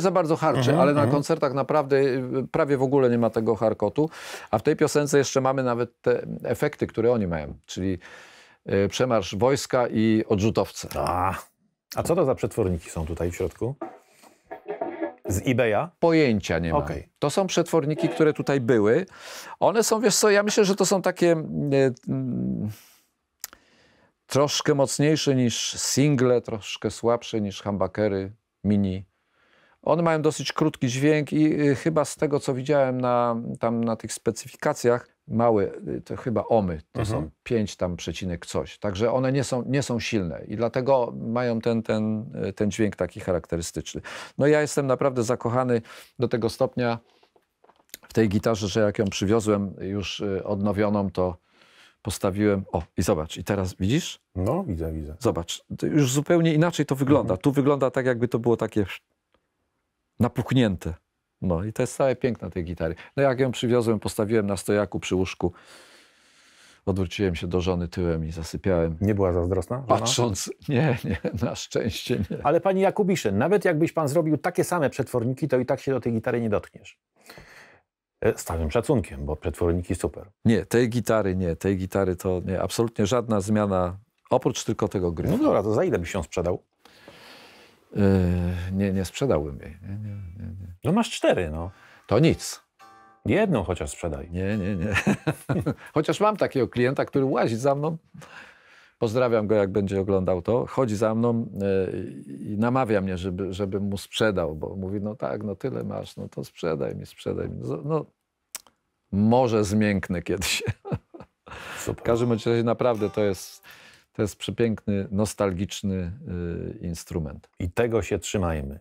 za bardzo harczy, mhm, ale na mhm. koncertach naprawdę y, prawie w ogóle nie ma tego harkotu. A w tej piosence jeszcze mamy nawet te efekty, które oni mają, czyli y, przemarsz wojska i odrzutowce. A, a co to za przetworniki są tutaj w środku? Z eBaya? Pojęcia nie mam. Okay. To są przetworniki, które tutaj były. One są, wiesz co, ja myślę, że to są takie... Y, y, troszkę mocniejsze niż single, troszkę słabsze niż hambakery mini. One mają dosyć krótki dźwięk i y, chyba z tego, co widziałem na, tam na tych specyfikacjach, małe, y, to chyba omy, to mhm. są 5 tam przecinek coś. Także one nie są, nie są silne i dlatego mają ten, ten, y, ten dźwięk taki charakterystyczny. No ja jestem naprawdę zakochany do tego stopnia w tej gitarze, że jak ją przywiozłem już odnowioną, to postawiłem, o i zobacz, i teraz widzisz? No, widzę, widzę. Zobacz, już zupełnie inaczej to wygląda. Mhm. Tu wygląda tak, jakby to było takie napuchnięte. No i to jest całe piękna tej gitary. No jak ją przywiozłem, postawiłem na stojaku przy łóżku, odwróciłem się do żony tyłem i zasypiałem. Nie była zazdrosna? Żona? Patrząc, nie, nie, na szczęście nie. Ale pani Jakubiszyn, nawet jakbyś pan zrobił takie same przetworniki, to i tak się do tej gitary nie dotkniesz. E, z całym szacunkiem, bo przetworniki super. Nie, tej gitary nie, tej gitary to nie, absolutnie żadna zmiana, oprócz tylko tego gry. No dobra, to za ile byś się sprzedał? E, nie, nie sprzedałbym jej. Nie, nie, nie, no masz cztery, no. To nic. Jedną chociaż sprzedaj. Nie, nie, nie. *laughs* chociaż mam takiego klienta, który łazi za mną. Pozdrawiam go, jak będzie oglądał to. Chodzi za mną e, i namawia mnie, żeby, żebym mu sprzedał, bo mówi, no tak, no tyle masz, no to sprzedaj mi, sprzedaj mi. No, no może zmięknę kiedyś. *laughs* Super. W każdym razie naprawdę to jest... To jest przepiękny, nostalgiczny y, instrument. I tego się trzymajmy.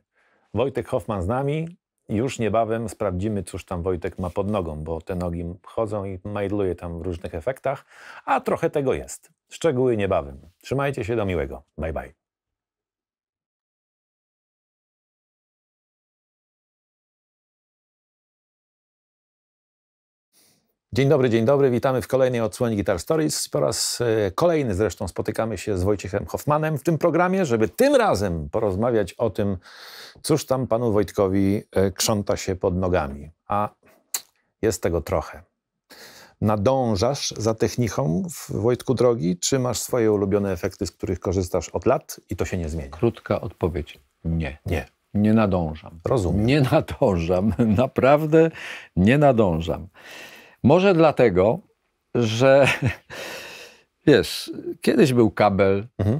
Wojtek Hoffman z nami. Już niebawem sprawdzimy, cóż tam Wojtek ma pod nogą, bo te nogi chodzą i majdluje tam w różnych efektach, a trochę tego jest. Szczegóły niebawem. Trzymajcie się, do miłego. Bye bye. Dzień dobry, dzień dobry. Witamy w kolejnej odsłonie Guitar Stories. Po raz e, kolejny zresztą spotykamy się z Wojciechem Hoffmanem w tym programie, żeby tym razem porozmawiać o tym, cóż tam panu Wojtkowi e, krząta się pod nogami. A jest tego trochę. Nadążasz za techniką, Wojtku drogi, czy masz swoje ulubione efekty, z których korzystasz od lat i to się nie zmieni? Krótka odpowiedź: nie. Nie. Nie nadążam. Rozumiem. Nie nadążam. *laughs* Naprawdę nie nadążam. Może dlatego, że *laughs* wiesz, kiedyś był kabel, mhm.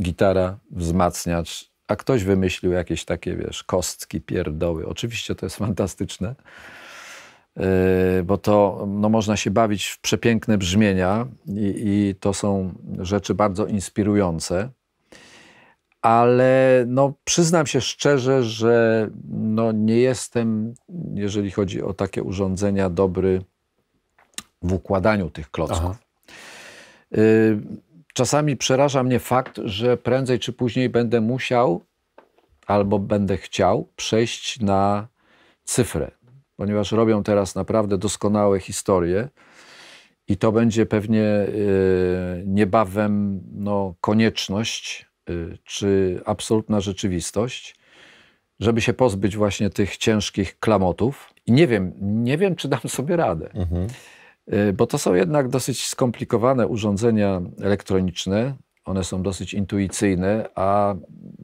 gitara, wzmacniacz, a ktoś wymyślił jakieś takie, wiesz, kostki, pierdoły. Oczywiście to jest fantastyczne, yy, bo to no, można się bawić w przepiękne brzmienia i, i to są rzeczy bardzo inspirujące ale no, przyznam się szczerze, że no, nie jestem, jeżeli chodzi o takie urządzenia, dobry w układaniu tych klocków. Y, czasami przeraża mnie fakt, że prędzej czy później będę musiał albo będę chciał przejść na cyfrę, ponieważ robią teraz naprawdę doskonałe historie. I to będzie pewnie y, niebawem no, konieczność y, czy absolutna rzeczywistość, żeby się pozbyć właśnie tych ciężkich klamotów. I nie wiem, nie wiem, czy dam sobie radę. Mhm. Y, bo to są jednak dosyć skomplikowane urządzenia elektroniczne. One są dosyć intuicyjne, a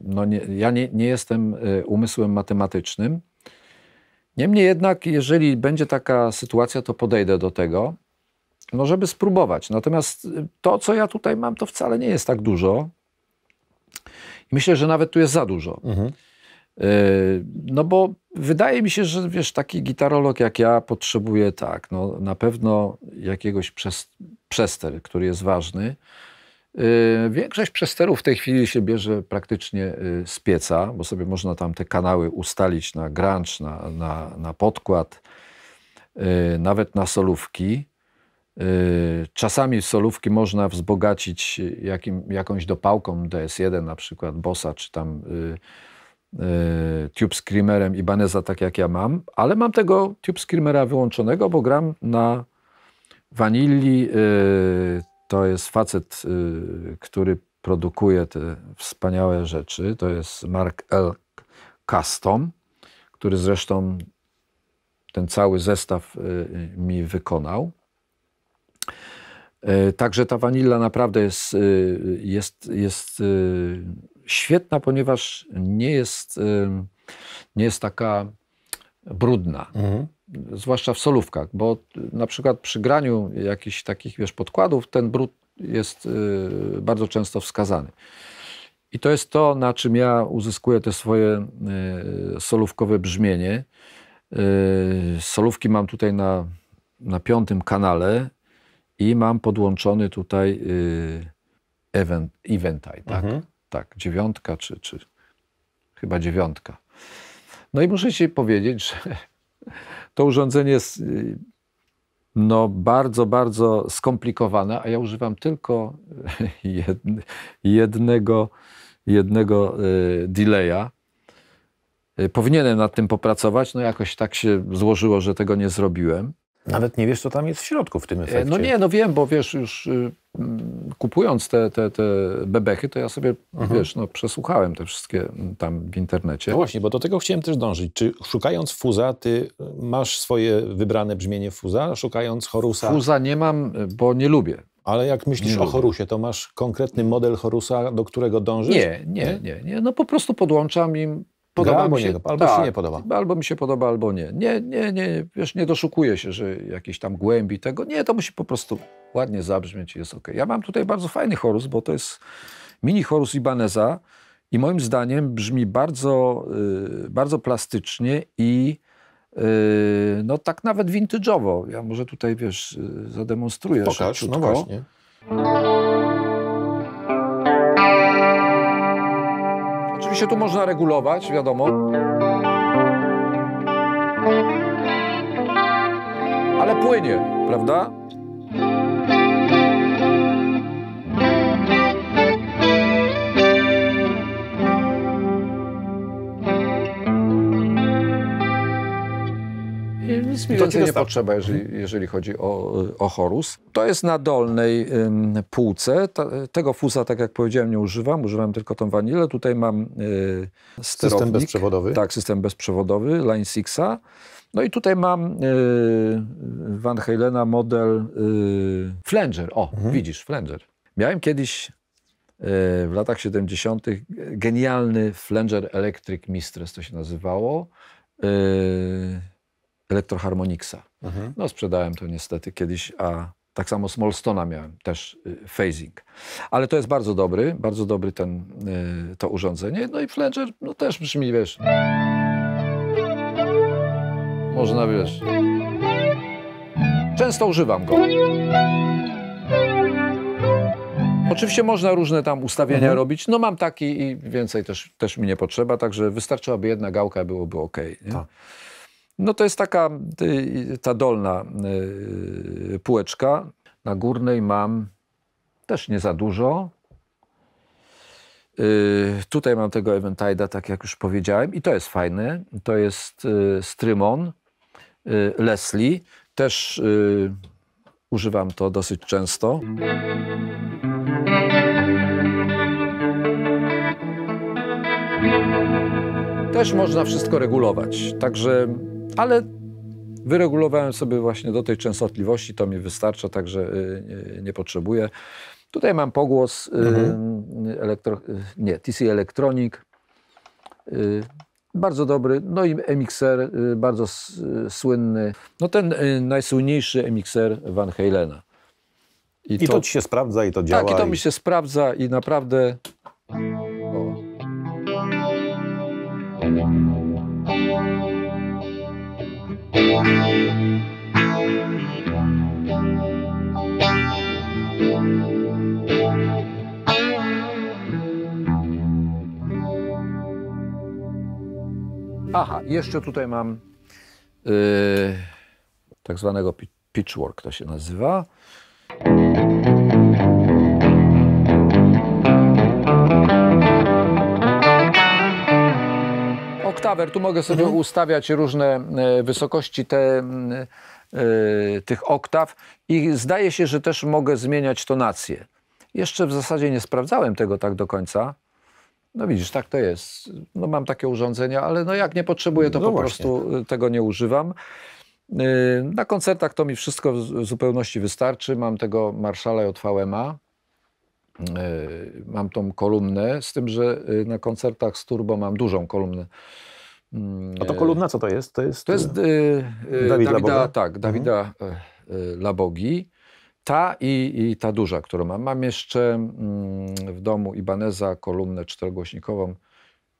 no nie, ja nie, nie jestem y, umysłem matematycznym. Niemniej jednak, jeżeli będzie taka sytuacja, to podejdę do tego, no żeby spróbować. Natomiast y, to, co ja tutaj mam, to wcale nie jest tak dużo. Myślę, że nawet tu jest za dużo. Mhm. Yy, no bo wydaje mi się, że wiesz, taki gitarolog jak ja potrzebuje tak, no na pewno jakiegoś przester, który jest ważny. Yy, większość przesterów w tej chwili się bierze praktycznie yy, z pieca, bo sobie można tam te kanały ustalić na grunge, na, na, na podkład, nawet na solówki. Czasami solówki można wzbogacić jakim, jakąś dopałką DS1, na przykład Bossa, czy tam Y, tube Screamerem i Baneza, tak jak ja mam, ale mam tego Tube Screamera wyłączonego, bo gram na Vanilli. Y, to jest facet, y, który produkuje te wspaniałe rzeczy. To jest Mark L. Custom, który zresztą ten cały zestaw mi wykonał. Także ta Vanilla naprawdę jest, jest, jest świetna, ponieważ nie jest, y, nie jest taka brudna. Mhm. Zwłaszcza w solówkach, bo na przykład przy graniu jakichś takich wiesz, podkładów ten brud jest y, bardzo często wskazany. I to jest to, na czym ja uzyskuję te swoje y, solówkowe brzmienie. Solówki mam tutaj na, na piątym kanale i mam podłączony tutaj Eventide. Tak? Mhm tak, dziewiątka czy, czy chyba dziewiątka. No i muszę ci powiedzieć, że *laughs* to urządzenie jest y, no, bardzo, bardzo skomplikowane, a ja używam tylko y, *laughs* jednego, jednego y, delaya. Powinienem nad tym popracować, no jakoś tak się złożyło, że tego nie zrobiłem. Nawet nie wiesz, co tam jest w środku w tym e, efekcie. No nie, no wiem, bo wiesz, już y, kupując te, te, te bebechy, to ja sobie, mhm. wiesz, no, przesłuchałem te wszystkie tam w internecie. No właśnie, bo do tego chciałem też dążyć. Czy szukając Fuza, ty y, masz swoje wybrane brzmienie Fuza, szukając chorusa? Fuza nie mam, y, bo nie lubię. Ale jak myślisz nie o chorusie, to masz konkretny model chorusa do którego dążysz? Nie, nie, nie. nie. No po prostu podłączam im podoba albo mi się, albo tak, się nie podoba. Albo mi się podoba, albo nie. Nie, nie, nie, wiesz, nie doszukuję się, że jakiejś tam głębi tego. Nie, to musi po prostu ładnie zabrzmieć i jest ok. Ja mam tutaj bardzo fajny chorus, bo to jest mini chorus Ibaneza i moim zdaniem brzmi bardzo, yy, bardzo plastycznie i y, no tak nawet vintage'owo. Ja może tutaj, wiesz, y, zademonstruję Pokaż, no właśnie. Oczywiście tu można regulować, wiadomo. Ale płynie, prawda? nic mi więcej nie znaczy. potrzeba, jeżeli, jeżeli chodzi o, o Horus. To jest na dolnej półce. Ta, tego fusa, tak jak powiedziałem, nie używam. Używam tylko tą wanilę. Tutaj mam y, sterownik. System bezprzewodowy. Tak, system bezprzewodowy, Line 6a. No i tutaj mam y, Van Halena model y, Flanger. O, mhm. widzisz, Flanger. Miałem kiedyś y, w latach 70. genialny Flanger Electric Mistress to się nazywało. Y, Elektroharmoniksa, Mhm. No sprzedałem to niestety kiedyś, a tak samo Smallstone'a miałem, też y, phasing. Ale to jest bardzo dobry, bardzo dobry ten, y, to urządzenie. No i flanger no też brzmi, wiesz... Można, wiesz... Często używam go. Oczywiście można różne tam ustawienia mhm. robić. No mam taki i więcej też, też mi nie potrzeba, także wystarczyłaby jedna gałka, byłoby ok. No to jest taka y, ta dolna y, półeczka. Na górnej mam też nie za dużo. Y, tutaj mam tego Eventide'a, tak jak już powiedziałem, i to jest fajne To jest Strymon Leslie. Też używam to dosyć często. Też można wszystko regulować, także ale wyregulowałem sobie właśnie do tej częstotliwości, to mi wystarcza, także y, y, nie potrzebuję. Tutaj mam pogłos y, mhm. elektro, nie, TC Electronic, bardzo dobry, no i MXR, bardzo słynny, no ten najsłynniejszy MXR Van Halena. I, I to, to, ci się sprawdza i to działa. Tak, i to i... mi się sprawdza i naprawdę... Aha, jeszcze tutaj mam yy, tak zwanego pitchwork to się nazywa. tu mogę sobie mhm. ustawiać różne e, wysokości te, e, tych oktaw i zdaje się, że też mogę zmieniać tonację. Jeszcze w zasadzie nie sprawdzałem tego tak do końca. No widzisz, tak to jest. No mam takie urządzenia, ale no jak nie potrzebuję, to no po właśnie. prostu e, tego nie używam. Na koncertach to mi wszystko w zupełności wystarczy. Mam tego Marszala JVMA, mam tą kolumnę, z tym, że na koncertach z Turbo mam dużą kolumnę Mm, A to kolumna co to jest? To jest, to jest yy, e, Dawid e, e, Dawida, tak, mhm. Dawida mhm. Labogi. Ta i, i, ta duża, którą mam. Mam jeszcze mm, w domu Ibaneza kolumnę czterogłośnikową.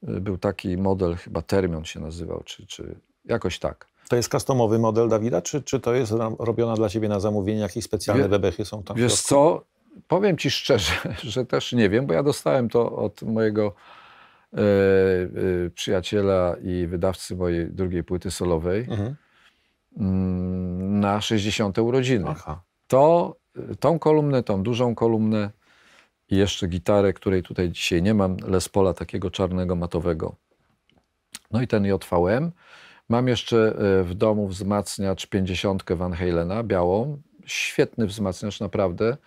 Był taki model, chyba Termion się nazywał, czy, czy jakoś tak. To jest customowy model Dawida, czy, czy to jest robiona dla ciebie na zamówienie? Jakieś specjalne Wie, bebechy są tam? Wiesz co, powiem ci szczerze, *laughs* że też nie wiem, bo ja dostałem to od mojego E, e, przyjaciela i wydawcy mojej drugiej płyty solowej mhm. Mm, na 60. urodziny. Aha. To, e, tą kolumnę, tą dużą kolumnę i jeszcze gitarę, której tutaj dzisiaj nie mam, Les Pola takiego czarnego, matowego. No i ten JVM. Mam jeszcze w domu wzmacniacz 50 Van Halena, białą. Świetny wzmacniacz, naprawdę.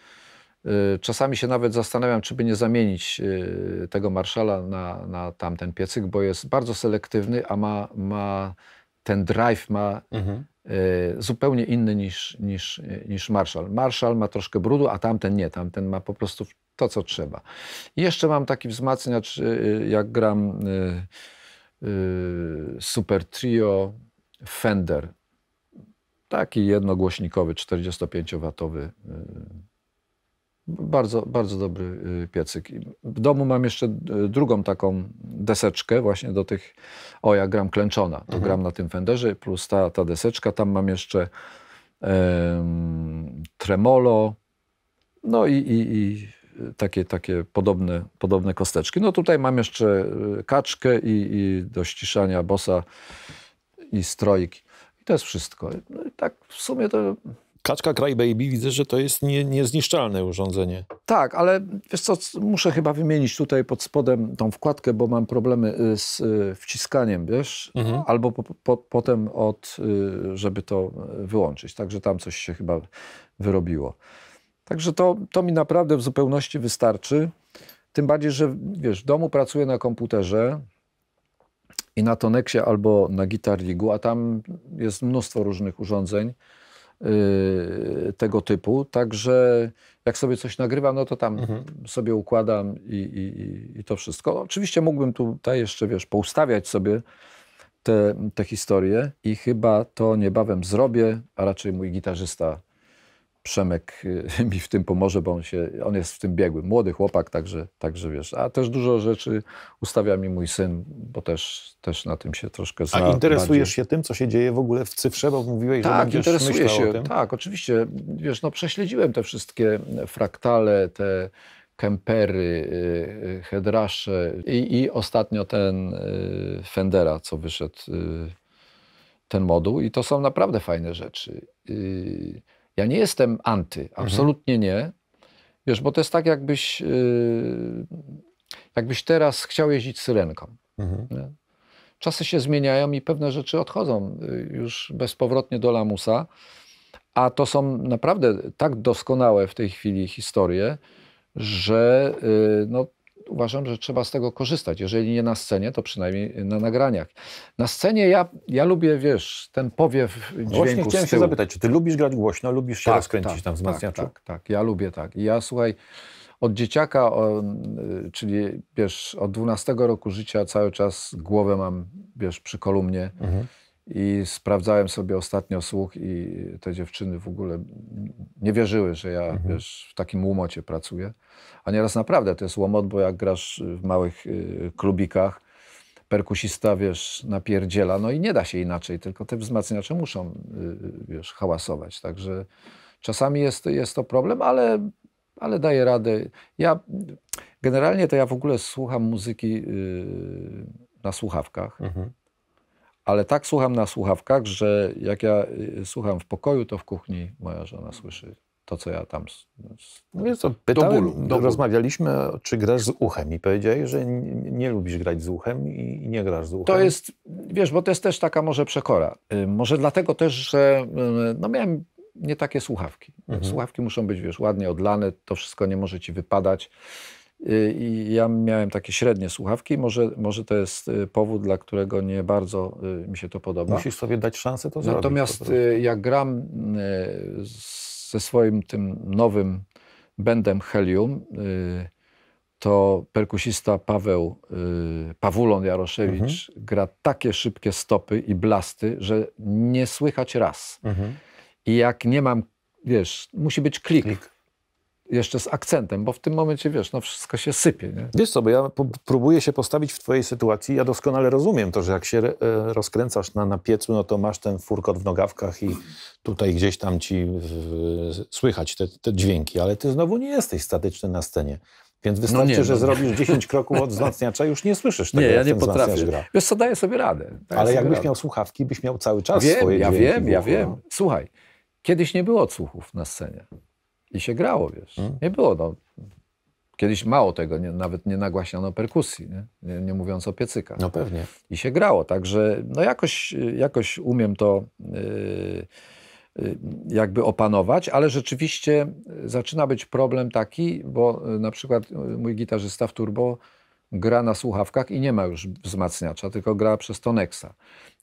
Y, czasami się nawet zastanawiam, czy by nie zamienić y, tego marszala na, na tamten piecyk, bo jest bardzo selektywny, a ma, ma ten drive ma mhm. Y, zupełnie inny niż, niż, niż marszal. Marszal ma troszkę brudu, a tamten nie. Tamten ma po prostu to, co trzeba. I jeszcze mam taki wzmacniacz, jak gram Super Trio Fender. Taki jednogłośnikowy, 45-watowy bardzo, bardzo dobry y, piecyk. W domu mam jeszcze y, drugą taką deseczkę właśnie do tych, o ja gram klęczona, to mhm. gram na tym Fenderze plus ta, ta deseczka, tam mam jeszcze um, tremolo, no i, i, i takie, takie podobne, podobne kosteczki. No tutaj mam jeszcze y, kaczkę i, i do ściszania bosa i strojki I to jest wszystko. No i tak w sumie to Kaczka Crybaby widzę, że to jest nie, niezniszczalne urządzenie. Tak, ale wiesz co, muszę chyba wymienić tutaj pod spodem tą wkładkę, bo mam problemy y, z y, wciskaniem, wiesz, mhm. albo po, po, potem od, y, żeby to wyłączyć. Także tam coś się chyba wyrobiło. Także to, to mi naprawdę w zupełności wystarczy. Tym bardziej, że wiesz, w domu pracuję na komputerze, i na Tonexie albo na Guitar League, a tam jest mnóstwo różnych urządzeń. Y, tego typu. Także jak sobie coś nagrywam, no to tam mhm. sobie układam i, i, i, to wszystko. Oczywiście mógłbym tutaj jeszcze, wiesz, poustawiać sobie te, te historie i chyba to niebawem zrobię, a raczej mój gitarzysta Przemek y, *laughs* mi w tym pomoże, bo on, się, on jest w tym biegły. Młody chłopak, także, także wiesz. A też dużo rzeczy ustawia mi mój syn, bo też, też na tym się troszkę zna. A interesujesz bardziej. się tym, co się dzieje w ogóle w cyfrze, bo mówiłeś, tak, że interesuje się, o tym. Tak, oczywiście. Wiesz, no prześledziłem te wszystkie fraktale, te kempery, y, y, hedrasze i, i ostatnio ten Fendera, co wyszedł, ten moduł i to są naprawdę fajne rzeczy ja nie jestem anty, mhm. absolutnie mhm. nie. Wiesz, bo to jest tak, jakbyś, yy, jakbyś teraz chciał jeździć syrenką. Mhm. Czasy się zmieniają i pewne rzeczy odchodzą yy, już bezpowrotnie do lamusa, a to są naprawdę tak doskonałe w tej chwili historie, że yy, no, uważam, że trzeba z tego korzystać. Jeżeli nie na scenie, to przynajmniej na nagraniach. Na scenie ja, ja lubię, wiesz, ten powiew dźwięku Właśnie chciałem się zapytać, czy ty lubisz grać głośno, lubisz się tak, rozkręcić tak, tam wzmacniaczu? Tak, tak, tak, ja lubię tak. I ja, słuchaj, od dzieciaka, czyli wiesz, od 12 roku życia cały czas głowę mam, wiesz, przy kolumnie. Mhm. I sprawdzałem sobie ostatnio słuch i te dziewczyny w ogóle nie wierzyły, że ja mhm. wiesz, w takim łomocie pracuję. A nieraz naprawdę to jest łomot, bo jak grasz w małych y, klubikach, perkusista, wiesz, napierdziela, no i nie da się inaczej, tylko te wzmacniacze muszą, y, y, wiesz, hałasować. Także czasami jest, jest to problem, ale, ale daję radę. Ja, generalnie to ja w ogóle słucham muzyki na słuchawkach. Mhm ale tak słucham na słuchawkach, że jak ja y, słucham w pokoju, to w kuchni moja żona słyszy to, co ja tam. No co, do bólu, do bólu. Rozmawialiśmy, czy grasz z uchem, i powiedziałeś, że nie, nie lubisz grać z uchem i nie grasz z uchem. To jest, wiesz, bo to jest też taka może przekora. Y, może dlatego też, że y, no miałem nie takie słuchawki. Mhm. Słuchawki muszą być, wiesz, ładnie odlane, to wszystko nie może ci wypadać. Y, I ja miałem takie średnie słuchawki. Może, może to jest y, powód, dla którego nie bardzo y, mi się to podoba. Musisz sobie dać szansę to zrobić. Natomiast jak gram ze swoim tym nowym bendem Helium, to perkusista Paweł, Pawulon Jaroszewicz mhm. gra takie szybkie stopy i blasty, że nie słychać raz. Mhm. I jak nie mam, wiesz, musi być klik. klik jeszcze z akcentem, bo w tym momencie, wiesz, no wszystko się sypie. Nie? Wiesz co, bo ja próbuję się postawić w twojej sytuacji. Ja doskonale rozumiem to, że jak się e, rozkręcasz na, na piecu, no to masz ten furkot w nogawkach i tutaj gdzieś tam ci e, słychać te, te dźwięki, ale ty znowu nie jesteś statyczny na scenie. Więc no wystarczy, no nie, że no. zrobisz 10 kroków od wzmacniacza, już nie słyszysz *laughs* tego, nie, ja nie potrafię. Gra. Wiesz co, daję sobie radę. Daję Ale jakbyś radę. miał słuchawki, byś miał cały czas wiem, swoje Ja wiem, ja no. wiem. Słuchaj, kiedyś nie było odsłuchów na scenie. I się grało, wiesz. Mm. Nie było, no. Kiedyś mało tego, nie, nawet nie nagłaśniano perkusji, nie? nie? Nie, mówiąc o piecykach. No pewnie. I się grało, także no jakoś, jakoś umiem to yy, jakby opanować, ale rzeczywiście y, zaczyna być problem taki, bo y, na przykład mój gitarzysta w Turbo gra na słuchawkach i nie ma już wzmacniacza, tylko gra przez Tonexa.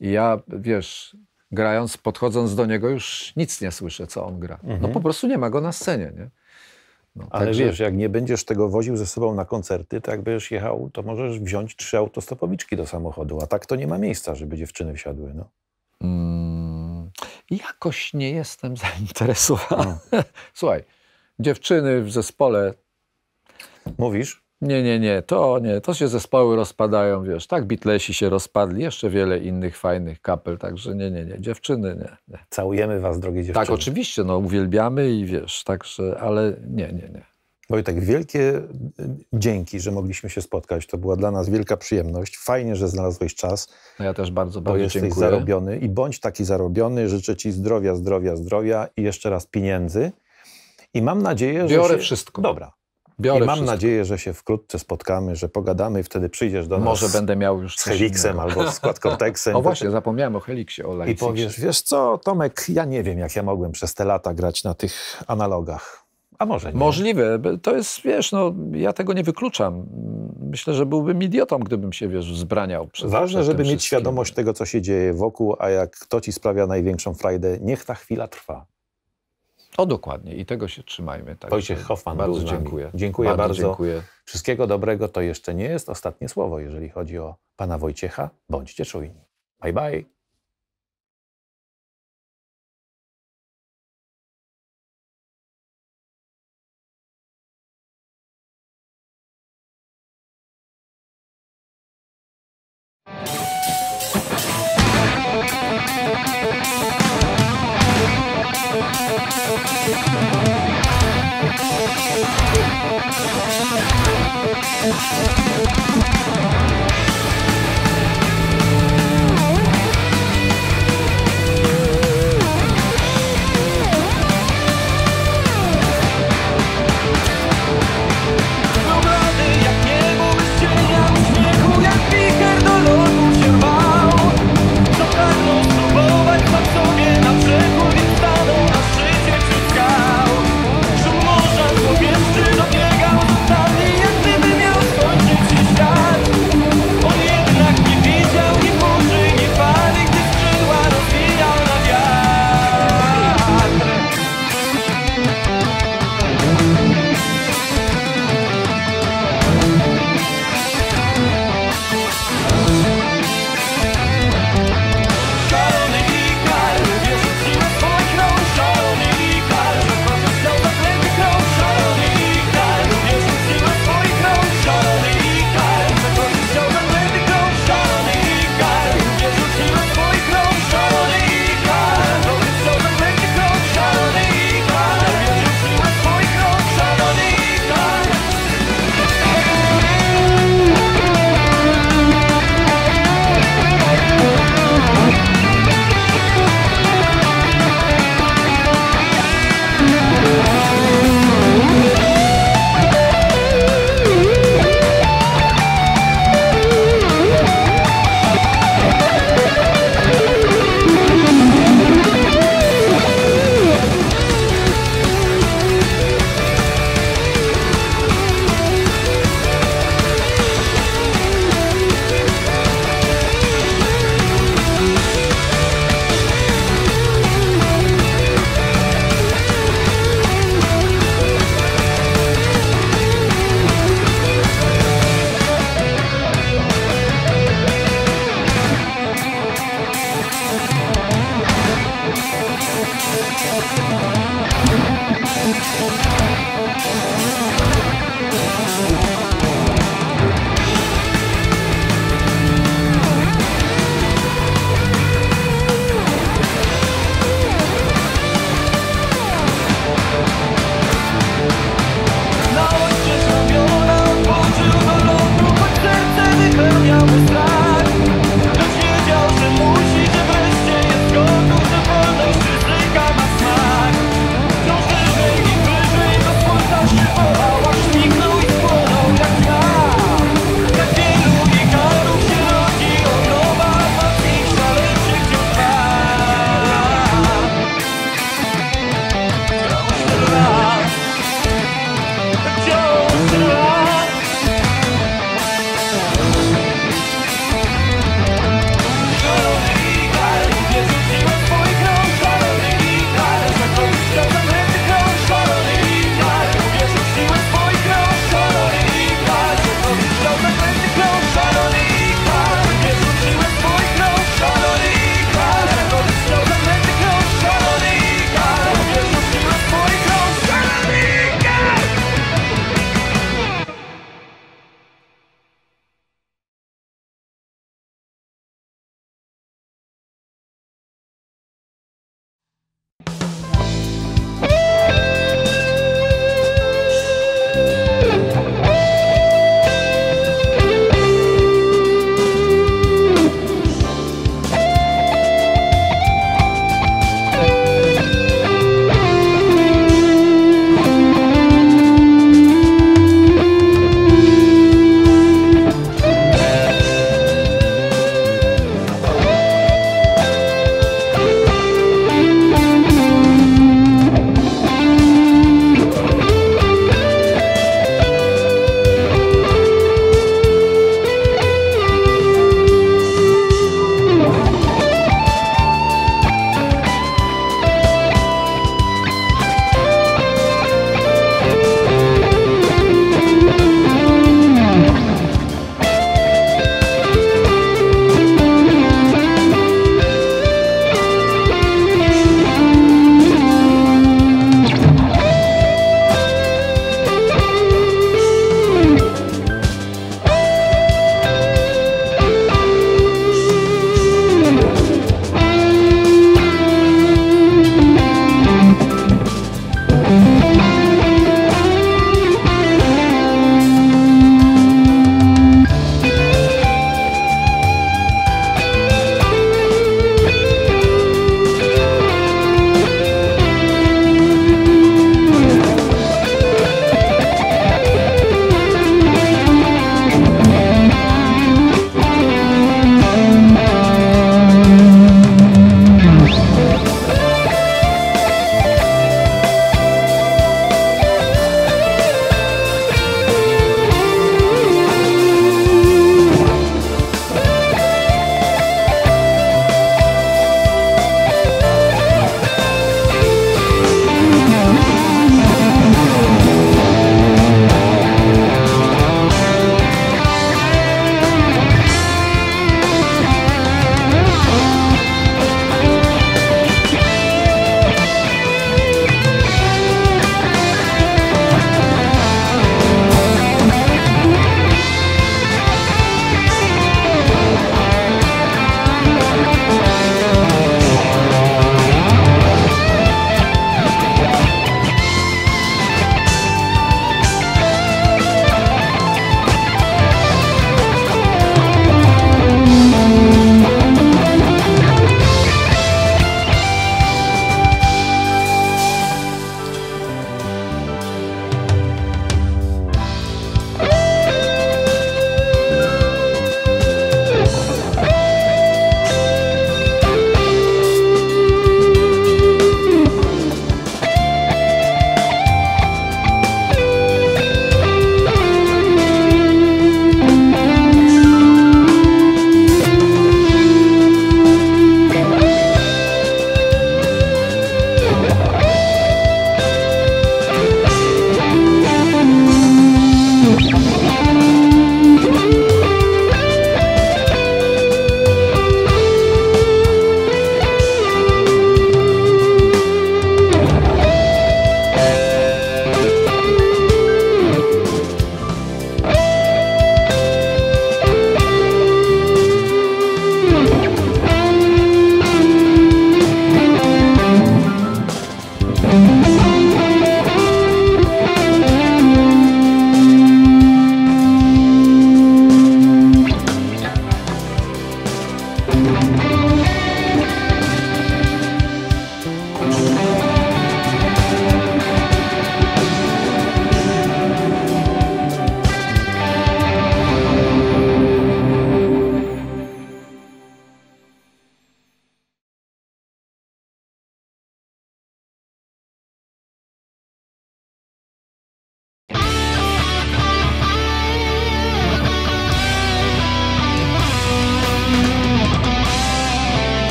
I ja, wiesz, grając, podchodząc do niego, już nic nie słyszę, co on gra. No, mhm. No po prostu nie ma go na scenie, nie? No, Ale także... wiesz, jak nie będziesz tego woził ze sobą na koncerty, to jak będziesz jechał, to możesz wziąć trzy autostopowiczki do samochodu, a tak to nie ma miejsca, żeby dziewczyny wsiadły, no. Mm, jakoś nie jestem *laughs* zainteresowany. No. Słuchaj, dziewczyny w zespole... Mówisz? Nie, nie, nie, to nie, to się zespoły rozpadają, wiesz, tak Beatlesi się rozpadli, jeszcze wiele innych fajnych kapel, także nie, nie, nie, dziewczyny nie. nie. Całujemy was, drogie dziewczyny. Tak, oczywiście, no uwielbiamy i wiesz, także, ale nie, nie, nie. Wojtek, wielkie y, dzięki, że mogliśmy się spotkać. To była dla nas wielka przyjemność. Fajnie, że znalazłeś czas. No ja też bardzo, bardzo jesteś dziękuję. jesteś zarobiony i bądź taki zarobiony. Życzę ci zdrowia, zdrowia, zdrowia i jeszcze raz pieniędzy. I mam nadzieję, Biorę że... Biorę się... wszystko. Dobra. Biorę I mam wszystko. nadzieję, że się wkrótce spotkamy, że pogadamy i wtedy przyjdziesz do nas. Może będę miał już. Z Helixem albo z Quadcortexem. *laughs* O właśnie, zapomniałem o Helixie, o Leipzig. I powiesz, wiesz co, Tomek, ja nie wiem, jak ja mogłem przez te lata grać na tych analogach. A może nie. Możliwe. To jest, wiesz, no, ja tego nie wykluczam. Myślę, że byłbym idiotą, gdybym się, wiesz, wzbraniał. Przed, Ważne, przed żeby mieć wszystkim. świadomość tego, co się dzieje wokół, a jak to ci sprawia największą frajdę, niech ta chwila trwa. O, dokładnie. I tego się trzymajmy. Tak Wojciech Hoffman bardzo był dziękuję. Dziękuję bardzo. bardzo. Dziękuję. Wszystkiego dobrego. To jeszcze nie jest ostatnie słowo, jeżeli chodzi o pana Wojciecha. Bądźcie czujni. Bye, bye.